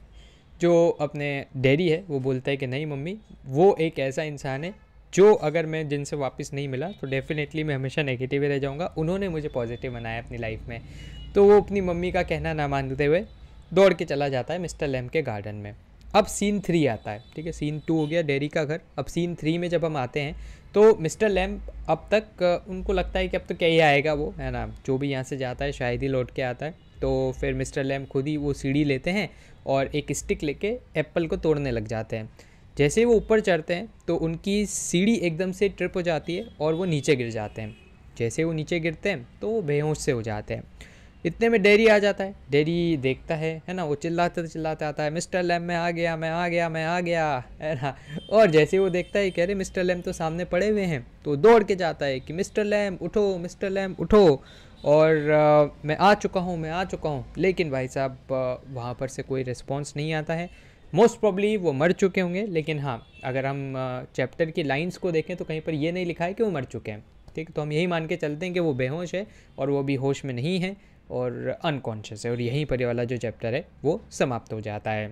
जो अपने डेरी है वो बोलता है कि नहीं मम्मी वो एक ऐसा इंसान है जो अगर मैं जिनसे वापस नहीं मिला तो डेफ़िनेटली मैं हमेशा नेगेटिव ही रह जाऊँगा उन्होंने मुझे पॉजिटिव बनाया अपनी लाइफ में तो वो अपनी मम्मी का कहना ना मानते हुए दौड़ के चला जाता है मिस्टर लैम के गार्डन में अब सीन थ्री आता है ठीक है सीन टू हो गया डेरी का घर अब सीन थ्री में जब हम आते हैं तो मिस्टर लैम अब तक उनको लगता है कि अब तो क्या ही आएगा वो है ना जो भी यहाँ से जाता है शायद ही लौट के आता है तो फिर मिस्टर लैम खुद ही वो सीढ़ी लेते हैं और एक स्टिक लेके एप्पल को तोड़ने लग जाते हैं जैसे ही वो ऊपर चढ़ते हैं तो उनकी सीढ़ी एकदम से ट्रिप हो जाती है और वो नीचे गिर जाते हैं जैसे वो नीचे गिरते हैं तो वो बेहोश से हो जाते हैं इतने में डेरी आ जाता है डेरी देखता है है ना वो चिल्लाते तो चिल्लाते आता है मिस्टर लैम मैं आ गया मैं आ गया मैं आ गया है ना और जैसे वो देखता है कह रहे मिस्टर लैम तो सामने पड़े हुए हैं तो दौड़ के जाता है कि मिस्टर लैम उठो मिस्टर लैम उठो और आ, मैं आ चुका हूँ मैं आ चुका हूँ लेकिन भाई साहब वहाँ पर से कोई रिस्पॉन्स नहीं आता है मोस्ट प्रॉब्ली वो मर चुके होंगे लेकिन हाँ अगर हम चैप्टर की लाइन्स को देखें तो कहीं पर यह नहीं लिखा है कि वो मर चुके हैं ठीक तो हम यही मान के चलते हैं कि वो बेहोश है और वो भी होश में नहीं है और अनकॉन्शियस है और यहीं पर वाला जो चैप्टर है वो समाप्त हो जाता है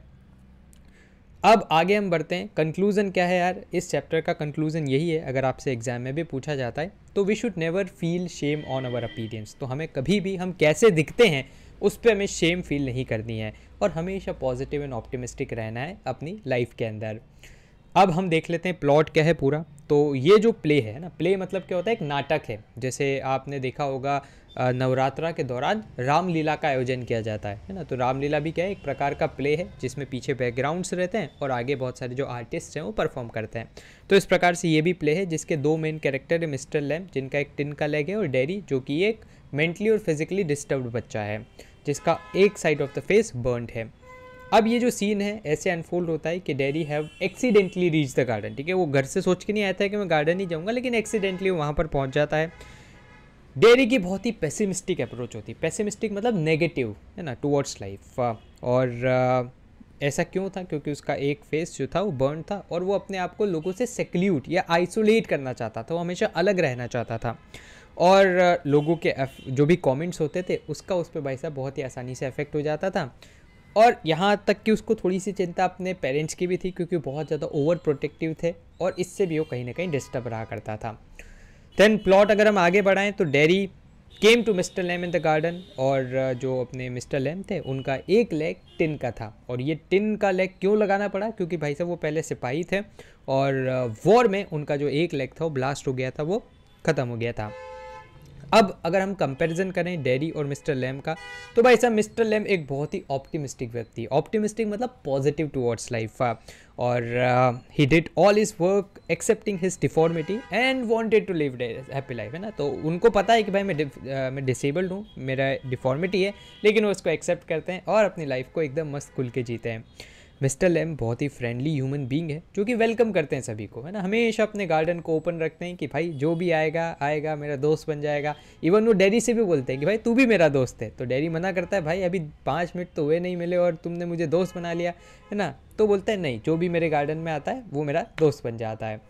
अब आगे हम बढ़ते हैं कंक्लूज़न क्या है यार इस चैप्टर का कंक्लूज़न यही है अगर आपसे एग्जाम में भी पूछा जाता है तो we should never feel shame on our appearance तो हमें कभी भी हम कैसे दिखते हैं उस पर हमें शेम फील नहीं करनी है और हमेशा पॉजिटिव एंड ऑप्टिमिस्टिक रहना है अपनी लाइफ के अंदर अब हम देख लेते हैं प्लॉट क्या है पूरा तो ये जो प्ले है ना प्ले मतलब क्या होता है एक नाटक है जैसे आपने देखा होगा नवरात्रा के दौरान रामलीला का आयोजन किया जाता है है ना तो रामलीला भी क्या है एक प्रकार का प्ले है जिसमें पीछे बैकग्राउंड्स रहते हैं और आगे बहुत सारे जो आर्टिस्ट हैं वो परफॉर्म करते हैं तो इस प्रकार से ये भी प्ले है जिसके दो मेन कैरेक्टर है मिस्टर लैम जिनका एक टिन का लेग है और डेरी जो कि एक मेंटली और फिजिकली डिस्टर्ब बच्चा है जिसका एक side of the face burned है अब ये जो सीन है ऐसे अनफोल्ड होता है कि Derry have accidentally reach the garden ठीक है वो घर से सोच के नहीं आता है कि मैं गार्डन ही जाऊँगा लेकिन एक्सीडेंटली वहाँ पर पहुँच जाता है डेरी की बहुत ही पेसिमिस्टिक अप्रोच होती है पेसिमिस्टिक मतलब नेगेटिव है ना टुवर्ड्स लाइफ हाँ। और ऐसा क्यों था क्योंकि उसका एक फेस जो था वो बर्न था और वो अपने आप को लोगों से सेक्ल्यूट या आइसोलेट करना चाहता था वो हमेशा अलग रहना चाहता था और लोगों के जो भी कमेंट्स होते थे उसका उस पर भाई साहब बहुत ही आसानी से अफेक्ट हो जाता था और यहाँ तक कि उसको थोड़ी सी चिंता अपने पेरेंट्स की भी थी क्योंकि बहुत ज़्यादा ओवर प्रोटेक्टिव थे और इससे भी वो कहीं ना कहीं डिस्टर्ब रहा करता था देन प्लॉट अगर हम आगे बढ़ाएं तो Derry came to mister Lamb in the garden और uh, जो अपने मिस्टर लैम थे उनका एक लेग टिन का था और ये टिन का लेग क्यों लगाना पड़ा क्योंकि भाई साहब वो पहले सिपाही थे और वॉर uh, में उनका जो एक लेग था वो ब्लास्ट हो गया था वो ख़त्म हो गया था अब अगर हम कंपैरिजन करें डेरी और मिस्टर लैम का तो भाई साहब मिस्टर लैम एक बहुत ही ऑप्टिमिस्टिक व्यक्ति ऑप्टिमिस्टिक मतलब पॉजिटिव टुवर्ड्स लाइफ और he did all his work accepting his deformity and wanted to live happy life है ना तो उनको पता है कि भाई मैं uh, मैं डिसेबल्ड हूँ मेरा डिफॉर्मिटी है लेकिन वो उसको एक्सेप्ट करते हैं और अपनी लाइफ को एकदम मस्त खुल के जीते हैं मिस्टर लैम बहुत ही फ्रेंडली ह्यूमन बींग है जो कि वेलकम करते हैं सभी को है ना हमेशा अपने गार्डन को ओपन रखते हैं कि भाई जो भी आएगा आएगा मेरा दोस्त बन जाएगा इवन वो डैडी से भी बोलते हैं कि भाई तू भी मेरा दोस्त है तो डैडी मना करता है भाई अभी पाँच मिनट तो हुए नहीं मिले और तुमने मुझे दोस्त बना लिया है ना तो बोलता है नहीं जो भी मेरे गार्डन में आता है वो मेरा दोस्त बन जाता है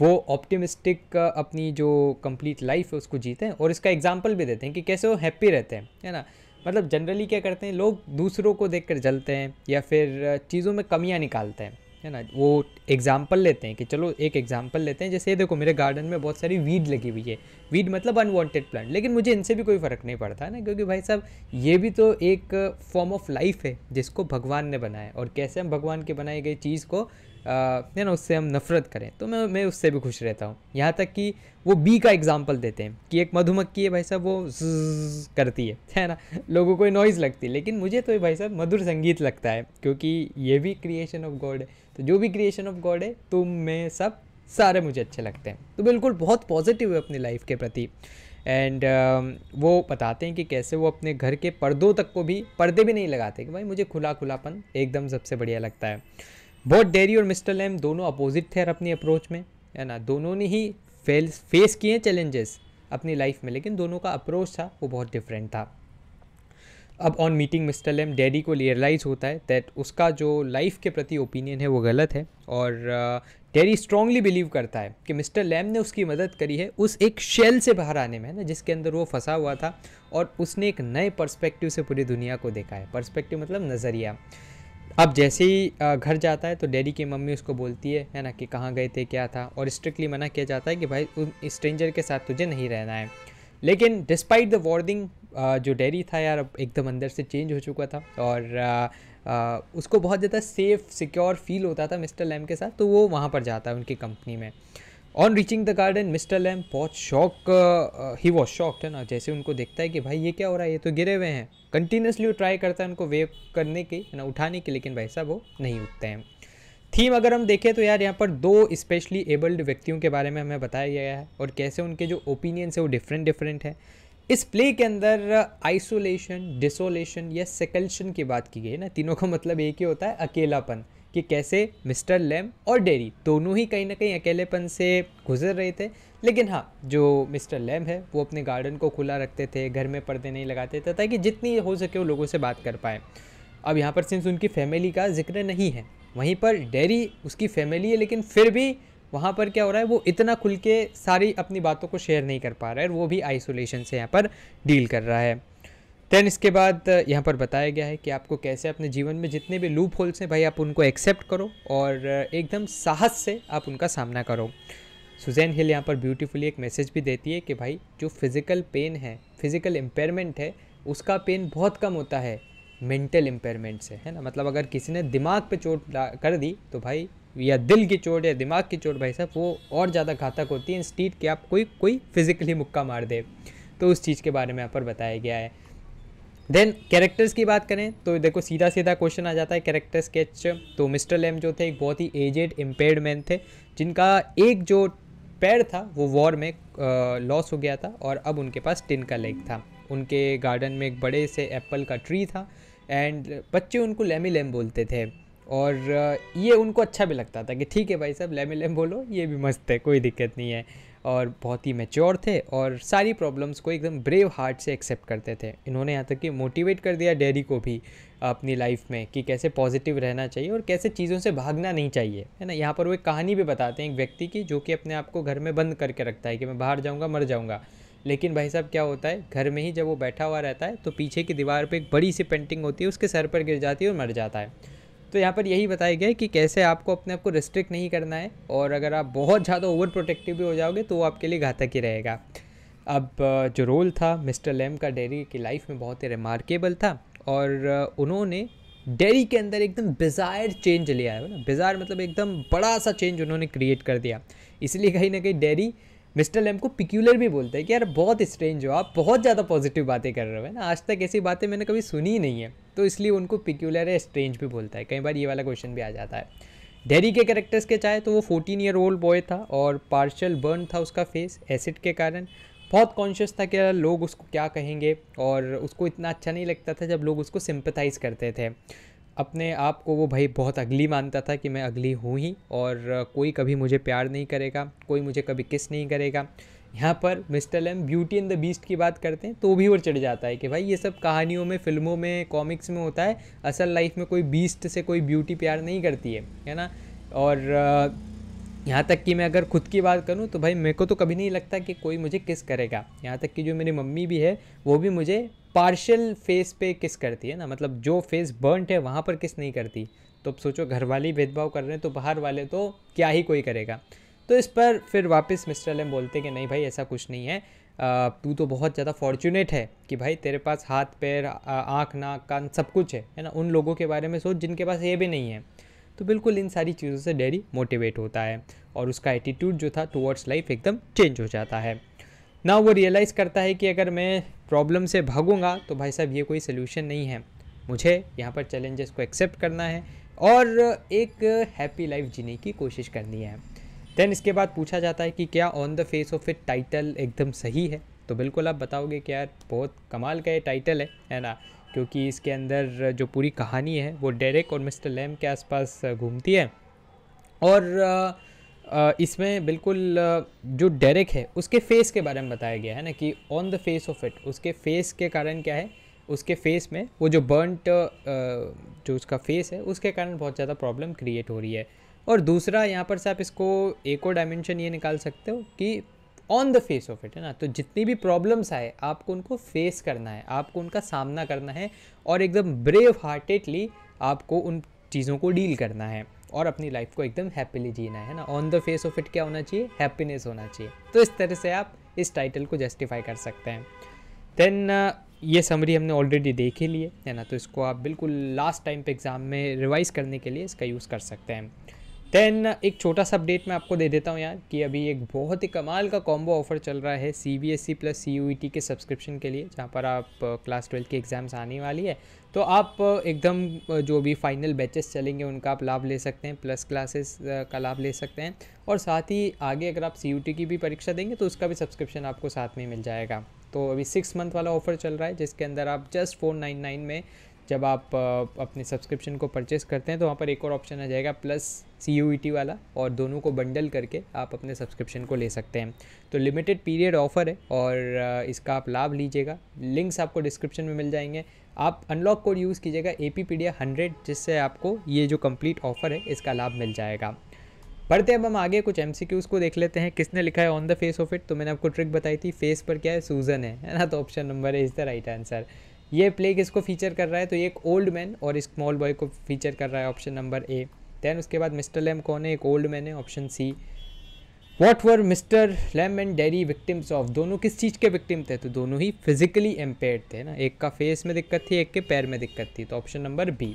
वो ऑप्टिमिस्टिक अपनी जो कंप्लीट लाइफ है उसको जीते हैं और इसका एग्जाम्पल भी देते हैं कि कैसे वो हैप्पी रहते हैं है ना मतलब जनरली क्या करते हैं लोग दूसरों को देख कर जलते हैं या फिर चीज़ों में कमियाँ निकालते हैं है ना वो एग्ज़ाम्पल लेते हैं कि चलो एक एग्ज़ाम्पल लेते हैं जैसे देखो मेरे गार्डन में बहुत सारी वीड लगी हुई है वीड मतलब अनवांटेड प्लांट लेकिन मुझे इनसे भी कोई फ़र्क नहीं पड़ता है ना क्योंकि भाई साहब ये भी तो एक फॉर्म ऑफ लाइफ है जिसको भगवान ने बनाया और कैसे हम भगवान के बनाई गई चीज़ को या ना उससे हम नफ़रत करें तो मैं मैं उससे भी खुश रहता हूँ यहाँ तक कि वो बी का एग्ज़ाम्पल देते हैं कि एक मधुमक्खी है भाई साहब वो करती है है ना लोगों को नॉइज़ लगती है लेकिन मुझे तो भाई साहब मधुर संगीत लगता है क्योंकि ये भी क्रिएशन ऑफ गॉड है तो जो भी क्रिएशन ऑफ गॉड है तुम तो मैं सब सारे मुझे अच्छे लगते हैं तो बिल्कुल बहुत पॉजिटिव है अपनी लाइफ के प्रति एंड uh, um, वो बताते हैं कि कैसे वो अपने घर के पर्दों तक को भी पर्दे भी नहीं लगाते कि भाई मुझे खुला खुलापन एकदम सबसे बढ़िया लगता है बहुत डेरी और मिस्टर लैम दोनों अपोजिट थे अपनी अप्रोच में है ना दोनों ने ही फेल फेस किए चैलेंजेस अपनी लाइफ में लेकिन दोनों का अप्रोच था वो बहुत डिफरेंट था अब on meeting mister Lamb Derry को रियलाइज़ होता है दैट उसका जो लाइफ के प्रति ओपिनियन है वो गलत है और डैडी स्ट्रांगली बिलीव करता है कि मिस्टर लैम ने उसकी मदद करी है उस एक शेल से बाहर आने में है ना जिसके अंदर वो फंसा हुआ था और उसने एक नए पर्सपेक्टिव से पूरी दुनिया को देखा है पर्सपेक्टिव मतलब नज़रिया अब जैसे ही घर जाता है तो डैडी की मम्मी उसको बोलती है है ना कि कहाँ गए थे क्या था और स्ट्रिक्टली मना किया जाता है कि भाई उन स्ट्रेंजर के साथ तुझे नहीं रहना है लेकिन डिस्पाइट द वार्निंग जो डैडी था यार अब एकदम अंदर से चेंज हो चुका था और आ, आ, उसको बहुत ज़्यादा सेफ़ सिक्योर फील होता था मिस्टर लैम के साथ तो वो वहाँ पर जाता है उनकी कंपनी में on reaching the garden mister Lamb बहुत शॉक ही वॉज शॉक्ड है ना जैसे उनको देखता है कि भाई ये क्या हो रहा है ये तो गिरे हुए हैं कंटिन्यूसली वो ट्राई करता है उनको वेव करने की ना उठाने की लेकिन भाई साहब वो नहीं उठते हैं थीम अगर हम देखें तो यार यहाँ पर दो स्पेशली एबल्ड व्यक्तियों के बारे में हमें बताया गया है और कैसे उनके जो ओपिनियंस है वो डिफरेंट डिफरेंट है इस प्ले के अंदर आइसोलेशन uh, डिसोलेशन या सेकल्शन की बात की गई है ना तीनों का मतलब एक ही होता है अकेलापन कि कैसे मिस्टर लैम और डेरी दोनों ही कहीं ना कहीं अकेलेपन से गुजर रहे थे लेकिन हाँ जो मिस्टर लैम है वो अपने गार्डन को खुला रखते थे घर में पर्दे नहीं लगाते थे ताकि जितनी हो सके वो लोगों से बात कर पाए अब यहाँ पर सिंस उनकी फैमिली का जिक्र नहीं है वहीं पर डेरी उसकी फैमिली है लेकिन फिर भी वहाँ पर क्या हो रहा है वो इतना खुल के सारी अपनी बातों को शेयर नहीं कर पा रहा है और वो भी आइसोलेशन से यहाँ पर डील कर रहा है देन इसके बाद uh, यहाँ पर बताया गया है कि आपको कैसे अपने जीवन में जितने भी लूप होल्स हैं भाई आप उनको एक्सेप्ट करो और uh, एकदम साहस से आप उनका सामना करो सुजैन हिल यहाँ पर ब्यूटीफुली एक मैसेज भी देती है कि भाई जो फिज़िकल पेन है फिज़िकल इम्पेयरमेंट है उसका पेन बहुत कम होता है मेंटल इम्पेयरमेंट से है ना मतलब अगर किसी ने दिमाग पे चोट कर दी तो भाई या दिल की चोट या दिमाग की चोट भाई साहब वो और ज़्यादा घातक होती है इंस्टीट कि आप कोई कोई फिज़िकली मुक्का मार दे तो उस चीज़ के बारे में यहाँ पर बताया गया है देन कैरेक्टर्स की बात करें तो देखो सीधा सीधा क्वेश्चन आ जाता है कैरेक्टर स्केच तो मिस्टर लेम जो थे एक बहुत ही एजेड इम्पेयर्ड मैन थे जिनका एक जो पैर था वो वॉर में लॉस हो गया था और अब उनके पास टिन का लेग था उनके गार्डन में एक बड़े से एप्पल का ट्री था एंड बच्चे उनको लेमी लेम बोलते थे और ये उनको अच्छा भी लगता था कि ठीक है भाई साहब लेमी लेम बोलो ये भी मस्त है कोई दिक्कत नहीं है और बहुत ही मेच्योर थे और सारी प्रॉब्लम्स को एकदम ब्रेव हार्ट से एक्सेप्ट करते थे इन्होंने यहाँ तक कि मोटिवेट कर दिया डेरी को भी अपनी लाइफ में कि कैसे पॉजिटिव रहना चाहिए और कैसे चीज़ों से भागना नहीं चाहिए है ना यहाँ पर वो एक कहानी भी बताते हैं एक व्यक्ति की जो कि अपने आप को घर में बंद करके रखता है कि मैं बाहर जाऊँगा मर जाऊँगा लेकिन भाई साहब क्या होता है घर में ही जब वो बैठा हुआ रहता है तो पीछे की दीवार पर एक बड़ी सी पेंटिंग होती है उसके सर पर गिर जाती है और मर जाता है तो यहाँ पर यही बताया गया है कि कैसे आपको अपने आप को रिस्ट्रिक्ट नहीं करना है और अगर आप बहुत ज़्यादा ओवर प्रोटेक्टिव भी हो जाओगे तो वो आपके लिए घातक ही रहेगा अब जो रोल था मिस्टर लेम का डेरी की लाइफ में बहुत ही रिमार्केबल था और उन्होंने डेरी के अंदर एकदम बिज़ायर चेंज लिया है ना बिज़ायर मतलब एकदम बड़ा सा चेंज उन्होंने क्रिएट कर दिया इसलिए कहीं ना कहीं डेरी मिस्टर लैम को पिक्यूलर भी बोलते हैं कि यार बहुत स्ट्रेंज हो आप बहुत ज़्यादा पॉजिटिव बातें कर रहे हो ना आज तक ऐसी बातें मैंने कभी सुनी ही नहीं है तो इसलिए उनको पिक्यूलर है स्ट्रेंज भी बोलता है कई बार ये वाला क्वेश्चन भी आ जाता है डेरी के करेक्टर्स के चाहे तो वो फोर्टीन ईयर ओल्ड बॉय था और पार्शल बर्न था उसका फेस एसिड के कारण बहुत कॉन्शियस था कि लोग उसको क्या कहेंगे और उसको इतना अच्छा नहीं लगता था जब लोग उसको सिंपथाइज़ करते थे अपने आप को वो भाई बहुत अगली मानता था कि मैं अगली हूँ ही और कोई कभी मुझे प्यार नहीं करेगा कोई मुझे कभी किस नहीं करेगा यहाँ पर मिस्टर एम ब्यूटी एंड द बीस्ट की बात करते हैं तो भी और चढ़ जाता है कि भाई ये सब कहानियों में फिल्मों में कॉमिक्स में होता है असल लाइफ में कोई बीस्ट से कोई ब्यूटी प्यार नहीं करती है है ना और यहाँ तक कि मैं अगर खुद की बात करूँ तो भाई मेरे को तो कभी नहीं लगता कि कोई मुझे किस करेगा यहाँ तक कि जो मेरी मम्मी भी है वो भी मुझे पार्शल फेस पे किस करती है ना मतलब जो फेस बर्नट है वहाँ पर किस नहीं करती तो अब सोचो घर वाले भेदभाव कर रहे हैं तो बाहर वाले तो क्या ही कोई करेगा तो इस पर फिर वापस मिस्टर एलम बोलते कि नहीं भाई ऐसा कुछ नहीं है तू तो बहुत ज़्यादा फॉर्चुनेट है कि भाई तेरे पास हाथ पैर आँख नाक कान सब कुछ है है ना उन लोगों के बारे में सोच जिनके पास ये भी नहीं है तो बिल्कुल इन सारी चीज़ों से डैडी मोटिवेट होता है और उसका एटीट्यूड जो था टुवर्ड्स लाइफ एकदम चेंज हो जाता है ना वो रियलाइज़ करता है कि अगर मैं प्रॉब्लम से भागूंगा तो भाई साहब ये कोई सोल्यूशन नहीं है मुझे यहाँ पर चैलेंजेस को एक्सेप्ट करना है और एक हैप्पी लाइफ जीने की कोशिश करनी है देन इसके बाद पूछा जाता है कि क्या on the face of it title एकदम सही है तो बिल्कुल आप बताओगे कि यार बहुत कमाल का ये टाइटल है है ना क्योंकि इसके अंदर जो पूरी कहानी है वो डेरेक और मिस्टर लैम के आसपास घूमती है और इसमें बिल्कुल जो डेरेक है उसके फेस के बारे में बताया गया है ना कि on the face of it उसके फेस के कारण क्या है उसके फेस में वो जो बर्नट जो उसका फेस है उसके कारण बहुत ज़्यादा प्रॉब्लम क्रिएट हो रही है और दूसरा यहाँ पर से आप इसको एक और डायमेंशन ये निकाल सकते हो कि on the face of it है ना तो जितनी भी प्रॉब्लम्स आए आपको उनको फेस करना है आपको उनका सामना करना है और एकदम ब्रेव हार्टेडली आपको उन चीज़ों को डील करना है और अपनी लाइफ को एकदम हैप्पीली जीना है ना on the face of it क्या होना चाहिए हैप्पीनेस होना चाहिए तो इस तरह से आप इस टाइटल को जस्टिफाई कर सकते हैं देन uh, ये समरी हमने ऑलरेडी देख ही ली है ना तो इसको आप बिल्कुल लास्ट टाइम पे एग्ज़ाम में रिवाइज़ करने के लिए इसका यूज़ कर सकते हैं देन एक छोटा सा अपडेट मैं आपको दे देता हूँ यार कि अभी एक बहुत ही कमाल का कॉम्बो ऑफर चल रहा है C B S E plus C U E T के सब्सक्रिप्शन के लिए जहाँ पर आप क्लास ट्वेल्थ की एग्ज़ाम्स आने वाली है तो आप एकदम जो भी फाइनल बैचेस चलेंगे उनका आप लाभ ले सकते हैं प्लस क्लासेस का लाभ ले सकते हैं और साथ ही आगे अगर आप सी यू टी की भी परीक्षा देंगे तो उसका भी सब्सक्रिप्शन आपको साथ में मिल जाएगा तो अभी सिक्स मंथ वाला ऑफर चल रहा है जिसके अंदर आप जस्ट फोर नाइन नाइन में जब आप अपने सब्सक्रिप्शन को परचेस करते हैं तो वहाँ पर एक और ऑप्शन आ जाएगा प्लस सी यू टी वाला और दोनों को बंडल करके आप अपने सब्सक्रिप्शन को ले सकते हैं तो लिमिटेड पीरियड ऑफ़र है और इसका आप लाभ लीजिएगा लिंक्स आपको डिस्क्रिप्शन में मिल जाएंगे आप अनलॉक कोड यूज़ कीजिएगा A P P D hundred जिससे आपको ये जो कम्प्लीट ऑफ़र है इसका लाभ मिल जाएगा बढ़ते अब हम आगे कुछ एम को देख लेते हैं किसने लिखा है on the face of it तो मैंने आपको ट्रिक बताई थी फेस पर क्या है सूजन है है ना तो ऑप्शन नंबर है इज़ द राइट आंसर ये प्ले किसको फीचर कर रहा है तो ये एक ओल्ड मैन और स्मॉल बॉय को फीचर कर रहा है ऑप्शन नंबर ए देन उसके बाद मिस्टर लैम कौन है एक ओल्ड मैन है option C what were mister Lamb and Derry victims of दोनों किस चीज़ के विक्टिम थे तो दोनों ही फिजिकली एम्पेयर थे ना एक का फेस में दिक्कत थी एक के पैर में दिक्कत थी तो option number B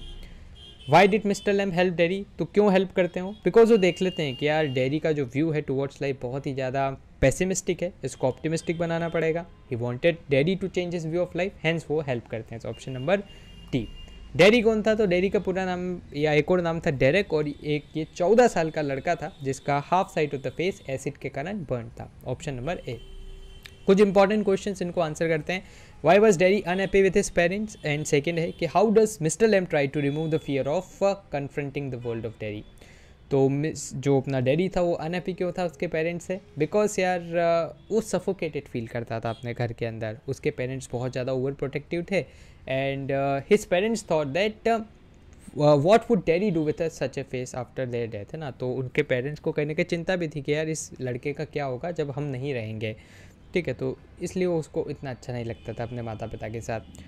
why did mister Lamb help Derry तो क्यों हेल्प करते हो बिकॉज वो देख लेते हैं कि यार डेरी का जो व्यू है टूवर्ड्स लाइफ बहुत ही ज़्यादा पेसिमिस्टिक है इसको ऑप्टिमिस्टिक बनाना पड़ेगा he wanted Derry to change his view of life hence वो हेल्प करते हैं ऑप्शन नंबर टी डेरी कौन था तो डेरी का पूरा नाम या एक और नाम था डेरेक और एक ये चौदह साल का लड़का था जिसका half side of the face acid के कारण बर्न था ऑप्शन नंबर ए कुछ इंपॉर्टेंट क्वेश्चंस इनको आंसर करते हैं Why was Derry unhappy with his parents? And second है कि how does Mr. Lem try to remove the fear of uh, confronting the world of Derry तो मिस जो अपना डैडी था वो अनहैप्पी क्यों था उसके पेरेंट्स से बिकॉज यार uh, वो सफोकेटेड फील करता था अपने घर के अंदर उसके पेरेंट्स बहुत ज़्यादा ओवर प्रोटेक्टिव थे and his parents thought that what would Derry do with such a face after their death है ना तो उनके पेरेंट्स को कहने की चिंता भी थी कि यार इस लड़के का क्या होगा जब हम नहीं रहेंगे ठीक है तो इसलिए वो उसको इतना अच्छा नहीं लगता था अपने माता पिता के साथ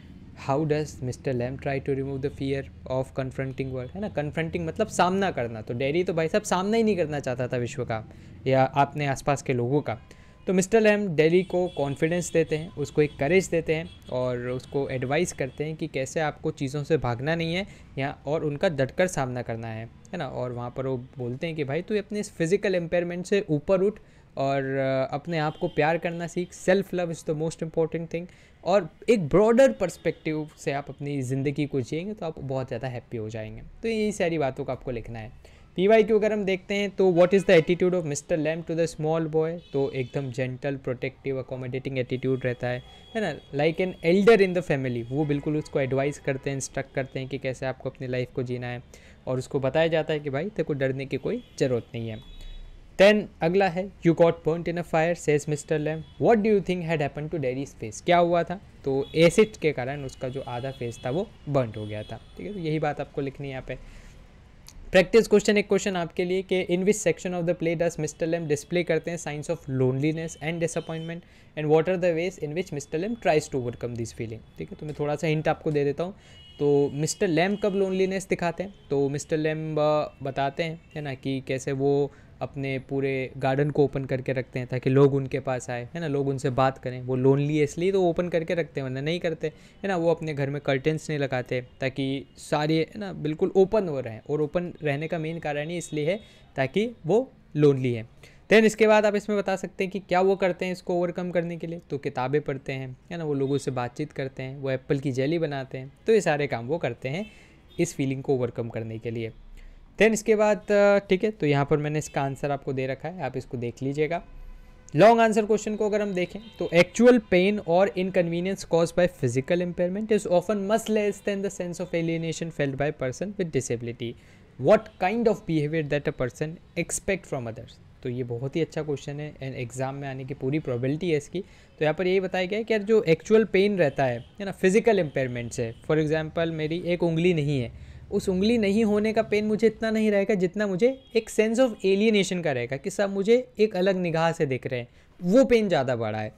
how does mister Lamb try to remove the fear of confronting world है ना कन्फ्रंटिंग मतलब सामना करना तो डेरी तो भाई साहब सामना ही नहीं करना चाहता था विश्व का या अपने आसपास के लोगों का तो मिस्टर लैम डैडी को कॉन्फिडेंस देते हैं उसको एक करेज देते हैं और उसको एडवाइस करते हैं कि कैसे आपको चीज़ों से भागना नहीं है या और उनका डटकर सामना करना है है ना और वहाँ पर वो बोलते हैं कि भाई तू अपने इस फिज़िकल एम्पेयरमेंट से ऊपर उठ और अपने आप को प्यार करना सीख self love is the most important thing और एक ब्रॉडर पर्सपेक्टिव से आप अपनी ज़िंदगी को जिएंगे तो आप बहुत ज़्यादा हैप्पी हो जाएंगे तो यही सारी बातों को आपको लिखना है पी वाई क्यू अगर हम देखते हैं तो what is the attitude of mister Lamb to the small boy तो एकदम जेंटल प्रोटेक्टिव अकोमोडेटिंग एटीट्यूड रहता है है ना like an elder in the family वो बिल्कुल उसको एडवाइस करते हैं इंस्ट्रक्ट करते हैं कि कैसे आपको अपनी लाइफ को जीना है और उसको बताया जाता है कि भाई तेरे को डरने की कोई ज़रूरत नहीं है देन अगला है you got burnt in a fire says mister Lamb what do you think had happen to Derry's face क्या हुआ था तो एसिड के कारण उसका जो आधा फेस था वो बर्न हो गया था ठीक है तो यही बात आपको लिखनी है यहाँ पे प्रैक्टिस क्वेश्चन एक क्वेश्चन आपके लिए कि in which section of the play does mister Lamb display करते हैं signs of loneliness and disappointment and what are the ways in which mister Lamb tries to overcome this feeling ठीक है तो मैं थोड़ा सा हिंट आपको दे देता हूँ तो मिस्टर लैम कब लोनलीनेस दिखाते हैं तो मिस्टर लैम बताते हैं है ना कि कैसे वो अपने पूरे गार्डन को ओपन करके रखते हैं ताकि लोग उनके पास आए है ना लोग उनसे बात करें वो लोनली इसलिए तो ओपन करके रखते हैं वरना नहीं करते है ना वो अपने घर में कर्टेंस नहीं लगाते ताकि सारे है ना बिल्कुल ओपन हो रहे हैं और ओपन रहने का मेन कारण ही इसलिए है ताकि वो लोनली है देन इसके बाद आप इसमें बता सकते हैं कि क्या वो करते हैं इसको ओवरकम करने के लिए तो किताबें पढ़ते हैं है ना वो लोगों से बातचीत करते हैं वो एप्पल की जेली बनाते हैं तो ये सारे काम वो करते हैं इस फीलिंग को ओवरकम करने के लिए देन इसके बाद ठीक है तो यहाँ पर मैंने इसका आंसर आपको दे रखा है आप इसको देख लीजिएगा लॉन्ग आंसर क्वेश्चन को अगर हम देखें तो एक्चुअल पेन और inconvenience caused by physical impairment is often much less than the sense of alienation felt by person with disability what kind of behaviour that a person expect from others तो ये बहुत ही अच्छा question है and exam में आने की पूरी probability है इसकी तो यहाँ पर यही बताया गया है कि यार जो एक्चुअल पेन रहता है है ना फिजिकल इम्पेयरमेंट्स है फॉर एग्जाम्पल मेरी एक उंगली नहीं है उस उंगली नहीं होने का पेन मुझे इतना नहीं रहेगा जितना मुझे एक सेंस ऑफ एलियनेशन का रहेगा कि सब मुझे एक अलग निगाह से देख रहे हैं वो पेन ज़्यादा बड़ा है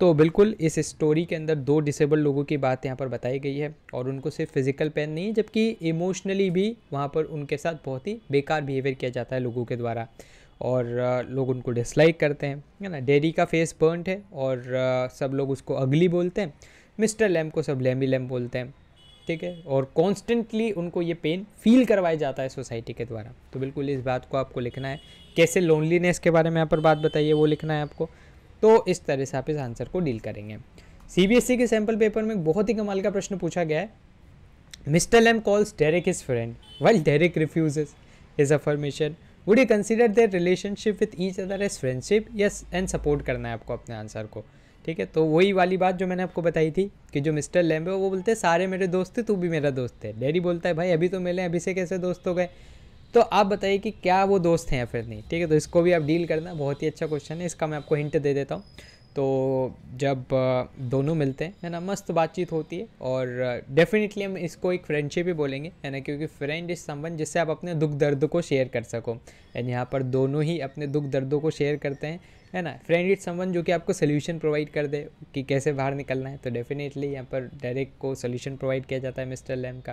तो बिल्कुल इस स्टोरी के अंदर दो डिसेबल लोगों की बात यहाँ पर बताई गई है और उनको सिर्फ फिज़िकल पेन नहीं है जबकि इमोशनली भी वहाँ पर उनके साथ बहुत ही बेकार बिहेवियर किया जाता है लोगों के द्वारा और लोग उनको डिसलाइक करते हैं है ना डेरी का फेस बर्नट है और सब लोग उसको अगली बोलते हैं मिस्टर लैम को सब लैमी लैम बोलते हैं ठीक है और कॉन्स्टेंटली उनको ये पेन फील करवाया जाता है सोसाइटी के द्वारा तो बिल्कुल इस बात को आपको लिखना है कैसे लोनलीनेस के बारे में यहाँ पर बात बताइए वो लिखना है आपको तो इस तरह से आप इस आंसर को डील करेंगे ई e के सैम्पल पेपर में बहुत ही कमाल का प्रश्न पूछा गया है mister Lamb calls Derek his friend well Derek refuse his affirmation would you consider their relationship with each other as friendship yes and support करना है आपको अपने आंसर को ठीक है तो वही वाली बात जो मैंने आपको बताई थी कि जो मिस्टर लैम्बे वो बोलते हैं सारे मेरे दोस्त थे तू भी मेरा दोस्त है डैडी बोलता है भाई अभी तो मिले अभी से कैसे दोस्त हो गए तो आप बताइए कि क्या वो दोस्त हैं या फिर नहीं ठीक है तो इसको भी आप डील करना बहुत ही अच्छा क्वेश्चन है इसका मैं आपको हिंट दे देता हूँ तो जब दोनों मिलते हैं है ना मस्त बातचीत होती है और डेफिनेटली हम इसको एक फ्रेंडशिप ही बोलेंगे है ना क्योंकि फ्रेंड इस संबंध जिससे आप अपने दुख दर्द को शेयर कर सको एंड यहाँ पर दोनों ही अपने दुख दर्दों को शेयर करते हैं है ना फ्रेंड इज संबंध जो कि आपको सोल्यूशन प्रोवाइड कर दे कि कैसे बाहर निकलना है तो डेफिनेटली यहाँ पर डायरेक्ट को सोल्यूशन प्रोवाइड किया जाता है मिस्टर लैम का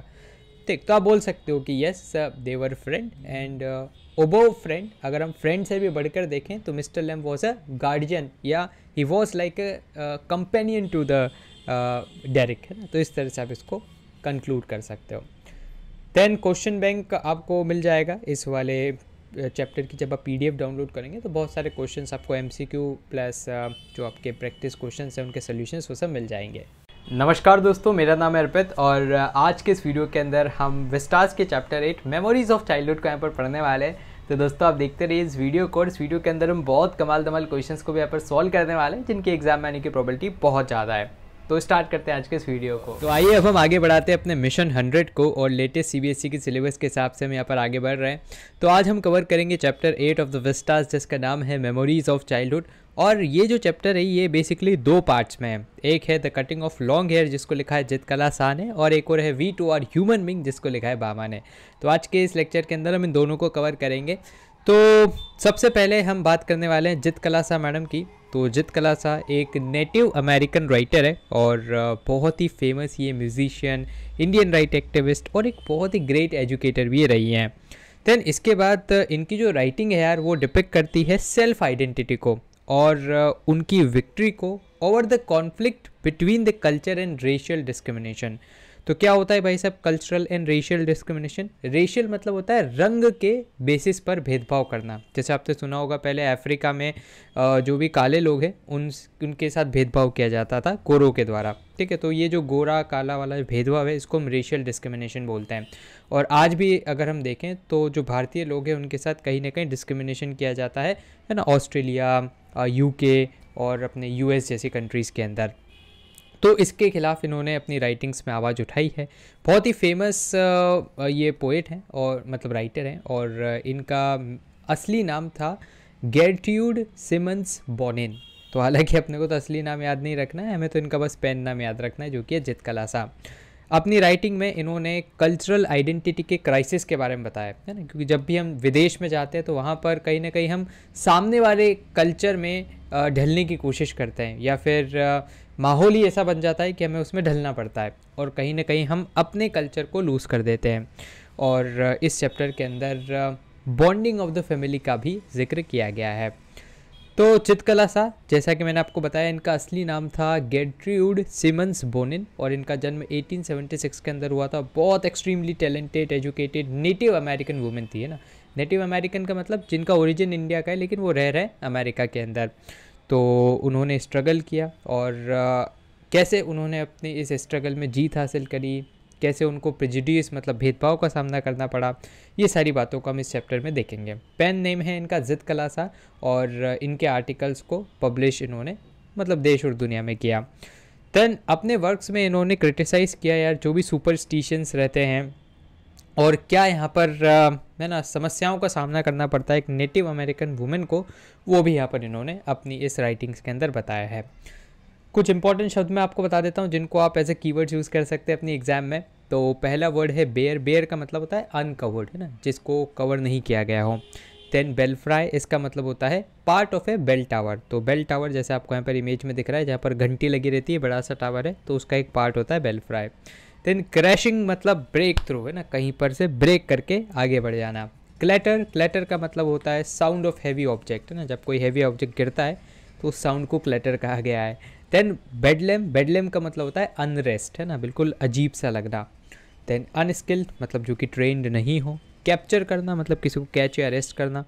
ठीक तो, तो आप बोल सकते हो कि yes they were friend and above friend अगर हम फ्रेंड से भी बढ़कर देखें तो mister Lamb was a guardian या he was like a companion to the Derek है ना तो इस तरह से आप इसको कंक्लूड कर सकते हो देन क्वेश्चन बैंक आपको मिल जाएगा इस वाले चैप्टर की जब आप एफ डाउनलोड करेंगे तो बहुत सारे क्वेश्चन आपको क्यू प्लस जो आपके प्रैक्टिस क्वेश्चन हैं उनके सोल्यूशन वो सब मिल जाएंगे नमस्कार दोस्तों मेरा नाम है अर्पित और आज के इस वीडियो के अंदर हम विस्टास के chapter eight memories of childhood को यहाँ पर पढ़ने वाले हैं तो दोस्तों आप देखते रहिए इस वीडियो को इस वीडियो के अंदर हम बहुत कमाल दमाल क्वेश्चन को भी यहाँ पर सॉल्व करने वाले हैं जिनके एग्जाम में आने की प्रॉबिलिटी बहुत ज़्यादा है तो स्टार्ट करते हैं आज के इस वीडियो को तो आइए अब हम आगे बढ़ाते हैं अपने मिशन हंड्रेड को और लेटेस्ट सीबीएसई के सिलेबस के हिसाब से हम यहाँ पर आगे बढ़ रहे हैं तो आज हम कवर करेंगे chapter eight of the Vistas जिसका नाम है मेमोरीज ऑफ चाइल्डहुड और ये जो चैप्टर है ये बेसिकली दो पार्ट्स में है एक है the cutting of long hair जिसको लिखा है जित कला शाह ने और एक और है we too are human being जिसको लिखा है बामा ने तो आज के इस लेक्चर के अंदर हम इन दोनों को कवर करेंगे तो सबसे पहले हम बात करने वाले हैं जित कला शाह मैडम की तो जित कला शाह एक नेटिव अमेरिकन राइटर है और बहुत ही फेमस ये म्यूजिशियन इंडियन राइट एक्टिविस्ट और एक बहुत ही ग्रेट एजुकेटर भी रही हैं देन इसके बाद इनकी जो राइटिंग है यार वो डिपेक्ट करती है सेल्फ आइडेंटिटी को और उनकी विक्ट्री को over the conflict between the culture and racial discrimination तो क्या होता है भाई साहब cultural and racial discrimination racial मतलब होता है रंग के बेसिस पर भेदभाव करना जैसे आपने सुना होगा पहले अफ्रीका में जो भी काले लोग हैं उन उनके साथ भेदभाव किया जाता था कोरों के द्वारा ठीक है तो ये जो गोरा काला वाला भेदभाव है इसको हम रेशियल डिस्क्रिमिनेशन बोलते हैं और आज भी अगर हम देखें तो जो भारतीय लोग हैं उनके साथ कहीं ना कहीं डिस्क्रिमिनेशन किया जाता है है ना ऑस्ट्रेलिया यूके और अपने यूएस जैसी कंट्रीज़ के अंदर तो इसके खिलाफ इन्होंने अपनी राइटिंग्स में आवाज़ उठाई है बहुत ही फेमस ये पोइट हैं और मतलब राइटर हैं और इनका असली नाम था गेल्ट्यूड सिमंस बोनिन तो हालांकि अपने को तो असली नाम याद नहीं रखना है हमें तो इनका बस पेन नाम याद रखना है जो कि है जित कलासा अपनी राइटिंग में इन्होंने कल्चरल आइडेंटिटी के क्राइसिस के बारे में बताया है ना क्योंकि जब भी हम विदेश में जाते हैं तो वहाँ पर कहीं ना कहीं हम सामने वाले कल्चर में ढलने की कोशिश करते हैं या फिर माहौल ही ऐसा बन जाता है कि हमें उसमें ढलना पड़ता है और कहीं ना कहीं हम अपने कल्चर को लूज़ कर देते हैं और इस चैप्टर के अंदर बॉन्डिंग ऑफ द फैमिली का भी जिक्र किया गया है तो चित्रकला सा जैसा कि मैंने आपको बताया इनका असली नाम था गेट्रीवुड सिमंस बोनिन और इनका जन्म 1876 के अंदर हुआ था बहुत extremely talented educated native American women थी है ना नेटिव अमेरिकन का मतलब जिनका ओरिजिन इंडिया का है लेकिन वो रह रहे हैं अमेरिका के अंदर तो उन्होंने स्ट्रगल किया और आ, कैसे उन्होंने अपने इस स्ट्रगल में जीत हासिल करी कैसे उनको प्रिजिडियस मतलब भेदभाव का सामना करना पड़ा ये सारी बातों को हम इस चैप्टर में देखेंगे पेन नेम है इनका जिद कलासा और इनके आर्टिकल्स को पब्लिश इन्होंने मतलब देश और दुनिया में किया देन अपने वर्क्स में इन्होंने क्रिटिसाइज़ किया यार जो भी सुपरस्टिशंस रहते हैं और क्या यहाँ पर है ना समस्याओं का सामना करना पड़ता है एक नेटिव अमेरिकन वुमेन को वो भी यहाँ पर इन्होंने अपनी इस राइटिंग्स के अंदर बताया है कुछ इंपॉर्टेंट शब्द मैं आपको बता देता हूँ जिनको आप एज ए कीवर्ड्स यूज़ कर सकते हैं अपनी एग्जाम में तो पहला वर्ड है बेयर बेयर का मतलब होता है अनकवर्ड है ना जिसको कवर नहीं किया गया हो देन बेल फ्राई इसका मतलब होता है part of a bell tower तो बेल टावर जैसे आपको यहाँ पर इमेज में दिख रहा है जहाँ पर घंटी लगी रहती है बड़ा सा टावर है तो उसका एक पार्ट होता है बेल फ्राई देन क्रैशिंग मतलब ब्रेक थ्रू है ना कहीं पर से ब्रेक करके आगे बढ़ जाना क्लैटर क्लैटर का मतलब होता है साउंड ऑफ हैवी ऑब्जेक्ट है ना जब कोई हैवी ऑब्जेक्ट गिरता है तो उस साउंड को क्लैटर कहा गया है देन बेडलेम बेडलेम का मतलब होता है अनरेस्ट है ना बिल्कुल अजीब सा लगना देन अनस्किल्ड मतलब जो कि ट्रेंड नहीं हो कैप्चर करना मतलब किसी को कैच या अरेस्ट करना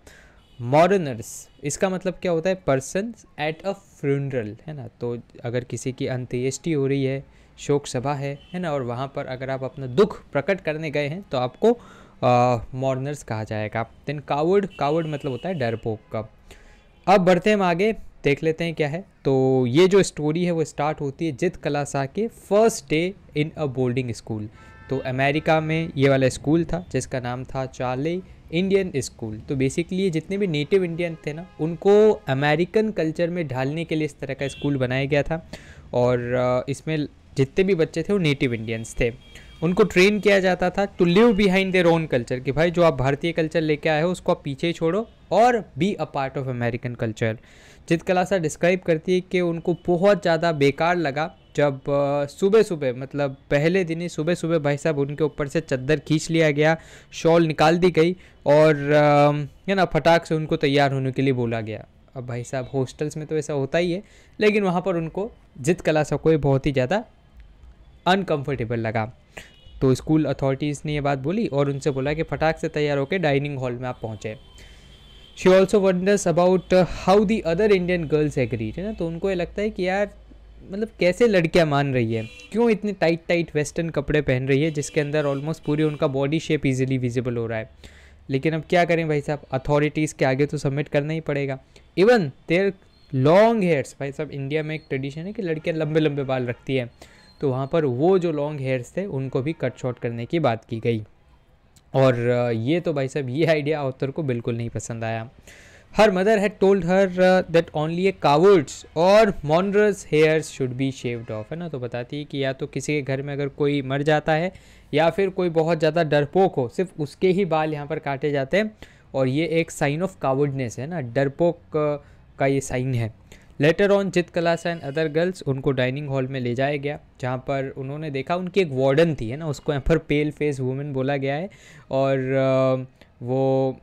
मॉडर्नर्स इसका मतलब क्या होता है पर्सन एट अ फ्यूनरल है ना तो अगर किसी की अंत्येष्टि हो रही है शोक सभा है है ना और वहाँ पर अगर आप अपना दुख प्रकट करने गए हैं तो आपको मॉर्नर्स कहा जाएगा देन कावड कावड मतलब होता है डरपोक का अब बढ़ते हम आगे देख लेते हैं क्या है तो ये जो स्टोरी है वो स्टार्ट होती है जित कलासा के first day in a boarding school तो अमेरिका में ये वाला स्कूल था जिसका नाम था चार्ली इंडियन स्कूल तो बेसिकली ये जितने भी नेटिव इंडियन थे ना उनको अमेरिकन कल्चर में ढालने के लिए इस तरह का स्कूल बनाया गया था और इसमें जितने भी बच्चे थे वो नेटिव इंडियंस थे उनको ट्रेन किया जाता था to leave behind their own culture कि भाई जो आप भारतीय कल्चर लेके आए हो उसको आप पीछे छोड़ो और be a part of American culture Zitkala Sa describe करती है कि उनको बहुत ज़्यादा बेकार लगा जब सुबह सुबह मतलब पहले दिन ही सुबह सुबह भाई साहब उनके ऊपर से चद्दर खींच लिया गया शॉल निकाल दी गई और है ना फटाक से उनको तैयार होने के लिए बोला गया अब भाई साहब हॉस्टल्स में तो ऐसा होता ही है लेकिन वहाँ पर उनको जिद कला सा कोई बहुत ही ज़्यादा अनकम्फर्टेबल लगा तो स्कूल अथॉरिटीज़ ने ये बात बोली और उनसे बोला कि फटाक से तैयार होकर डाइनिंग हॉल में आप पहुँचें she also wonders about how the other Indian girls agreed है ना तो उनको ये लगता है कि यार मतलब कैसे लड़कियां मान रही है क्यों इतने टाइट टाइट वेस्टर्न कपड़े पहन रही है जिसके अंदर ऑलमोस्ट पूरी उनका बॉडी शेप इजीली विजिबल हो रहा है लेकिन अब क्या करें भाई साहब अथॉरिटीज़ के आगे तो सबमिट करना ही पड़ेगा इवन देयर लॉन्ग हेयर्स भाई साहब इंडिया में एक ट्रेडिशन है कि लड़कियाँ लंबे लंबे बाल रखती हैं तो वहाँ पर वो जो लॉन्ग हेयर्स थे उनको भी कट शॉर्ट करने की बात की गई और ये तो भाई साहब ये आइडिया ऑथर को बिल्कुल नहीं पसंद आया her mother had told her that only a cowards और mourners hairs should be shaved off है ना तो बताती है कि या तो किसी के घर में अगर कोई मर जाता है या फिर कोई बहुत ज़्यादा डरपोक हो सिर्फ उसके ही बाल यहाँ पर काटे जाते हैं और ये एक साइन ऑफ कावर्डनेस है ना डरपोक का ये साइन है later on Zitkala Sa and other girls उनको डाइनिंग हॉल में ले जाया गया जहाँ पर उन्होंने देखा उनकी एक वार्डन थी है ना उसको यहाँ पर पेल फेस वुमेन बोला गया है और वो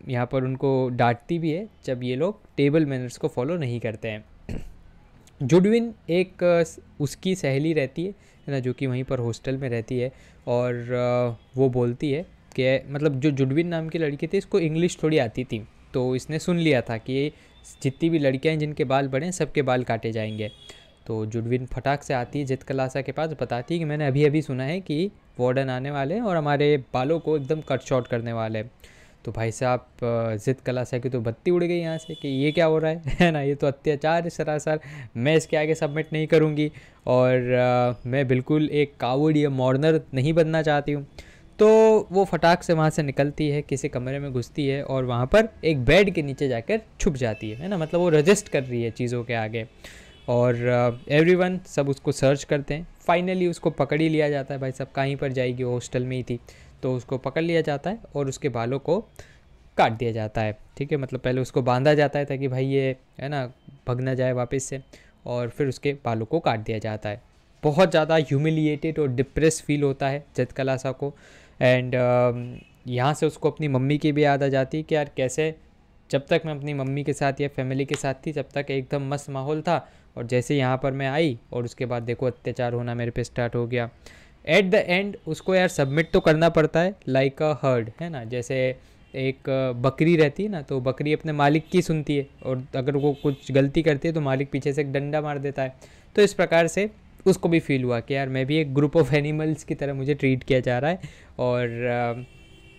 यहाँ पर उनको डांटती भी है जब ये लोग टेबल मैनर्स को फॉलो नहीं करते हैं जुडविन एक उसकी सहेली रहती है है ना जो कि वहीं पर हॉस्टल में रहती है और वो बोलती है कि मतलब जो जुडविन नाम की लड़की थी इसको इंग्लिश थोड़ी आती थी तो इसने सुन लिया था कि जितनी भी लड़कियाँ हैं जिनके बाल बड़े हैं सबके बाल काटे जाएंगे तो जुडविन फटाक से आती है जित कलासा के पास बताती है कि मैंने अभी अभी सुना है कि वार्डन आने वाले हैं और हमारे बालों को एकदम कट शॉर्ट करने वाले हैं तो भाई साहब जिद कलासा की तो बत्ती उड़ गई यहाँ से कि ये क्या हो रहा है है ना ये तो अत्याचार है सरासर मैं इसके आगे सबमिट नहीं करूँगी और आ, मैं बिल्कुल एक कावड़ या मॉर्नर नहीं बनना चाहती हूँ तो वो फटाक से वहाँ से निकलती है किसी कमरे में घुसती है और वहाँ पर एक बेड के नीचे जाकर छुप जाती है है ना मतलब वो रजिस्ट कर रही है चीज़ों के आगे और एवरीवन uh, सब उसको सर्च करते हैं फाइनली उसको पकड़ ही लिया जाता है भाई सब कहीं पर जाएगी वो हॉस्टल में ही थी तो उसको पकड़ लिया जाता है और उसके बालों को काट दिया जाता है ठीक है मतलब पहले उसको बांधा जाता है ताकि भाई ये है ना भग ना जाए वापस से और फिर उसके बालों को काट दिया जाता है बहुत ज़्यादा ह्यूमिलिएटेड और डिप्रेस फील होता है जतकलासा को एंड um, यहाँ से उसको अपनी मम्मी की भी याद आ जाती कि यार कैसे जब तक मैं अपनी मम्मी के साथ या फैमिली के साथ थी जब तक एकदम मस्त माहौल था और जैसे यहाँ पर मैं आई और उसके बाद देखो अत्याचार होना मेरे पे स्टार्ट हो गया एट द एंड उसको यार सबमिट तो करना पड़ता है लाइक अ हर्ड है ना जैसे एक बकरी रहती है ना तो बकरी अपने मालिक की सुनती है और अगर वो कुछ गलती करती है तो मालिक पीछे से एक डंडा मार देता है तो इस प्रकार से उसको भी फील हुआ कि यार मैं भी एक ग्रुप ऑफ एनिमल्स की तरह मुझे ट्रीट किया जा रहा है और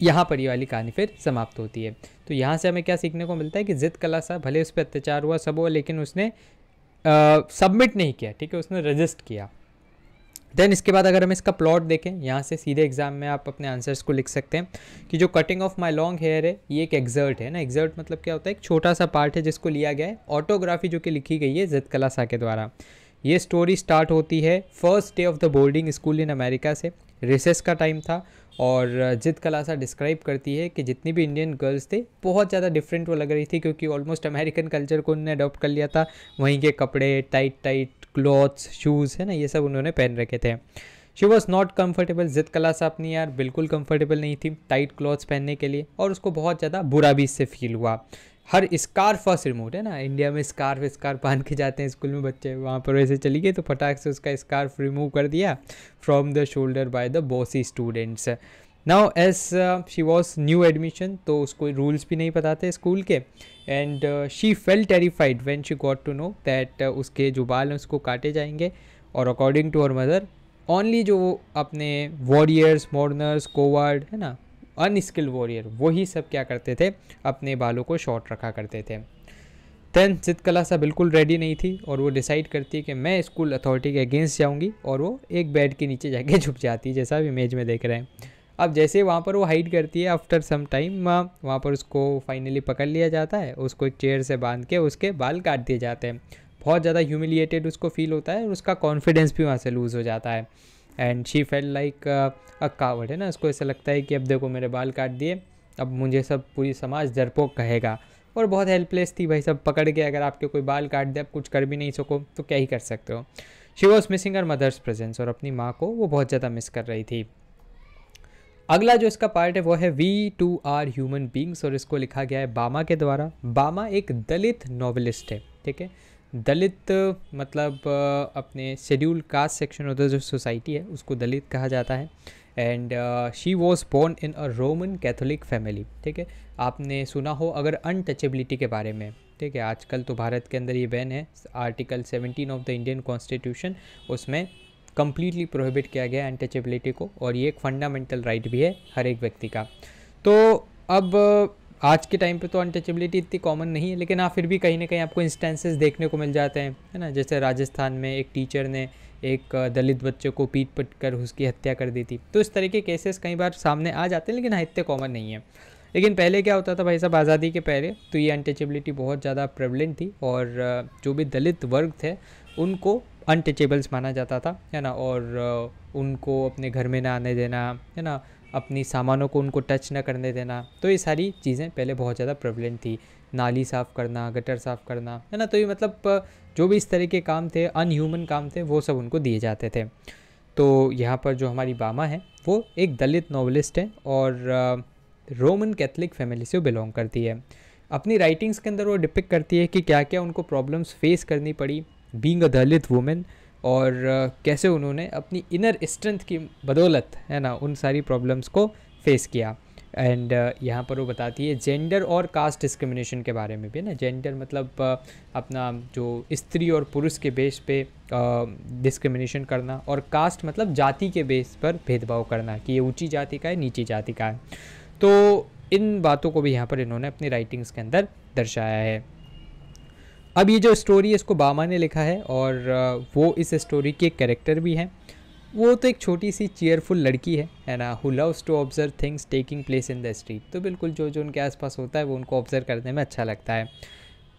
यहाँ पर ये वाली कहानी फिर समाप्त होती है तो यहाँ से हमें क्या सीखने को मिलता है कि जिद कला सा भले उस पर अत्याचार हुआ सब हुआ लेकिन उसने सबमिट नहीं किया ठीक है उसने रजिस्ट किया देन इसके बाद अगर हम इसका प्लॉट देखें यहाँ से सीधे एग्जाम में आप अपने आंसर्स को लिख सकते हैं कि जो cutting of my long hair है ये एक एक्जर्ट है ना एग्जर्ट मतलब क्या होता है एक छोटा सा पार्ट है जिसको लिया गया है ऑटोग्राफी जो कि लिखी गई है जिद कलासा के द्वारा ये स्टोरी स्टार्ट होती है first day of the boarding school in America से रिसेस का टाइम था और uh, जिद कलासा डिस्क्राइब करती है कि जितनी भी इंडियन गर्ल्स थे बहुत ज़्यादा डिफरेंट वो लग रही थी क्योंकि ऑलमोस्ट अमेरिकन कल्चर को उन्होंने अडॉप्ट कर लिया था वहीं के कपड़े टाइट टाइट क्लॉथ्स शूज़ है ना ये सब उन्होंने पहन रखे थे शी वॉज नॉट कम्फर्टेबल जिद कलासा अपनी यार बिल्कुल कम्फर्टेबल नहीं थी टाइट क्लॉथ्स पहनने के लिए और उसको बहुत ज़्यादा बुरा भी इससे फील हुआ हर स्कार्फ फर्स्ट रिमोट है ना इंडिया में स्कार्फ स्कार्फ बांध के जाते हैं स्कूल में बच्चे वहाँ पर वैसे चली गए तो फटाक से उसका स्कार्फ रिमूव कर दिया from the shoulder by the bossy students now as she was new admission तो उसको रूल्स भी नहीं पता थे स्कूल के and she felt terrified when she got to know that उसके जो बाल हैं उसको काटे जाएंगे और according to our mother only जो अपने वॉरियर्स मॉर्नर्स कोवर्ड है ना अनस्किल वॉरियर वही सब क्या करते थे अपने बालों को शॉर्ट रखा करते थे देन चित्रकला सा बिल्कुल रेडी नहीं थी और वो डिसाइड करती है कि मैं स्कूल अथॉरिटी के अगेंस्ट जाऊंगी और वो एक बेड के नीचे जाके छुप जाती है जैसा आप इमेज में देख रहे हैं अब जैसे वहाँ पर वो हाइड करती है आफ्टर सम टाइम वहाँ पर उसको फाइनली पकड़ लिया जाता है उसको एक चेयर से बांध के उसके बाल काट दिए जाते हैं बहुत ज़्यादा ह्यूमिलिएटेड उसको फील होता है और उसका कॉन्फिडेंस भी वहाँ से लूज़ हो जाता है and she felt like a coward है ना उसको ऐसा लगता है कि अब देखो मेरे बाल काट दिए अब मुझे सब पूरी समाज दरपोक कहेगा और बहुत हेल्पलेस थी भाई सब पकड़ के अगर आपके कोई बाल काट दे आप कुछ कर भी नहीं सको तो क्या ही कर सकते हो she was missing her mother's presence और अपनी माँ को वो बहुत ज़्यादा मिस कर रही थी अगला जो इसका पार्ट है वो है we too are human beings और इसको लिखा गया है बामा के द्वारा बामा एक दलित नॉवलिस्ट है ठीक है दलित मतलब अपने scheduled caste section of the जो सोसाइटी है उसको दलित कहा जाता है and she was born in a Roman Catholic family ठीक है आपने सुना हो अगर अनटचेबिलिटी के बारे में ठीक है आजकल तो भारत के अंदर ये बैन है article 17 of the Indian constitution उसमें कम्प्लीटली प्रोहिबिट किया गया है अनटचेबिलिटी को और ये एक फंडामेंटल राइट भी है हर एक व्यक्ति का तो अब आज के टाइम पे तो अनटचेबिलिटी इतनी कॉमन नहीं है लेकिन हाँ फिर भी कहीं ना कहीं आपको इंस्टेंसेस देखने को मिल जाते हैं है ना जैसे राजस्थान में एक टीचर ने एक दलित बच्चे को पीट पट कर उसकी हत्या कर दी थी तो इस तरह के केसेस कई बार सामने आ जाते हैं लेकिन हाँ इतने कॉमन नहीं है लेकिन पहले क्या होता था भाई साहब आज़ादी के पहले तो ये अनटचेबिलिटी बहुत ज़्यादा प्रेवलेंट थी और जो भी दलित वर्ग थे उनको अनटचेबल्स माना जाता था है ना और उनको अपने घर में ना आने देना है ना अपनी सामानों को उनको टच ना करने देना तो ये सारी चीज़ें पहले बहुत ज़्यादा प्रवलेंट थी नाली साफ़ करना गटर साफ़ करना है ना तो ये मतलब जो भी इस तरह के काम थे अनह्यूमन काम थे वो सब उनको दिए जाते थे तो यहाँ पर जो हमारी बामा है वो एक दलित नावलिस्ट है और रोमन कैथलिक फैमिली से वो बिलोंग करती है अपनी राइटिंग्स के अंदर वो डिपिक करती है कि क्या क्या उनको प्रॉब्लम्स फेस करनी पड़ी बींग अ दलित वुमेन और कैसे उन्होंने अपनी इनर स्ट्रेंथ की बदौलत है ना उन सारी प्रॉब्लम्स को फेस किया एंड uh, यहाँ पर वो बताती है जेंडर और कास्ट डिस्क्रिमिनेशन के बारे में भी ना जेंडर मतलब uh, अपना जो स्त्री और पुरुष के बेस पे डिस्क्रिमिनेशन uh, करना और कास्ट मतलब जाति के बेस पर भेदभाव करना कि ये ऊंची जाति का है नीची जाति का है तो इन बातों को भी यहाँ पर इन्होंने अपनी राइटिंग्स के अंदर दर्शाया है अब ये जो स्टोरी है इसको बामा ने लिखा है और वो इस स्टोरी के एक कैरेक्टर भी हैं वो तो एक छोटी सी चेयरफुल लड़की है है ना who loves to observe things taking place in the street तो बिल्कुल जो जो उनके आसपास होता है वो उनको ऑब्जर्व करने में अच्छा लगता है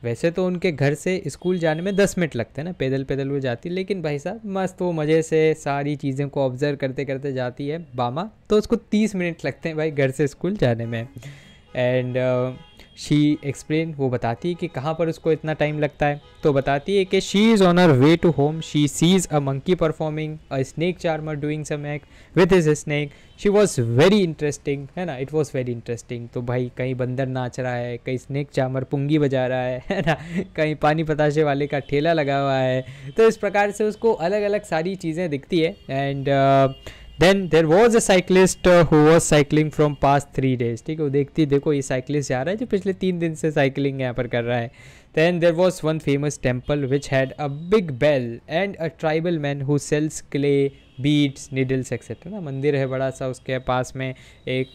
वैसे तो उनके घर से स्कूल जाने में दस मिनट लगते हैं ना पैदल पैदल वो जाती लेकिन भाई साहब मस्त वो मज़े से सारी चीज़ों को ऑब्जर्व करते करते जाती है बामा तो उसको तीस मिनट लगते हैं भाई घर से स्कूल जाने में एंड uh, शी एक्सप्लेन वो बताती है कि कहाँ पर उसको इतना टाइम लगता है तो बताती है कि she is on her way to home she sees a monkey performing a snake charmer doing some act with his snake she was very interesting है ना इट वॉज़ वेरी इंटरेस्टिंग तो भाई कहीं बंदर नाच रहा है कहीं स्नैक चार्मर पुंगी बजा रहा है है ना कहीं पानी पताशे वाले का ठेला लगा हुआ है तो इस प्रकार से उसको अलग अलग सारी चीज़ें दिखती है and uh, then there was a cyclist who was cycling from past three days ठीक है वो देखती देखो ये साइकिलिस्ट जा रहा है जो पिछले तीन दिन से साइकिलिंग यहाँ पर कर रहा है then there was one famous temple which had a big bell and a tribal man who sells clay beads needles etcetera ना मंदिर है बड़ा सा उसके पास में एक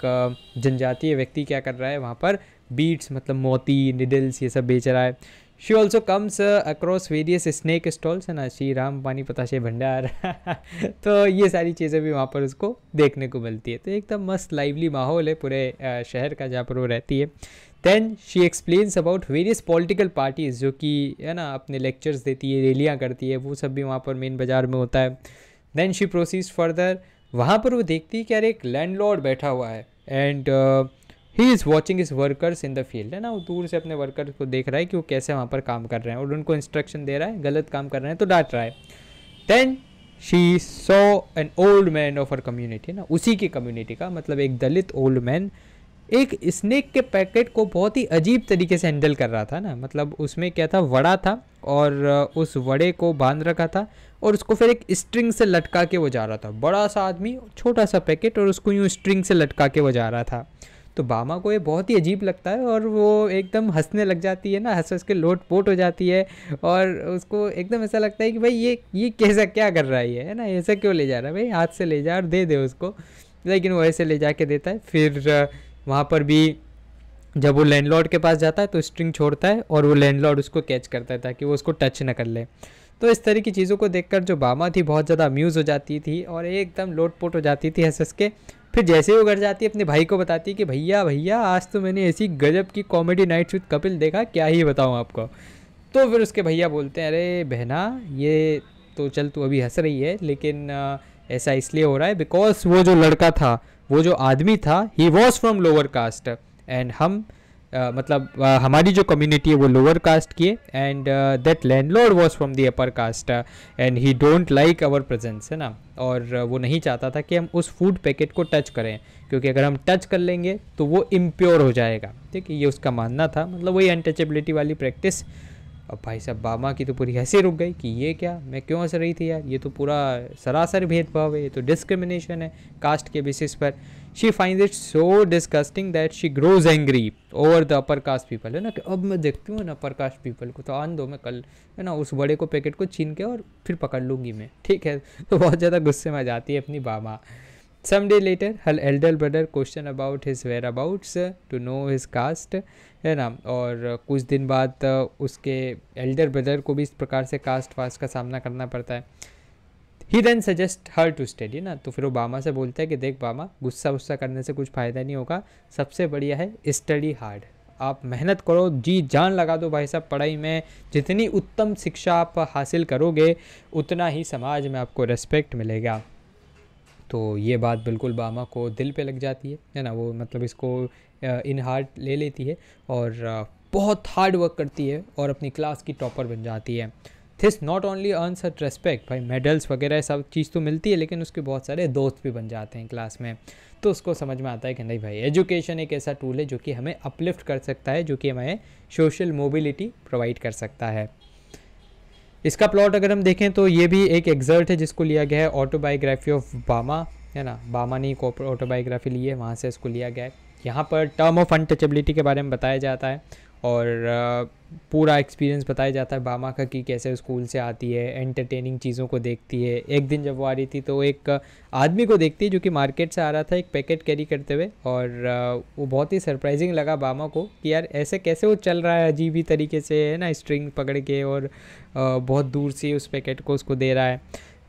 जनजातीय व्यक्ति क्या कर रहा है वहाँ पर बीट्स मतलब मोती निडल्स ये सब बेच रहा है She also comes uh, across various snake stalls है ना श्री राम पानी पताशे भंडार तो ये सारी चीज़ें भी वहाँ पर उसको देखने को मिलती है तो एकदम मस्त लाइवली माहौल है पूरे uh, शहर का जहाँ पर वो रहती है then she explains about various political parties जो कि है ना अपने लेक्चर्स देती है रैलियाँ करती है वो सब भी वहाँ पर मेन बाज़ार में होता है देन शी प्रोसीड फर्दर वहाँ पर वो देखती है कि यार एक लैंडलॉर्ड बैठा हुआ है and uh, he is watching his workers in the field है ना वो दूर से अपने वर्कर्स को देख रहा है कि वो कैसे वहाँ पर काम कर रहे हैं और उनको इंस्ट्रक्शन दे रहा है गलत काम कर रहे हैं तो डांट रहा है then she saw an old man of her community ना उसी की कम्युनिटी का मतलब एक दलित ओल्ड मैन एक स्नेक के पैकेट को बहुत ही अजीब तरीके से हैंडल कर रहा था ना मतलब उसमें क्या था वड़ा था और उस वड़े को बांध रखा था और उसको फिर एक स्ट्रिंग से लटका के वो जा रहा था बड़ा सा आदमी छोटा सा पैकेट और उसको यूँ स्ट्रिंग से लटका के वो जा रहा था तो बामा को ये बहुत ही अजीब लगता है और वो एकदम हंसने लग जाती है ना हंस हंस के लोट पोट हो जाती है और उसको एकदम ऐसा लगता है कि भाई ये ये कैसा क्या कर रहा है ना ऐसा क्यों ले जा रहा है भाई हाथ से ले जा और दे दे उसको लेकिन वो ऐसे ले जा के देता है फिर वहाँ पर भी जब वो लैंडलॉर्ड के पास जाता है तो स्ट्रिंग छोड़ता है और वो लैंडलॉर्ड उसको कैच करता है ताकि वो उसको टच ना कर ले तो इस तरह की चीज़ों को देखकर जो बामा थी बहुत ज़्यादा अम्यूज़ हो जाती थी और एकदम लोट पोट हो जाती थी हंस हंस के फिर जैसे ही वो घर जाती है अपने भाई को बताती है कि भैया भैया आज तो मैंने ऐसी गजब की कॉमेडी नाइट विद कपिल देखा क्या ही बताऊँ आपको तो फिर उसके भैया बोलते हैं अरे बहना ये तो चल तू अभी हंस रही है लेकिन ऐसा इसलिए हो रहा है बिकॉज वो जो लड़का था वो जो आदमी था he was from lower caste and हम मतलब हमारी जो कम्युनिटी है वो लोअर कास्ट की है and that landlord was from the upper caste and he don't like our presence है ना और वो नहीं चाहता था कि हम उस फूड पैकेट को टच करें क्योंकि अगर हम टच कर लेंगे तो वो इम्प्योर हो जाएगा ठीक है ये उसका मानना था मतलब वही अनटचेबिलिटी वाली प्रैक्टिस अब भाई साहब बामा की तो पूरी हंसी रुक गई कि ये क्या मैं क्यों हंस रही थी यार ये तो पूरा सरासर भेदभाव है ये तो डिस्क्रिमिनेशन है कास्ट के बेसिस पर she find it so disgusting that she grows angry over the upper caste people है ना कि अब मैं देखती हूँ ना अपर कास्ट पीपल को तो आन दो मैं कल है ना उस बड़े को पैकेट को छीन के और फिर पकड़ लूँगी मैं ठीक है तो बहुत ज़्यादा गुस्से में आ जाती है अपनी बाबा some day later her elder brother question about his whereabouts to know his caste है ना और कुछ दिन बाद उसके एल्डर ब्रदर को भी इस प्रकार से कास्ट वास्ट का सामना करना पड़ता है he then suggest her to study ना तो फिर ओबामा से बोलता है कि देख बामा गुस्सा गुस्सा करने से कुछ फ़ायदा नहीं होगा सबसे बढ़िया है स्टडी हार्ड आप मेहनत करो जी जान लगा दो भाई साहब पढ़ाई में जितनी उत्तम शिक्षा आप हासिल करोगे उतना ही समाज में आपको रेस्पेक्ट मिलेगा तो ये बात बिल्कुल बामा को दिल पे लग जाती है है ना वो मतलब इसको इन हार्ट ले लेती है और बहुत हार्ड वर्क करती है और अपनी क्लास की टॉपर बन जाती है this not only earns respect भाई मेडल्स वगैरह सब चीज़ तो मिलती है लेकिन उसके बहुत सारे दोस्त भी बन जाते हैं क्लास में तो उसको समझ में आता है कि नहीं भाई एजुकेशन एक ऐसा टूल है जो कि हमें अपलिफ्ट कर सकता है जो कि हमें सोशल मोबिलिटी प्रोवाइड कर सकता है इसका प्लॉट अगर हम देखें तो ये भी एक एग्जर्ट है जिसको लिया गया है ऑटोबायोग्राफी ऑफ बामा है ना बामा ने ऑटोबायोग्राफी ली है वहाँ से इसको लिया गया है यहाँ पर टर्म ऑफ अनटचेबिलिटी के बारे में बताया जाता है और पूरा एक्सपीरियंस बताया जाता है बामा का कि कैसे स्कूल से आती है एंटरटेनिंग चीज़ों को देखती है एक दिन जब वो आ रही थी तो एक आदमी को देखती है जो कि मार्केट से आ रहा था एक पैकेट कैरी करते हुए और वो बहुत ही सरप्राइजिंग लगा बामा को कि यार ऐसे कैसे वो चल रहा है अजीब ही तरीके से है ना स्ट्रिंग पकड़ के और बहुत दूर से उस पैकेट को उसको दे रहा है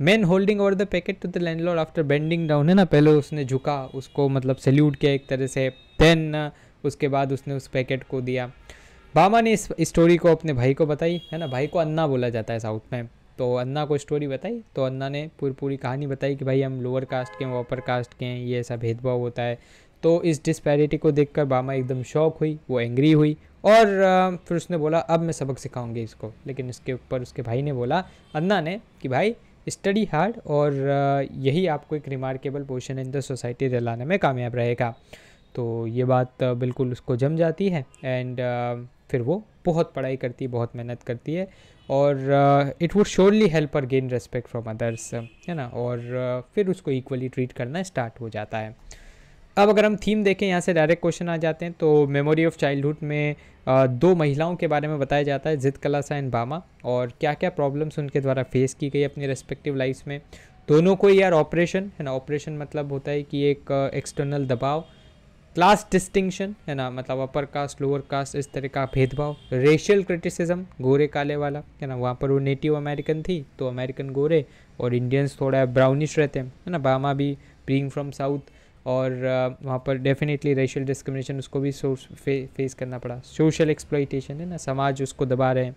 man holding over the packet to the landlord after bending down है ना पहले उसने झुका उसको मतलब सैल्यूट किया एक तरह से देन उसके बाद उसने उस पैकेट को दिया बामा ने इस स्टोरी को अपने भाई को बताई है ना भाई को अन्ना बोला जाता है साउथ में तो अन्ना को स्टोरी बताई तो अन्ना ने पूरी पूरी कहानी बताई कि भाई हम लोअर कास्ट के हैं अपर कास्ट के हैं ये ऐसा भेदभाव होता है तो इस डिस्पैरिटी को देखकर बामा एकदम शौक हुई वो एंग्री हुई और फिर उसने बोला अब मैं सबक सिखाऊंगी इसको लेकिन इसके ऊपर उसके भाई ने बोला अन्ना ने कि भाई स्टडी हार्ड और यही आपको एक remarkable position in the society दिलाने में कामयाब रहेगा तो ये बात बिल्कुल उसको जम जाती है एंड फिर वो बहुत पढ़ाई करती है बहुत मेहनत करती है और it would surely help our gain respect from others है ना और uh, फिर उसको इक्वली ट्रीट करना स्टार्ट हो जाता है अब अगर हम थीम देखें यहाँ से डायरेक्ट क्वेश्चन आ जाते हैं तो मेमोरी ऑफ चाइल्डहुड में uh, दो महिलाओं के बारे में बताया जाता है जिद कलासा एंड बामा और क्या क्या प्रॉब्लम्स उनके द्वारा फेस की गई अपनी रेस्पेक्टिव लाइफ में दोनों को यार ऑपरेशन है ना ऑपरेशन मतलब होता है कि एक एक्सटर्नल uh, दबाव क्लास डिस्टिंक्शन है ना मतलब अपर कास्ट लोअर कास्ट इस तरह का भेदभाव रेशियल क्रिटिसिज्म गोरे काले वाला है ना वहाँ पर वो नेटिव अमेरिकन थी तो अमेरिकन गोरे और इंडियंस थोड़ा ब्राउनिश रहते हैं है ना बामा भी बींग फ्रॉम साउथ और uh, वहाँ पर डेफिनेटली रेशियल डिस्क्रिमिनेशन उसको भी फे, फेस करना पड़ा सोशल एक्सप्लाइटेशन है ना समाज उसको दबा रहे हैं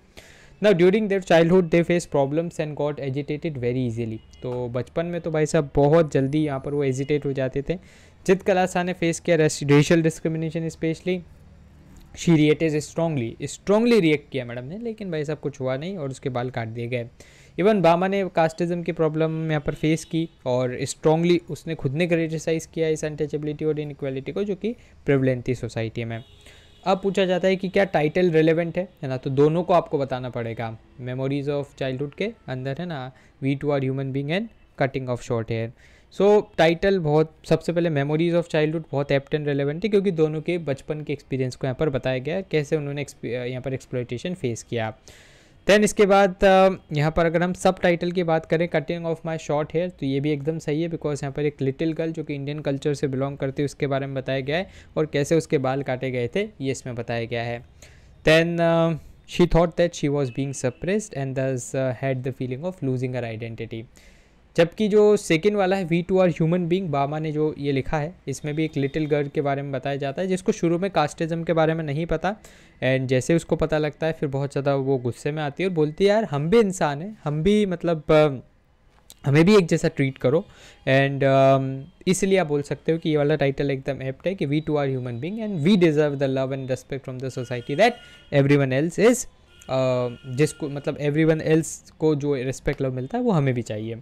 ना during their childhood they face problems and got agitated very easily तो बचपन में तो भाई साहब बहुत जल्दी यहाँ पर वो एजिटेट हो जाते थे जिद कलासा ने फेस किया रेशियल डिस्क्रिमिनेशन स्पेशली शी रिएटेज स्ट्रांगली स्ट्रांगली रिएक्ट किया मैडम ने लेकिन भाई सब कुछ हुआ नहीं और उसके बाल काट दिए गए इवन बामा ने कास्टिज्म की प्रॉब्लम यहाँ पर फेस की और स्ट्रांगली उसने खुद ने क्रिटिसाइज़ किया इस अनटचेबिलिटी और इनक्वालिटी को जो कि प्रिवलेंट थी सोसाइटी में अब पूछा जाता है कि क्या टाइटल रेलिवेंट है है ना तो दोनों को आपको बताना पड़ेगा मेमोरीज ऑफ चाइल्डहुड के अंदर है ना we too are human being and cutting of short hair so so, title बहुत सबसे पहले मेमोरीज ऑफ चाइल्डहुड बहुत एप्ट एंड रेलेवेंट है क्योंकि दोनों के बचपन के एक्सपीरियंस को यहाँ पर बताया गया कैसे उन्होंने यहाँ पर एक्सप्लोइटेशन फेस किया देन इसके बाद यहाँ पर अगर हम सब टाइटल की बात करें cutting of my short hair तो ये भी एकदम सही है बिकॉज यहाँ पर एक लिटिल गर्ल जो कि इंडियन कल्चर से बिलोंग करती है उसके बारे में बताया गया है और कैसे उसके बाल काटे गए थे ये इसमें बताया गया है then she thought that she was being suppressed and thus had the feeling of losing her identity जबकि जो सेकेंड वाला है we too are human being Bama ने जो ये लिखा है इसमें भी एक लिटिल गर्ल के बारे में बताया जाता है जिसको शुरू में कास्टिज्म के बारे में नहीं पता एंड जैसे उसको पता लगता है फिर बहुत ज़्यादा वो गुस्से में आती है और बोलती है यार हम भी इंसान हैं हम भी मतलब हमें भी एक जैसा ट्रीट करो एंड इसलिए आप बोल सकते हो कि ये वाला टाइटल एकदम एप्ट है कि we too are human being and we deserve the love and respect from the society that everyone else is जिसको मतलब एवरी वन एल्स को जो रिस्पेक्ट लव मिलता है वो हमें भी चाहिए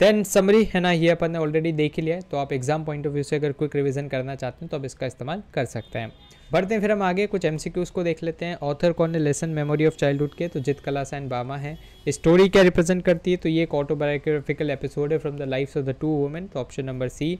देन समरी है ना ये अपन ने ऑलरेडी देख ही लिया है तो आप एग्जाम पॉइंट ऑफ व्यू से अगर क्विक रिविजन करना चाहते हैं तो आप इसका इस्तेमाल कर सकते हैं बढ़ते हैं फिर हम आगे कुछ एम को देख लेते हैं ऑथर कौन है लेसन मेमोरी ऑफ चाइल्डहुड के तो जित कलास एंड बामा है स्टोरी क्या रिप्रेजेंट करती है तो ये एक ऑटोबायोग्राफिकल एपिसोड है from the life of the two women तो option number C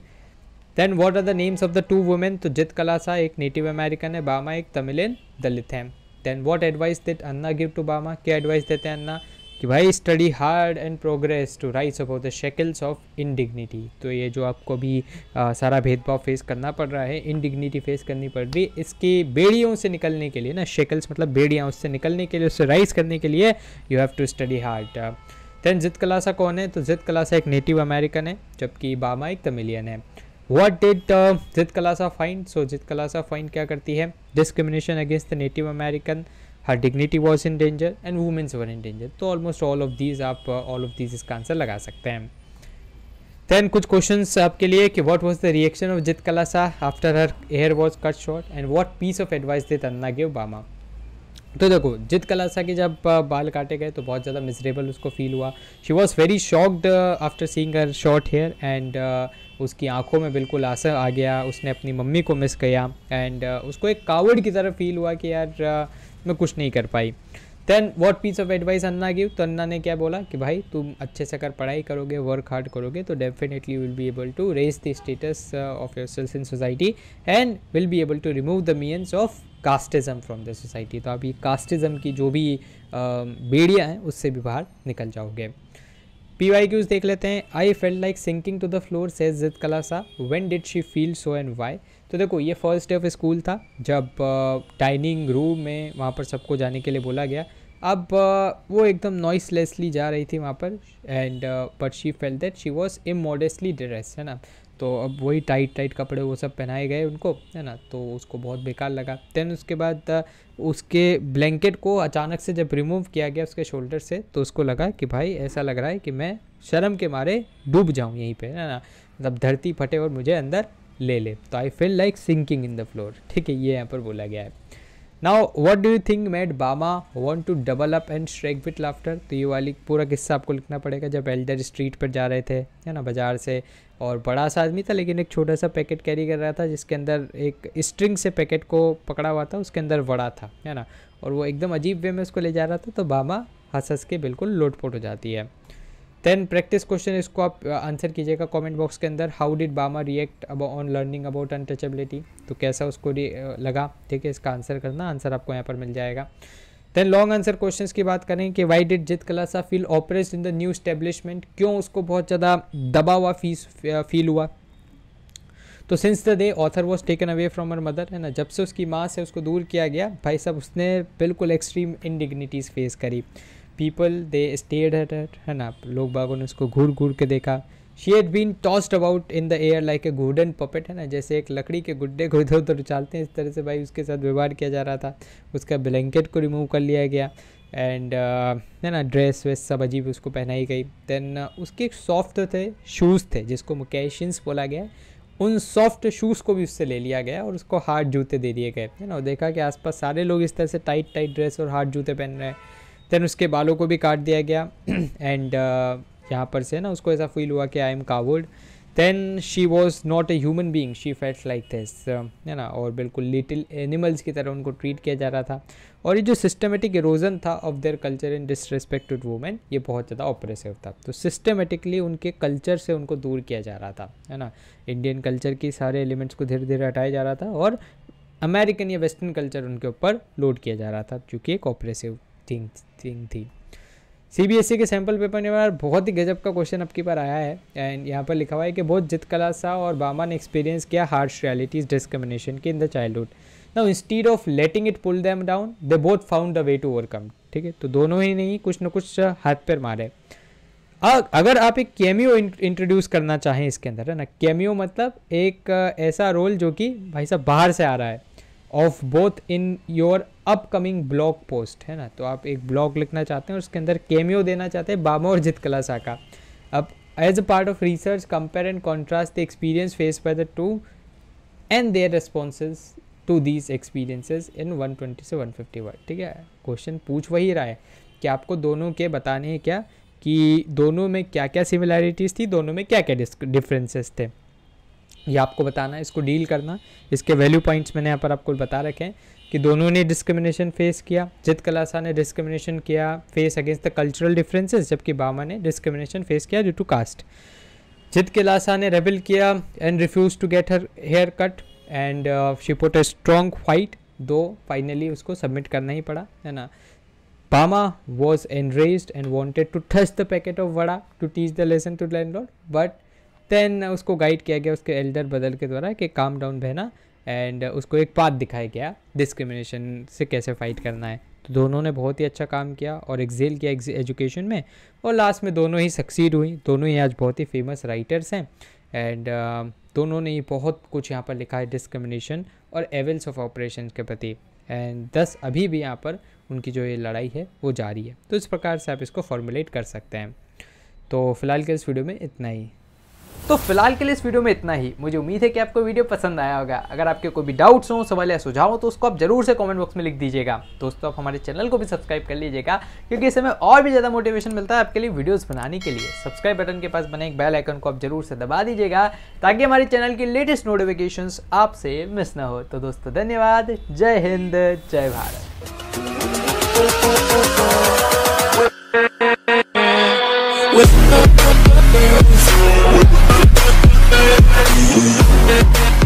then what are the names of the two women तो जित कलासा एक नेटिव अमेरिकन है बामा एक तमिलियन दलित है then what advice did Anna give to Bama क्या एडवाइस देते हैं अन्ना कि भाई study hard and progress to rise about the shackles of indignity तो ये जो आपको भी आ, सारा भेदभाव फेस करना पड़ रहा है इनडिग्निटी फेस करनी पड़ रही है इसकी बेड़ियों से निकलने के लिए ना शेकल्स मतलब बेड़ियाँ उससे निकलने के लिए उससे राइज करने के लिए you have to study hard then Zitkala Sa कौन है तो जिद कलासा एक नेटिव अमेरिकन है जबकि बामा एक तमिलियन है वॉट डिड जिद कलासा फाइंड सो जिद कलासा फाइंड क्या करती है discrimination against the native American her dignity was in danger and women's were in danger तो ऑलमोस्ट ऑल ऑफ दीज आप ऑल ऑफ दीज इसका आंसर लगा सकते हैं देन कुछ क्वेश्चन आपके लिए कि what was the reaction of Zitkala Sa after her hair was cut short and what piece of advice did Anna give Obama तो देखो जित कलासा के जब uh, बाल काटे गए तो बहुत ज़्यादा मिजरेबल उसको फील हुआ she was very shocked after seeing her short hair and उसकी आंखों में बिल्कुल आसर आ गया उसने अपनी मम्मी को मिस किया एंड uh, उसको एक कावड़ की तरह फील हुआ कि यार uh, मैं कुछ नहीं कर पाई then what piece of advice Anna give तो अन्ना ने क्या बोला कि भाई तुम अच्छे से अगर पढ़ाई करोगे वर्क हार्ड करोगे तो definitely will be able to raise the status of your self in society and will be able to remove the means of casteism from the society तो आप ये कास्टिज्म की जो भी um, बेड़ियाँ हैं उससे भी बाहर निकल जाओगे पी वाई क्यूज देख लेते हैं I felt like sinking to the floor says Zitkala Sa when did she feel so and why तो देखो ये फर्स्ट डे ऑफ स्कूल था जब डाइनिंग रूम में वहाँ पर सबको जाने के लिए बोला गया अब वो एकदम नॉइसलेसली जा रही थी वहाँ पर and but she felt that she was immodestly dress है ना तो अब वही टाइट टाइट कपड़े वो सब पहनाए गए उनको है ना तो उसको बहुत बेकार लगा देन उसके बाद उसके ब्लैंकेट को अचानक से जब रिमूव किया गया उसके शोल्डर से तो उसको लगा कि भाई ऐसा लग रहा है कि मैं शर्म के मारे डूब जाऊँ यहीं पर है ना मतलब धरती फटे और मुझे अंदर ले ले तो I feel like sinking in the floor ठीक है ये यहाँ पर बोला गया है now what do you think made Bama want to double up and shriek with laughter तो ये वाली पूरा किस्सा आपको लिखना पड़ेगा जब एल्डर स्ट्रीट पर जा रहे थे है ना बाजार से और बड़ा सा आदमी था लेकिन एक छोटा सा पैकेट कैरी कर रहा था जिसके अंदर एक स्ट्रिंग से पैकेट को पकड़ा हुआ था उसके अंदर वड़ा था है ना और वो एकदम अजीब वे में उसको ले जा रहा था तो बामा हंस हंस के बिल्कुल लोटपोट हो जाती है देन प्रैक्टिस क्वेश्चन इसको आप आंसर कीजिएगा कमेंट बॉक्स के अंदर हाउ डिड बामा रिएक्ट अब ऑन लर्निंग अबाउट अनटचेबिलिटी तो कैसा उसको लगा ठीक है इसका आंसर करना आंसर आपको यहाँ पर मिल जाएगा देन लॉन्ग आंसर क्वेश्चन की बात करें कि why did Zitkala Sa feel operate in the new establishment क्यों उसको बहुत ज़्यादा दबा हुआ फीस फील हुआ तो since the day author was taken away from her mother है ना जब से उसकी माँ से उसको दूर किया गया भाई साहब उसने बिल्कुल एक्सट्रीम इनडिग्निटीज़ फेस करी people they stared at at है ना लोग बागों ने उसको घूर घूर के देखा she had been tossed about in the air like a wooden puppet है ना जैसे एक लकड़ी के गुड्डे को इधर उधर उछालते हैं इस तरह से भाई उसके साथ व्यवहार किया जा रहा था उसका ब्लैंकेट को रिमूव कर लिया गया एंड uh, है ना ड्रेस वेस सब अजीब उसको पहनाई गई देन uh, उसके एक सॉफ्ट थे शूज़ थे जिसको मुकेशंस बोला गया उन सॉफ्ट शूज़ को भी उससे ले लिया गया और उसको हार्ड जूते दे दिए गए है ना देखा कि आसपास सारे लोग इस तरह से टाइट टाइट ड्रेस और हार्ड जूते पहन रहे हैं देन उसके बालों को भी काट दिया गया एंड uh, यहाँ पर से ना उसको ऐसा फील हुआ कि I am coward then she was not a human being she फेट्स लाइक दिस है ना और बिल्कुल लिटिल एनिमल्स की तरह उनको ट्रीट किया जा रहा था और ये जो सिस्टमेटिक इरोजन था of their culture in disrespected women ये बहुत ज़्यादा ऑपरेसिव था तो सिस्टमेटिकली उनके कल्चर से उनको दूर किया जा रहा था है ना इंडियन कल्चर की सारे एलिमेंट्स को धीरे धीरे हटाया जा रहा था और अमेरिकन या वेस्टर्न कल्चर उनके ऊपर लोड किया जा रहा था क्योंकि एक ऑपरेसिव थिंग थिंग थी सीबीएसई e के सैम्पल पेपर ने बार बहुत ही गजब का क्वेश्चन आपके पर आया है एंड यहाँ पर लिखा हुआ है कि बहुत जित कला सा और बामा ने एक्सपीरियंस किया हार्श रियलिटीज डिस्क्रिमिनेशन के in the childhood now instead of letting it pull them down they both found the way to overcome ठीक है तो दोनों ही नहीं कुछ ना कुछ हाथ पैर मारे अगर आप एक कैमियो इंट्रोड्यूस करना चाहें इसके अंदर है ना कैमियो मतलब एक ऐसा रोल जो कि भाई साहब बाहर से आ रहा है of both in your upcoming blog post है ना तो आप एक ब्लॉग लिखना चाहते हैं और उसके अंदर केमियो देना चाहते हैं बामा और जित कला का अब as a part of research compare and contrast the experience face by the two and their responses to these experiences in 120 से 150 फिफ्टी वर्ड ठीक है क्वेश्चन पूछ वही रहा है कि आपको दोनों के बताने हैं क्या कि दोनों में क्या क्या सिमिलैरिटीज़ थी दोनों में क्या क्या डिफरेंसेस थे ये आपको बताना है इसको डील करना इसके वैल्यू पॉइंट्स मैंने यहाँ पर आपको बता रखे हैं कि दोनों ने डिस्क्रिमिनेशन फेस किया जित कलासा ने डिस्क्रिमिनेशन किया face against the cultural differences जबकि बामा ने डिस्क्रिमिनेशन फेस किया due to caste Zitkala Sa ने रेबल किया and refuse to get her hair cut and she put a strong fight though finally उसको सबमिट करना ही पड़ा है ना Bama was enraged and wanted to touch the packet of vada to teach the lesson to land but then उसको guide किया गया उसके एल्डर बदल के द्वारा कि काम डाउन बहना एंड उसको एक पाथ दिखाया गया डिस्क्रिमिनेशन से कैसे फाइट करना है तो दोनों ने बहुत ही अच्छा काम किया और एक्जेल किया एजुकेशन में और लास्ट में दोनों ही सक्सीड हुई दोनों ही आज बहुत ही फेमस राइटर्स हैं एंड दोनों ने बहुत कुछ यहाँ पर लिखा है डिस्क्रिमिनेशन और एवल्स ऑफ ऑपरेशन के प्रति एंड दस अभी भी यहाँ पर उनकी जो ये लड़ाई है वो जारी है तो इस प्रकार से आप इसको फॉर्मुलेट कर सकते हैं तो फिलहाल के इस वीडियो में इतना ही तो फिलहाल के लिए इस वीडियो में इतना ही मुझे उम्मीद है कि आपको वीडियो पसंद आया होगा अगर आपके कोई भी डाउट्स हो सवाल या सुझाव हो तो उसको आप जरूर से कमेंट बॉक्स में लिख दीजिएगा दोस्तों आप हमारे चैनल को भी सब्सक्राइब कर लीजिएगा क्योंकि इससे हमें और भी ज़्यादा मोटिवेशन मिलता है आपके लिए वीडियोज़ बनाने के लिए सब्सक्राइब बटन के पास बने एक बेल आइकन को आप जरूर से दबा दीजिएगा ताकि हमारे चैनल की लेटेस्ट नोटिफिकेशन आपसे मिस ना हो तो दोस्तों धन्यवाद जय हिंद जय भारत We'll